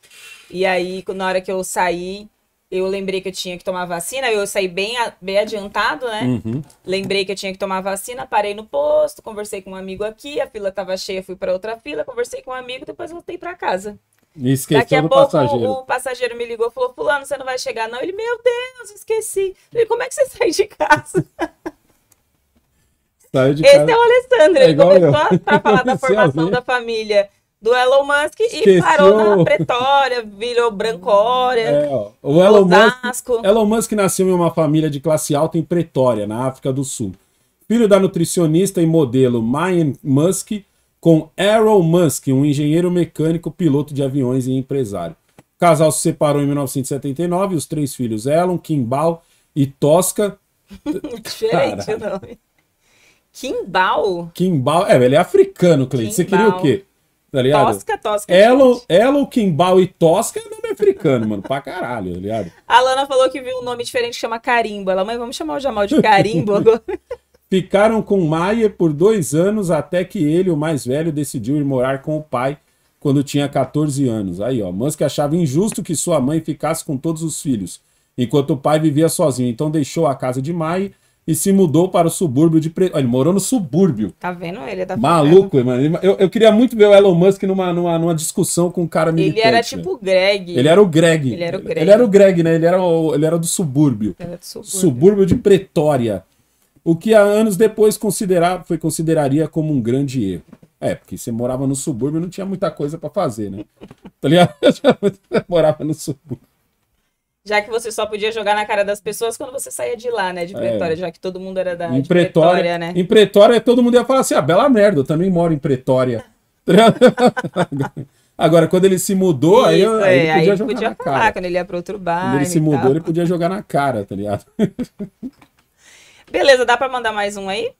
E aí, na hora que eu saí, eu lembrei que eu tinha que tomar vacina. Eu saí bem, bem adiantado, né? Uhum. Lembrei que eu tinha que tomar vacina, parei no posto, conversei com um amigo aqui, a fila tava cheia, fui para outra fila, conversei com um amigo, depois voltei para casa. E esqueceu Daqui a pouco passageiro. o passageiro me ligou, falou, fulano, você não vai chegar não? Ele, meu Deus, esqueci. Ele, como é que você sai de casa? Saiu de Esse cara... é o Alessandro, ele é começou para falar da formação da família do Elon Musk e parou na Pretória, virou Brancória, é, o Elon Musk, Elon Musk nasceu em uma família de classe alta em Pretória, na África do Sul. Filho da nutricionista e modelo Mayan Musk com Errol Musk, um engenheiro mecânico, piloto de aviões e empresário. O casal se separou em 1979, os três filhos Elon, Kimball e Tosca. Diferente não. o nome. Kimbal? Kimbal, é, ele é africano, Cleide. Você queria o quê? Tá ligado? Tosca, tosca. Elo, Elo, Kimbal e Tosca é nome africano, mano. Pra caralho, tá ligado? A Lana falou que viu um nome diferente que chama Carimbo. Ela, mãe, vamos chamar o Jamal de Carimbo agora. Ficaram com Maia por dois anos até que ele, o mais velho, decidiu ir morar com o pai quando tinha 14 anos. Aí, ó, Musk achava injusto que sua mãe ficasse com todos os filhos, enquanto o pai vivia sozinho. Então deixou a casa de Maia e se mudou para o subúrbio de. Pre... Ele morou no subúrbio. Tá vendo? Ele é tá da Maluco, mano. Eu, eu queria muito ver o Elon Musk numa, numa, numa discussão com um cara militante. Ele era né? tipo o Greg. Ele era o Greg. Ele era o Greg. Ele era o Greg, né? Ele era, o, ele era do subúrbio. Ele era do subúrbio. Subúrbio de Pretória. O que há anos depois considerar, foi consideraria como um grande erro. É, porque você morava no subúrbio e não tinha muita coisa para fazer, né? tá ligado? Morava no subúrbio. Já que você só podia jogar na cara das pessoas quando você saía de lá, né? De é. Pretória, é. já que todo mundo era da em Pretória, Pretória, né? Em Pretória, todo mundo ia falar assim, ah, bela merda, eu também moro em Pretória. Agora, quando ele se mudou, Isso, aí, é, aí ele podia aí jogar podia na falar, cara. Quando ele ia para outro bar. Quando ele se mudou, tal. ele podia jogar na cara, tá ligado? Beleza, dá para mandar mais um aí?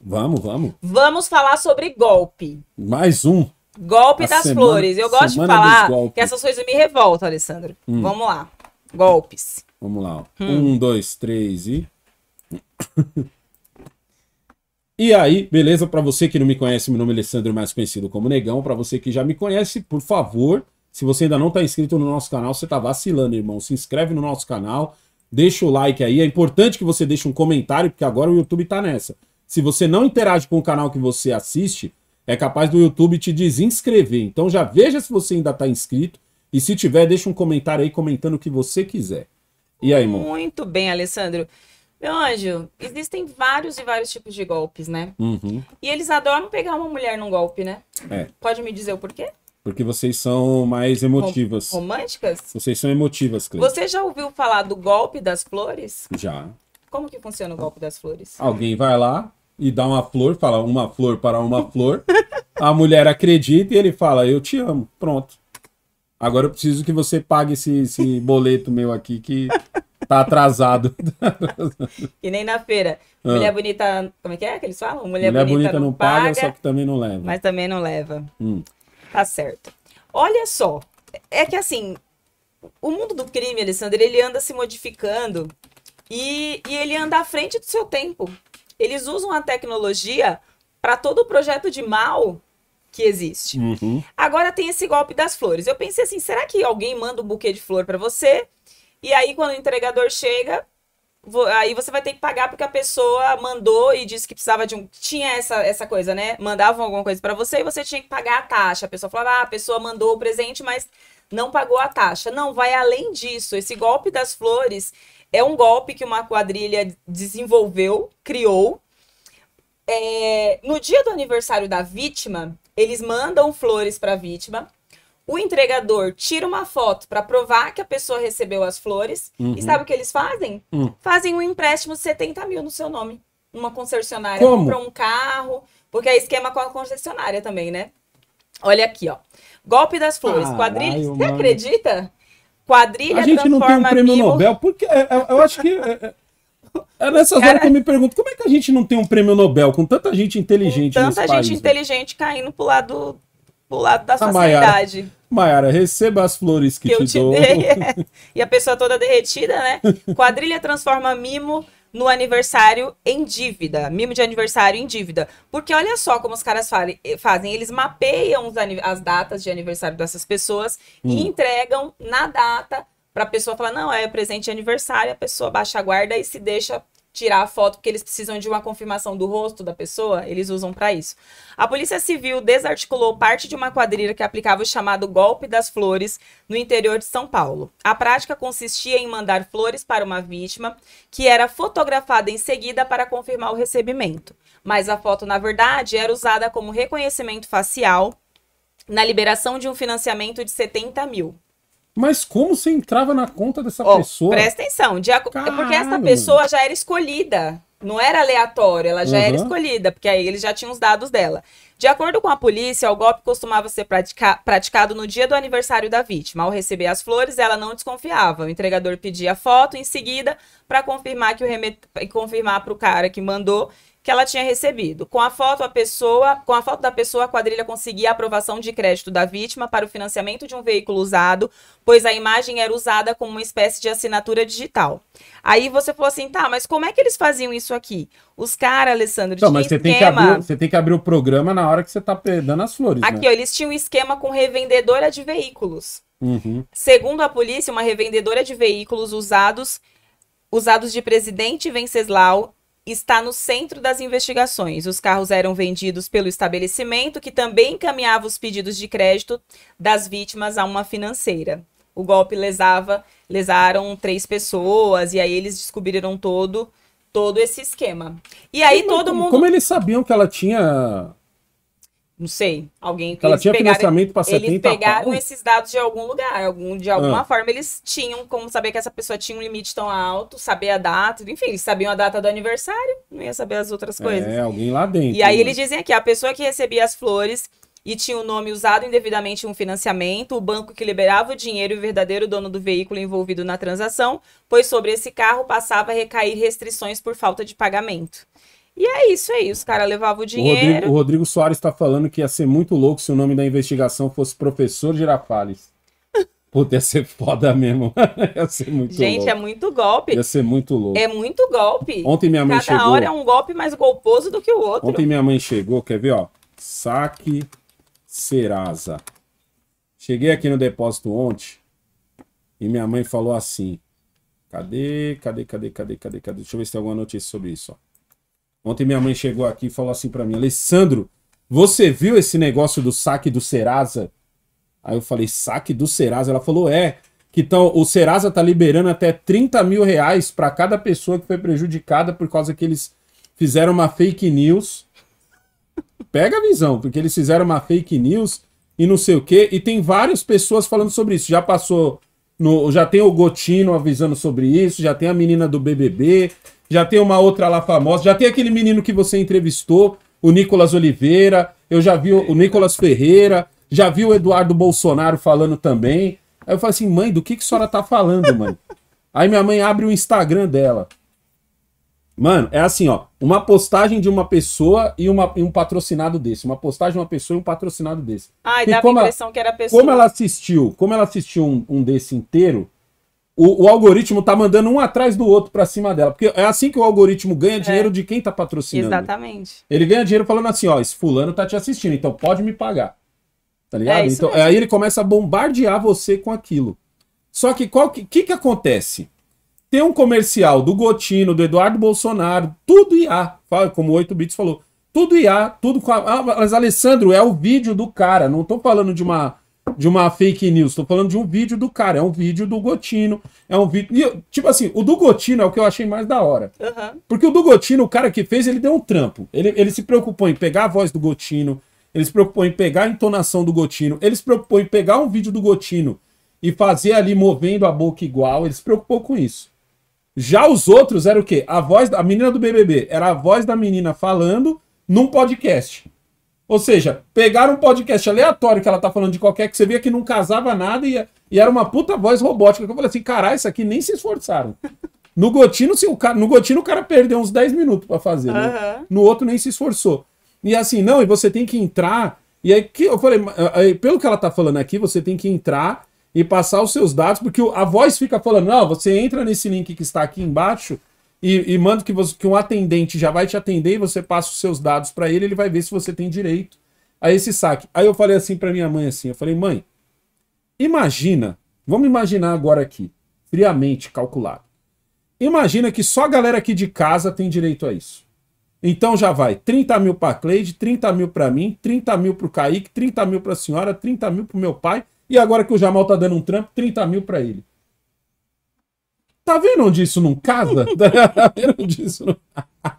Vamos, vamos. Vamos falar sobre golpe. Mais um. Golpe A das semana, flores. Eu gosto de falar que essas coisas me revoltam, Alessandro. Hum. Vamos lá. Golpes. Vamos lá. Hum. Um, dois, três e. E aí, beleza? Para você que não me conhece, meu nome é Alessandro, mais conhecido como Negão. Para você que já me conhece, por favor, se você ainda não está inscrito no nosso canal, você está vacilando, irmão. Se inscreve no nosso canal, deixa o like aí. É importante que você deixe um comentário, porque agora o YouTube está nessa. Se você não interage com o canal que você assiste, é capaz do YouTube te desinscrever. Então já veja se você ainda está inscrito e se tiver, deixa um comentário aí comentando o que você quiser. E aí, amor? Muito bem, Alessandro. Meu anjo, existem vários e vários tipos de golpes, né? Uhum. E eles adoram pegar uma mulher num golpe, né? É. Pode me dizer o porquê? Porque vocês são mais emotivas. Rom românticas? Vocês são emotivas, Cleiton. Você já ouviu falar do golpe das flores? Já. Como que funciona o golpe das flores? Alguém vai lá e dá uma flor, fala uma flor para uma flor. a mulher acredita e ele fala, eu te amo. Pronto. Agora eu preciso que você pague esse, esse boleto meu aqui que tá atrasado. e nem na feira. Ah. Mulher ah. bonita. Como é que é que eles falam? Mulher, Mulher bonita, bonita, não paga, paga, só que também não leva. Mas também não leva. Hum. Tá certo. Olha só. É que assim, o mundo do crime, Alessandro, ele anda se modificando e, e ele anda à frente do seu tempo. Eles usam a tecnologia para todo o projeto de mal que existe. Uhum. Agora tem esse golpe das flores. Eu pensei assim, será que alguém manda um buquê de flor para você? E aí quando o entregador chega, aí você vai ter que pagar porque a pessoa mandou e disse que precisava de um tinha essa, essa coisa, né? Mandavam alguma coisa para você e você tinha que pagar a taxa. A pessoa falava: "Ah, a pessoa mandou o presente, mas não pagou a taxa". Não, vai além disso. Esse golpe das flores é um golpe que uma quadrilha desenvolveu, criou. É, no dia do aniversário da vítima, eles mandam flores para a vítima. O entregador tira uma foto para provar que a pessoa recebeu as flores. Uhum. E sabe o que eles fazem? Uhum. Fazem um empréstimo de 70 mil no seu nome. Uma concessionária Como? compra um carro, porque é esquema com a concessionária também, né? Olha aqui, ó. Golpe das flores, ah, quadrilha. Você acredita? Quadrilha a gente não tem um prêmio Nobel, porque é, é, eu acho que é, é nessas Cara, horas que eu me pergunto como é que a gente não tem um prêmio Nobel com tanta gente inteligente com tanta gente país, inteligente né? caindo pro lado, pro lado da ah, sociedade. Maiara, receba as flores que, que te eu te, dou. dei. E a pessoa toda derretida, né? Quadrilha transforma mimo no aniversário em dívida. Mimo de aniversário em dívida. Porque olha só como os caras fale, eh, fazem. Eles mapeiam as datas de aniversário dessas pessoas hum. e entregam na data para a pessoa falar, não, é presente de aniversário, a pessoa baixa a guarda e se deixa tirar a foto, porque eles precisam de uma confirmação do rosto da pessoa, eles usam para isso. A Polícia Civil desarticulou parte de uma quadrilha que aplicava o chamado golpe das flores no interior de São Paulo. A prática consistia em mandar flores para uma vítima, que era fotografada em seguida para confirmar o recebimento. Mas a foto, na verdade, era usada como reconhecimento facial na liberação de um financiamento de 70 mil. Mas como você entrava na conta dessa oh, pessoa? Presta atenção, de aco... É porque essa pessoa já era escolhida. Não era aleatório, ela já uhum. era escolhida, porque aí eles já tinham os dados dela. De acordo com a polícia, o golpe costumava ser pratica... praticado no dia do aniversário da vítima. Ao receber as flores, ela não desconfiava. O entregador pedia a foto em seguida para confirmar que o remet... confirmar para o cara que mandou que ela tinha recebido. Com a foto, a pessoa, com a foto da pessoa, a quadrilha conseguia a aprovação de crédito da vítima para o financiamento de um veículo usado, pois a imagem era usada como uma espécie de assinatura digital. Aí você falou assim, tá, mas como é que eles faziam isso aqui? Os caras, Alessandro, Não, mas esquema... tem, que abrir, você tem que abrir o programa na hora que você tá dando as flores. Né? Aqui, né? ó, eles tinham um esquema com revendedora de veículos. Uhum. Segundo a polícia, uma revendedora de veículos usados usados de Presidente Venceslau está no centro das investigações. Os carros eram vendidos pelo estabelecimento, que também encaminhava os pedidos de crédito das vítimas a uma financeira. O golpe lesava, lesaram três pessoas e aí eles descobriram todo todo esse esquema. E aí e todo como, mundo Como eles sabiam que ela tinha não sei, alguém que ela tinha pegaram, financiamento para 70 Eles pegaram pau. esses dados de algum lugar, algum, de alguma ah. forma eles tinham como saber que essa pessoa tinha um limite tão alto, saber a data, enfim, eles sabiam a data do aniversário, não ia saber as outras é, coisas. É, alguém lá dentro. E aí né? eles dizem aqui, a pessoa que recebia as flores e tinha o nome usado indevidamente em um financiamento, o banco que liberava o dinheiro e o verdadeiro dono do veículo envolvido na transação, pois sobre esse carro passava a recair restrições por falta de pagamento. E é isso aí, é os caras levavam o dinheiro. O Rodrigo, o Rodrigo Soares está falando que ia ser muito louco se o nome da investigação fosse Professor Girafales. Puta, ia ser foda mesmo. ia ser muito Gente, louco. é muito golpe. Ia ser muito louco. É muito golpe. Ontem minha mãe Cada chegou. Cada hora é um golpe mais golposo do que o outro. Ontem minha mãe chegou, quer ver, ó. Saque Serasa. Cheguei aqui no depósito ontem e minha mãe falou assim: Cadê, cadê, cadê, cadê, cadê, cadê? Deixa eu ver se tem alguma notícia sobre isso, ó. Ontem minha mãe chegou aqui e falou assim para mim: Alessandro, você viu esse negócio do saque do Serasa? Aí eu falei: saque do Serasa? Ela falou: é. Que então, o Serasa tá liberando até 30 mil reais para cada pessoa que foi prejudicada por causa que eles fizeram uma fake news. Pega a visão, porque eles fizeram uma fake news e não sei o quê. E tem várias pessoas falando sobre isso. Já passou. No, já tem o Gotino avisando sobre isso, já tem a menina do BBB, já tem uma outra lá famosa, já tem aquele menino que você entrevistou, o Nicolas Oliveira, eu já vi o, Nicolas Ferreira, já vi o Eduardo Bolsonaro falando também. Aí eu falei assim, mãe, do que, que a senhora tá falando, mãe? Aí minha mãe abre o Instagram dela. Mano, é assim, ó. Uma postagem de uma pessoa e, uma, e um patrocinado desse. Uma postagem de uma pessoa e um patrocinado desse. Ai, e dava a impressão ela, que era pessoa. Como ela assistiu, como ela assistiu um, um desse inteiro, o, o, algoritmo tá mandando um atrás do outro para cima dela. Porque é assim que o algoritmo ganha é. dinheiro é. de quem tá patrocinando. Exatamente. Ele ganha dinheiro falando assim, ó, esse fulano tá te assistindo, então pode me pagar. Tá ligado? É então, aí ele começa a bombardear você com aquilo. Só que o que, que, que acontece? Tem um comercial do Gotino, do Eduardo Bolsonaro, tudo IA, como o 8 Bits falou. Tudo IA, tudo com a... Ah, mas, Alessandro, é o vídeo do cara, não tô falando de uma de uma fake news. Tô falando de um vídeo do cara. É um vídeo do Gotino. É um vídeo. E, tipo assim, o do Gotino é o que eu achei mais da hora. Uhum. Porque o do Gotino, o cara que fez, ele deu um trampo. Ele, ele se preocupou em pegar a voz do Gotino. Ele se preocupou em pegar a entonação do Gotino. Ele se preocupou em pegar um vídeo do Gotino e fazer ali movendo a boca igual. Ele se preocupou com isso. Já os outros eram o quê? A voz da a menina do BBB era a voz da menina falando num podcast. Ou seja, pegaram um podcast aleatório que ela tá falando de qualquer que você via que não casava nada e, e era uma puta voz robótica. eu falei assim, caralho, isso aqui nem se esforçaram. No Gotino, se o cara, no Gotino o cara perdeu uns 10 minutos para fazer. Uhum. Né? No outro nem se esforçou. E assim, não, e você tem que entrar. E aí que eu falei, aí, ah, ah, pelo que ela tá falando aqui, você tem que entrar e passar os seus dados, porque a voz fica falando, não, você entra nesse link que está aqui embaixo e, e manda que, você, que um atendente já vai te atender e você passa os seus dados para ele, ele vai ver se você tem direito a esse saque. Aí eu falei assim para minha mãe assim, eu falei: "Mãe, imagina, vamos imaginar agora aqui, friamente calculado. Imagina que só a galera aqui de casa tem direito a isso. Então já vai 30 mil para Cleide, 30 mil para mim, 30 mil para o Kaique, 30 mil para a senhora, 30 mil para o meu pai, e agora que o Jamal tá dando um trampo, 30 mil para ele. Tá vendo onde isso não casa? tá vendo onde isso não...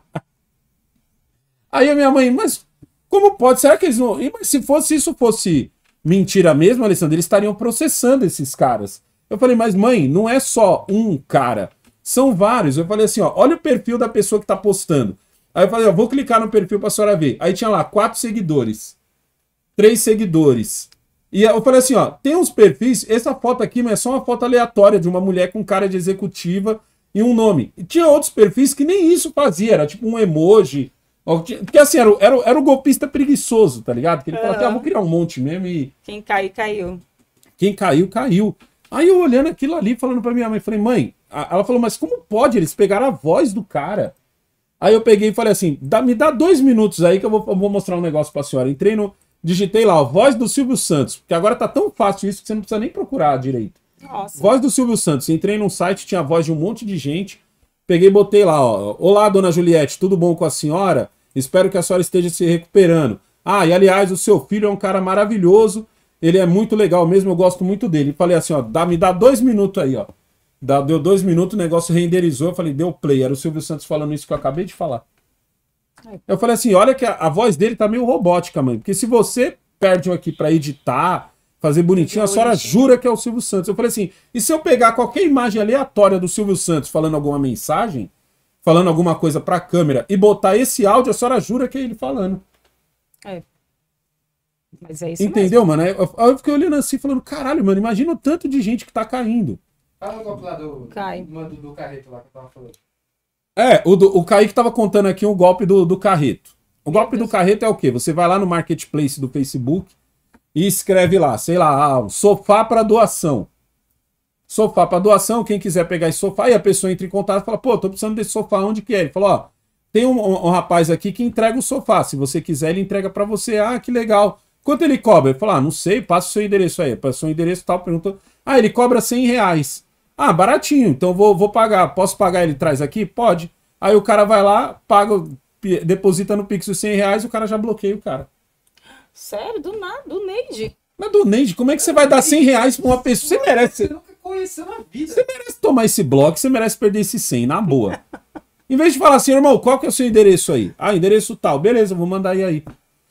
Aí a minha mãe, mas como pode? Será que eles não. Mas se fosse isso fosse mentira mesmo, Alessandro, eles estariam processando esses caras. Eu falei, mas mãe, não é só um cara, são vários. Eu falei assim, ó, olha o perfil da pessoa que tá postando. Aí eu falei, ó, vou clicar no perfil pra senhora ver. Aí tinha lá quatro seguidores, três seguidores, e eu falei assim, ó, tem uns perfis, essa foto aqui mas é só uma foto aleatória de uma mulher com cara de executiva e um nome. E tinha outros perfis que nem isso fazia, era tipo um emoji. Porque assim, era, era, era o golpista preguiçoso, tá ligado? Que ele uhum. falou assim, ah, vou criar um monte mesmo e... Quem caiu, caiu. Quem caiu, caiu. Aí eu olhando aquilo ali, falando pra minha mãe, falei, mãe... Ela falou, mas como pode? Eles pegaram a voz do cara. Aí eu peguei e falei assim, dá, me dá dois minutos aí que eu vou, eu vou mostrar um negócio pra senhora. Entrei no digitei lá, ó, voz do Silvio Santos, porque agora tá tão fácil isso que você não precisa nem procurar direito. Nossa. Voz do Silvio Santos. Entrei num site, tinha a voz de um monte de gente. Peguei e botei lá, ó. Olá, dona Juliette, tudo bom com a senhora? Espero que a senhora esteja se recuperando. Ah, e aliás, o seu filho é um cara maravilhoso. Ele é muito legal mesmo, eu gosto muito dele. falei assim, ó, dá, me dá dois minutos aí, ó. Dá, deu dois minutos, o negócio renderizou. Eu falei, deu play. Era o Silvio Santos falando isso que eu acabei de falar. Eu falei assim: olha que a, a voz dele tá meio robótica, mãe. Porque se você perde um aqui para editar, fazer bonitinho, a senhora jura que é o Silvio Santos. Eu falei assim: e se eu pegar qualquer imagem aleatória do Silvio Santos falando alguma mensagem, falando alguma coisa para câmera, e botar esse áudio, a senhora jura que é ele falando. É. Mas é isso Entendeu, mesmo. mano? Eu, eu fiquei olhando assim, falando: caralho, mano, imagina o tanto de gente que tá caindo. Fala o golpe lá do, Cai. do, do carreto lá que eu tava falando. É, o, do, o Kaique estava contando aqui um golpe do, do carreto. O golpe do carreto é o quê? Você vai lá no marketplace do Facebook e escreve lá, sei lá, ah, um sofá para doação. Sofá para doação, quem quiser pegar esse sofá, e a pessoa entra em contato e fala, pô, tô precisando desse sofá, onde que é? Ele falou, ó, tem um, um, um, rapaz aqui que entrega o sofá, se você quiser ele entrega para você, ah, que legal. Quanto ele cobra? Ele falou, ah, não sei, passa o seu endereço aí, Passa o seu endereço e tal, perguntou, ah, ele cobra 100 reais. Ah, baratinho, então vou, vou pagar. Posso pagar ele traz aqui? Pode. Aí o cara vai lá, paga, deposita no Pix os 100 reais o cara já bloqueia o cara. Sério? Do nada? Do Neide? Mas do Neide, como é que você vai dar 100 reais pra uma pessoa? Você merece... Você nunca conheceu na vida. Você merece tomar esse bloco, você merece perder esse 100, na boa. Em vez de falar assim, irmão, qual que é o seu endereço aí? Ah, endereço tal. Beleza, vou mandar aí aí.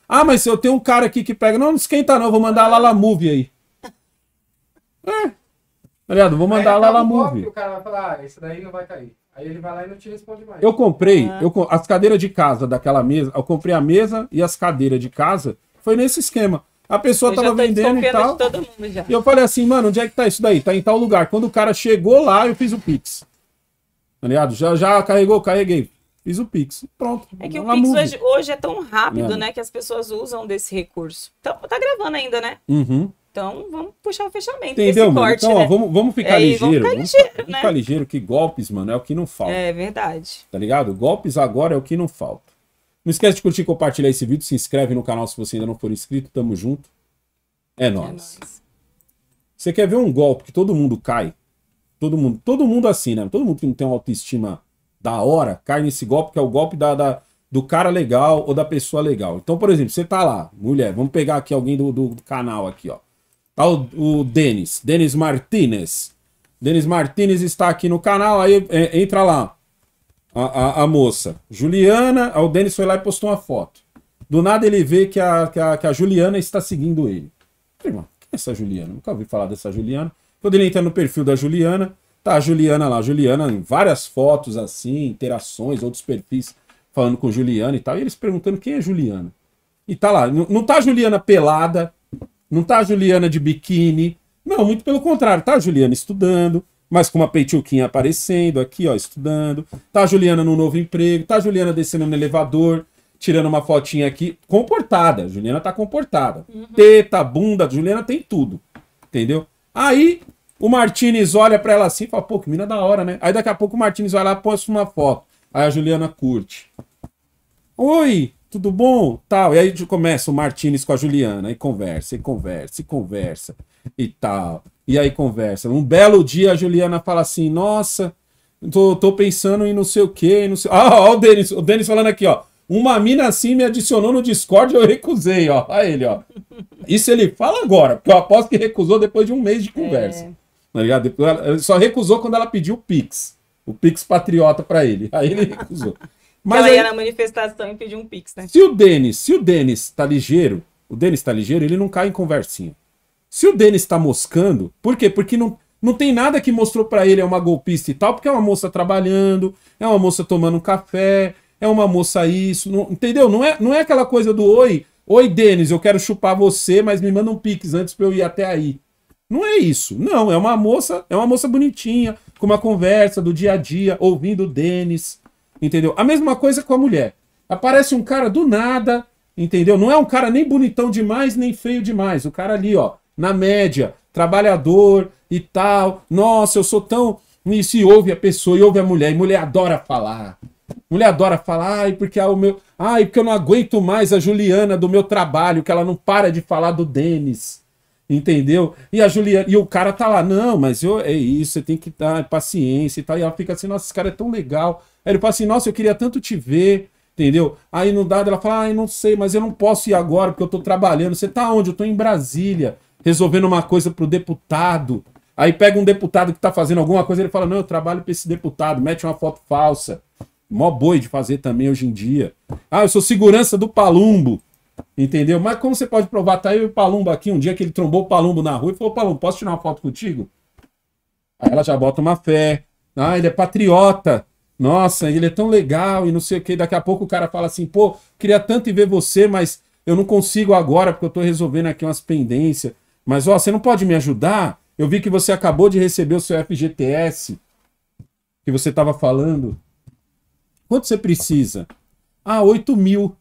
Ah, mas eu tenho um cara aqui que pega. Não, não esquenta não, vou mandar lá lá Move aí. É, Tá ligado? Vou mandar aí, é, lá na movie. O cara vai falar, ah, esse daí não vai cair. Aí ele vai lá e não te responde mais. Eu comprei ah. eu, as cadeiras de casa daquela mesa. Eu comprei a mesa e as cadeiras de casa. Foi nesse esquema. A pessoa eu tava vendendo e tal. E eu falei assim, mano, onde é que tá isso daí? Tá em tal lugar. Quando o cara chegou lá, eu fiz o Pix. Tá ligado? Já, já carregou, carreguei. Fiz o Pix. Pronto. É que o Pix hoje, hoje, é tão rápido, é. né? Que as pessoas usam desse recurso. Então, tá gravando ainda, né? Uhum. Então, vamos puxar o fechamento. Entendeu, mano? Corte, então, né? ó, vamos, vamos ficar é, ligeiro. Vamos ficar ligeiro, né? vamos ficar ligeiro, que golpes, mano, é o que não falta. É verdade. Tá ligado? Golpes agora é o que não falta. Não esquece de curtir, compartilhar esse vídeo, se inscreve no canal se você ainda não for inscrito. Tamo junto. É, é nóis. É nóis. Você quer ver um golpe que todo mundo cai? Todo mundo, todo mundo assim, né? Todo mundo que não tem uma autoestima da hora cai nesse golpe, que é o golpe da, da do cara legal ou da pessoa legal. Então, por exemplo, você tá lá, mulher, vamos pegar aqui alguém do, do canal aqui, ó tá o, o Denis, Denis Martinez. Denis Martinez está aqui no canal, aí é, entra lá a, a, a moça. Juliana, ah, o Denis foi lá e postou uma foto. Do nada ele vê que a, que a, que a Juliana está seguindo ele. Falei, quem é essa Juliana? Nunca ouvi falar dessa Juliana. Quando ele entra no perfil da Juliana, tá a Juliana lá. A Juliana em várias fotos assim, interações, outros perfis falando com Juliana e tal. E eles perguntando quem é Juliana. E tá lá, não tá a Juliana pelada, não tá a Juliana de biquíni. Não, muito pelo contrário, tá a Juliana estudando, mas com uma peitiuquinha aparecendo aqui, ó, estudando. Tá a Juliana no novo emprego, tá a Juliana descendo no elevador, tirando uma fotinha aqui, comportada. A Juliana tá comportada. Uhum. Teta, bunda, a Juliana tem tudo. Entendeu? Aí o Martinez olha para ela assim e fala: pô, que mina da hora, né? Aí daqui a pouco o Martinez vai lá, posta uma foto. Aí a Juliana curte. Oi, tudo bom? Tal. E aí começa o Martinez com a Juliana, e conversa, e conversa, e conversa, e tal. E aí conversa. Um belo dia a Juliana fala assim: nossa, tô, tô pensando em não sei o quê. Não sei... Ah, ó, o Denis, o Denis falando aqui, ó. Uma mina assim me adicionou no Discord e eu recusei, ó. A ele, ó. Isso ele fala agora, porque eu aposto que recusou depois de um mês de conversa. É. Tá ligado? só recusou quando ela pediu o Pix. O Pix Patriota para ele. Aí ele recusou. Mas ela aí, ia na manifestação e pediu um pix, né? Se o Denis, se o Denis tá ligeiro, o Denis tá ligeiro, ele não cai em conversinha. Se o Denis tá moscando, por quê? Porque não, não tem nada que mostrou para ele é uma golpista e tal, porque é uma moça trabalhando, é uma moça tomando um café, é uma moça isso, não, entendeu? Não é, não é aquela coisa do oi, oi Denis, eu quero chupar você, mas me manda um pix antes pra eu ir até aí. Não é isso. Não, é uma moça, é uma moça bonitinha, com uma conversa do dia a dia, ouvindo o Denis, Entendeu? A mesma coisa com a mulher. Aparece um cara do nada, entendeu? Não é um cara nem bonitão demais, nem feio demais. O cara ali, ó, na média, trabalhador e tal. Nossa, eu sou tão. E se ouve a pessoa e ouve a mulher. E mulher adora falar. Mulher adora falar, ai, porque é o meu. Ai, porque eu não aguento mais a Juliana do meu trabalho, que ela não para de falar do Denis. Entendeu? E a Juliana, e o cara tá lá, não, mas eu é isso, você tem que dar paciência e tal. E ela fica assim, nossa, esse cara é tão legal. Aí ele fala assim, nossa, eu queria tanto te ver, entendeu? Aí no dado ela fala, ai, não sei, mas eu não posso ir agora porque eu tô trabalhando. Você tá onde? Eu tô em Brasília, resolvendo uma coisa pro deputado. Aí pega um deputado que tá fazendo alguma coisa, ele fala, não, eu trabalho pra esse deputado, mete uma foto falsa. Mó boi de fazer também hoje em dia. Ah, eu sou segurança do Palumbo. Entendeu? Mas como você pode provar? Tá eu e o Palumbo aqui, um dia que ele trombou o Palumbo na rua e falou: Palumbo, posso tirar uma foto contigo? Aí ela já bota uma fé. Ah, ele é patriota. Nossa, ele é tão legal e não sei o que. Daqui a pouco o cara fala assim: pô, queria tanto ir ver você, mas eu não consigo agora porque eu tô resolvendo aqui umas pendências. Mas ó, você não pode me ajudar? Eu vi que você acabou de receber o seu FGTS que você estava falando. Quanto você precisa? Ah, 8 mil.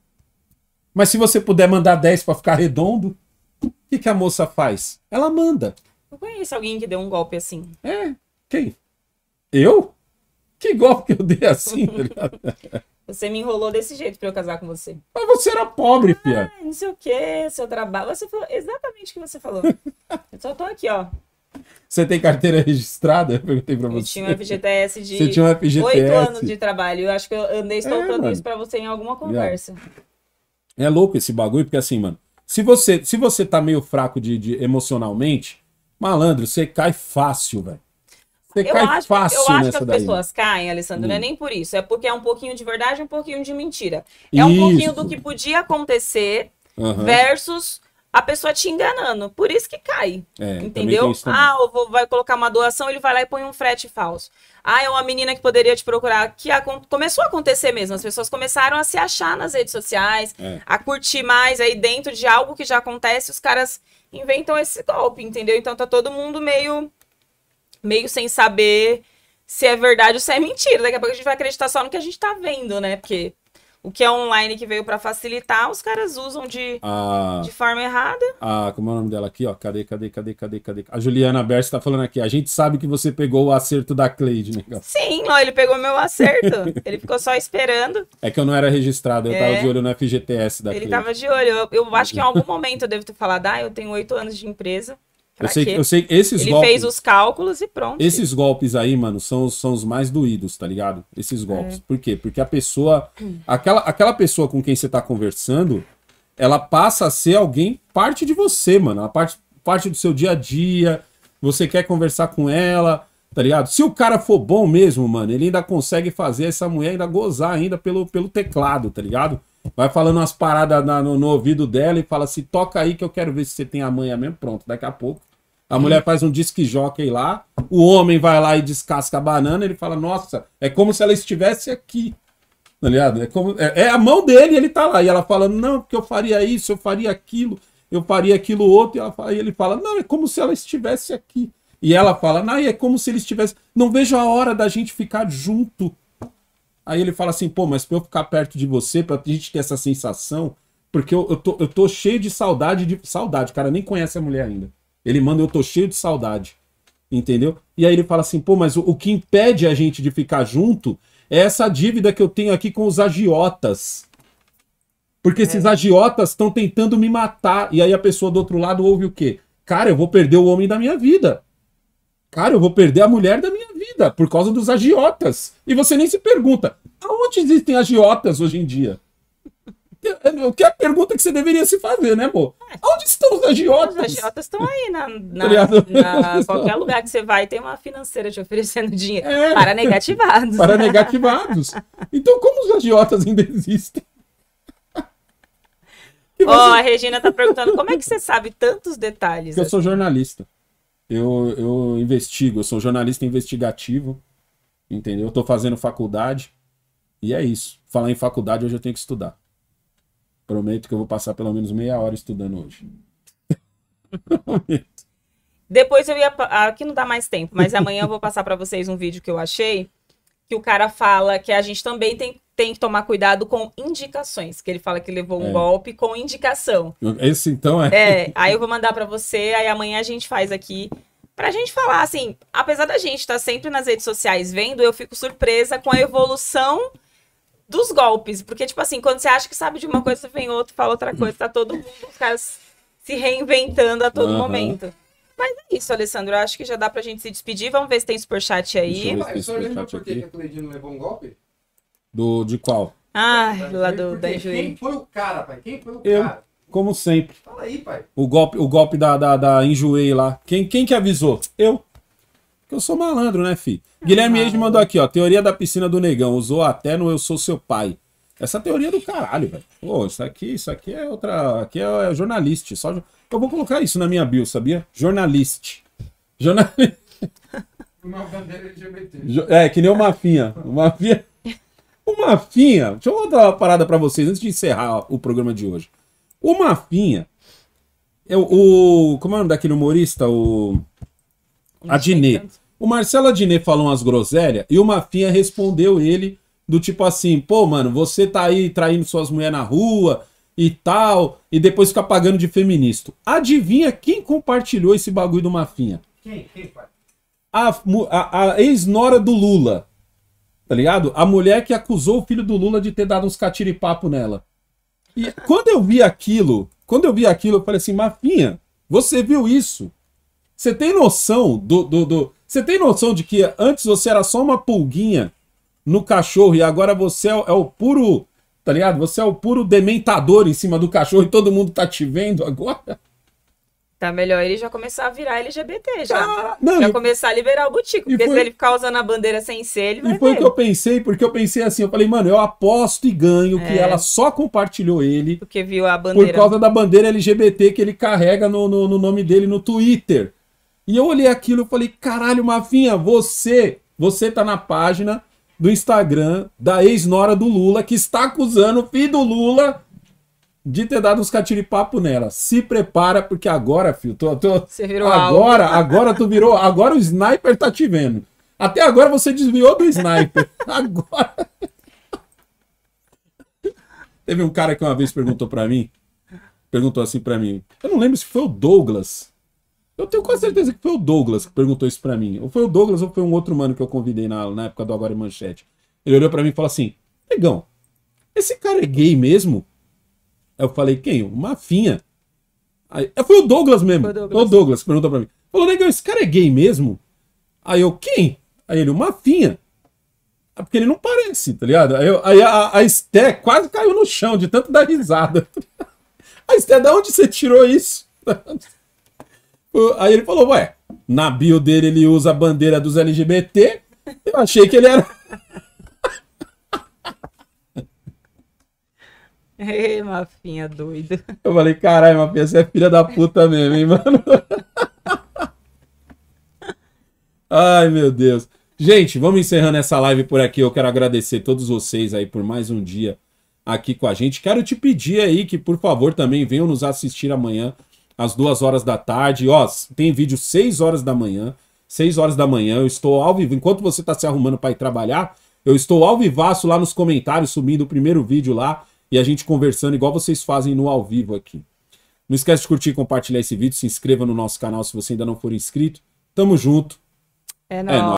Mas se você puder mandar 10 para ficar redondo, o que, que a moça faz? Ela manda. Eu conheço alguém que deu um golpe assim. É? Quem? Eu? Que golpe que eu dei assim? Tá você me enrolou desse jeito para eu casar com você. Mas você era pobre, ah, Não sei o que, seu trabalho. Você falou exatamente o que você falou. eu só tô aqui, ó. Você tem carteira registrada? Eu perguntei pra você. Eu tinha um FGTS de você tinha um FGTS. 8 anos de trabalho. Eu acho que eu andei é, soltando é, isso pra você em alguma conversa. Yeah. É louco esse bagulho, porque assim, mano, se você, se você tá meio fraco de, de emocionalmente, malandro, você cai fácil, velho. Você eu cai acho, fácil Eu acho que as daí. pessoas caem, Alessandro, hum. não é hum. nem por isso. É porque é um pouquinho de verdade, é um pouquinho de mentira. É isso. um pouquinho do que podia acontecer uhum. versus a pessoa te enganando. Por isso que cai. É, entendeu? Ah, vou, vai colocar uma doação, ele vai lá e põe um frete falso. Ah, é uma menina que poderia te procurar. Que a, começou a acontecer mesmo. As pessoas começaram a se achar nas redes sociais, é. a curtir mais aí dentro de algo que já acontece, os caras inventam esse golpe, entendeu? Então tá todo mundo meio meio sem saber se é verdade ou se é mentira. Daqui a pouco a gente vai acreditar só no que a gente tá vendo, né? Porque o que é online que veio para facilitar, os caras usam de, ah. de forma errada. Ah, como é o nome dela aqui, ó? Cadê, cadê, cadê, cadê, cadê? A Juliana Berce tá falando aqui. A gente sabe que você pegou o acerto da Cleide, né? Sim, ó, ele pegou meu acerto. ele ficou só esperando. É que eu não era registrado, eu é. tava de olho no FGTS da Ele Cleide. tava de olho. Eu, eu acho que em algum momento eu devo ter falado, ah, eu tenho oito anos de empresa. Pra eu sei, quê? eu sei esses Ele golpes. fez os cálculos e pronto. Esses golpes aí, mano, são, são os mais doídos, tá ligado? Esses é. golpes. É. Por quê? Porque a pessoa. Aquela, aquela pessoa com quem você tá conversando, ela passa a ser alguém parte de você, mano. Ela parte, parte do seu dia a dia. Você quer conversar com ela, tá ligado? Se o cara for bom mesmo, mano, ele ainda consegue fazer essa mulher ainda gozar ainda pelo, pelo teclado, tá ligado? vai falando umas paradas na, no, no, ouvido dela e fala assim: toca aí que eu quero ver se você tem a manha mesmo. Pronto, daqui a pouco. A mulher uhum. faz um disque jockey lá, o homem vai lá e descasca a banana, ele fala: Nossa, é como se ela estivesse aqui. Tá ligado? É, como, é, é a mão dele e ele tá lá. E ela fala Não, porque eu faria isso, eu faria aquilo, eu faria aquilo outro. E, ela fala, e ele fala: Não, é como se ela estivesse aqui. E ela fala: Não, é como se ele estivesse. Não vejo a hora da gente ficar junto Aí ele fala assim, pô, mas pra eu ficar perto de você, pra gente ter essa sensação, porque eu, eu, tô, eu tô cheio de saudade de. Saudade, o cara nem conhece a mulher ainda. Ele manda, eu tô cheio de saudade. Entendeu? E aí ele fala assim, pô, mas o, o que impede a gente de ficar junto é essa dívida que eu tenho aqui com os agiotas. Porque é. esses agiotas estão tentando me matar. E aí a pessoa do outro lado ouve o quê? Cara, eu vou perder o homem da minha vida. Cara, eu vou perder a mulher da minha vida por causa dos agiotas. E você nem se pergunta, aonde existem agiotas hoje em dia? Que é a pergunta que você deveria se fazer, né, amor? É. Onde estão os agiotas? Os agiotas estão aí na, na, tá na, qualquer lugar que você vai tem uma financeira te oferecendo dinheiro é. para negativados. Para negativados. Então, como os agiotas ainda existem? Ó, oh, você... a Regina está perguntando como é que você sabe tantos detalhes. Porque eu sou jornalista eu, eu investigo, eu sou jornalista investigativo, entendeu? Eu tô fazendo faculdade e é isso. Falar em faculdade, hoje eu tenho que estudar. Prometo que eu vou passar pelo menos meia hora estudando hoje. Depois eu ia. Ah, aqui não dá mais tempo, mas amanhã eu vou passar para vocês um vídeo que eu achei. Que o cara fala que a gente também tem tem que tomar cuidado com indicações, que ele fala que levou um é. golpe com indicação. Esse então é. É, aí eu vou mandar para você, aí amanhã a gente faz aqui pra gente falar assim, apesar da gente estar tá sempre nas redes sociais vendo, eu fico surpresa com a evolução dos golpes, porque tipo assim, quando você acha que sabe de uma coisa, vem outro, fala outra coisa, tá todo mundo os caras se reinventando a todo uhum. momento. Mas é isso, Alessandro. Eu acho que já dá pra gente se despedir. Vamos ver se tem superchat aí. Mas, eu só lembro por que a Cleidinho levou um golpe? Do, de qual? Ah, lá do da Enjoei. Quem foi o cara, pai? Quem foi o Eu, cara? como sempre. Fala aí, pai. O golpe, o golpe da, da, da Enjoei lá. Quem, quem que avisou? Eu. Eu sou malandro, né, fi? Guilherme Eide mandou aqui, ó. Teoria da piscina do negão. Usou até no Eu Sou Seu Pai. Essa teoria é do caralho, velho. Pô, isso aqui, isso aqui é outra. Aqui é, é jornalista. Só, eu vou colocar isso na minha bio, sabia? Jornaliste. Jornalista. Uma bandeira LGBT. É, que nem o Mafinha. O Mafinha. O Mafinha, deixa eu dar uma parada para vocês antes de encerrar o programa de hoje. É o Mafinha, eu, o, como é o nome daquele humorista? O Adnet. O Marcelo Adnet falou umas groselhas e o Mafinha respondeu ele do tipo assim, pô, mano, você tá aí traindo suas mulheres na rua e tal, e depois fica pagando de feminista. Adivinha quem compartilhou esse bagulho do Mafinha? Quem? Quem, pai? A, a, a ex-nora do Lula tá ligado? A mulher que acusou o filho do Lula de ter dado uns catiripapo nela. E quando eu vi aquilo, quando eu vi aquilo, eu falei assim, Mafinha, você viu isso? Você tem noção do, do, do... Você tem noção de que antes você era só uma pulguinha no cachorro e agora você é, é o puro, tá ligado? Você é o puro dementador em cima do cachorro e todo mundo tá te vendo agora? Tá melhor ele já começar a virar LGBT, já. Ah, não, já e... começar a liberar o butico. Porque foi... se ele ficar usando a bandeira sem ser, ele vai. E foi o que eu pensei, porque eu pensei assim, eu falei, mano, eu aposto e ganho é. que ela só compartilhou ele. Porque viu a bandeira. Por causa da bandeira LGBT que ele carrega no, no, no nome dele no Twitter. E eu olhei aquilo e falei, caralho, Mafinha, você, você tá na página do Instagram da ex-nora do Lula, que está acusando o filho do Lula de ter dado uns catiripapo nela. Se prepara, porque agora, filho, tô, tô, você virou agora, alvo. agora tu virou, agora o sniper tá te vendo. Até agora você desviou do sniper. Agora. Teve um cara que uma vez perguntou para mim, perguntou assim para mim. Eu não lembro se foi o Douglas. Eu tenho quase certeza que foi o Douglas que perguntou isso para mim. Ou foi o Douglas ou foi um outro mano que eu convidei na, na época do Agora e Manchete. Ele olhou para mim e falou assim: Negão, esse cara é gay mesmo? Eu falei, quem? O Mafinha. Aí, é, foi o Douglas mesmo. O Douglas. o Douglas perguntou pra mim. Falou, negão, esse cara é gay mesmo? Aí eu, quem? Aí ele, o Mafinha. É porque ele não parece, tá ligado? Aí, eu, aí a, a Esté quase caiu no chão de tanto dar risada. A Esté, da onde você tirou isso? Aí ele falou, ué, na bio dele ele usa a bandeira dos LGBT. Eu achei que ele era. Ei, Mafinha, doida. Eu falei, caralho, Mafinha, você é filha da puta mesmo, hein, mano? Ai, meu Deus. Gente, vamos encerrando essa live por aqui. Eu quero agradecer todos vocês aí por mais um dia aqui com a gente. Quero te pedir aí que, por favor, também venham nos assistir amanhã às duas horas da tarde. Ó, tem vídeo seis horas da manhã. Seis horas da manhã, eu estou ao vivo. Enquanto você está se arrumando para ir trabalhar, eu estou ao vivaço lá nos comentários, subindo o primeiro vídeo lá e a gente conversando igual vocês fazem no ao vivo aqui. Não esquece de curtir e compartilhar esse vídeo, se inscreva no nosso canal se você ainda não for inscrito. Tamo junto. É nóis. É nóis.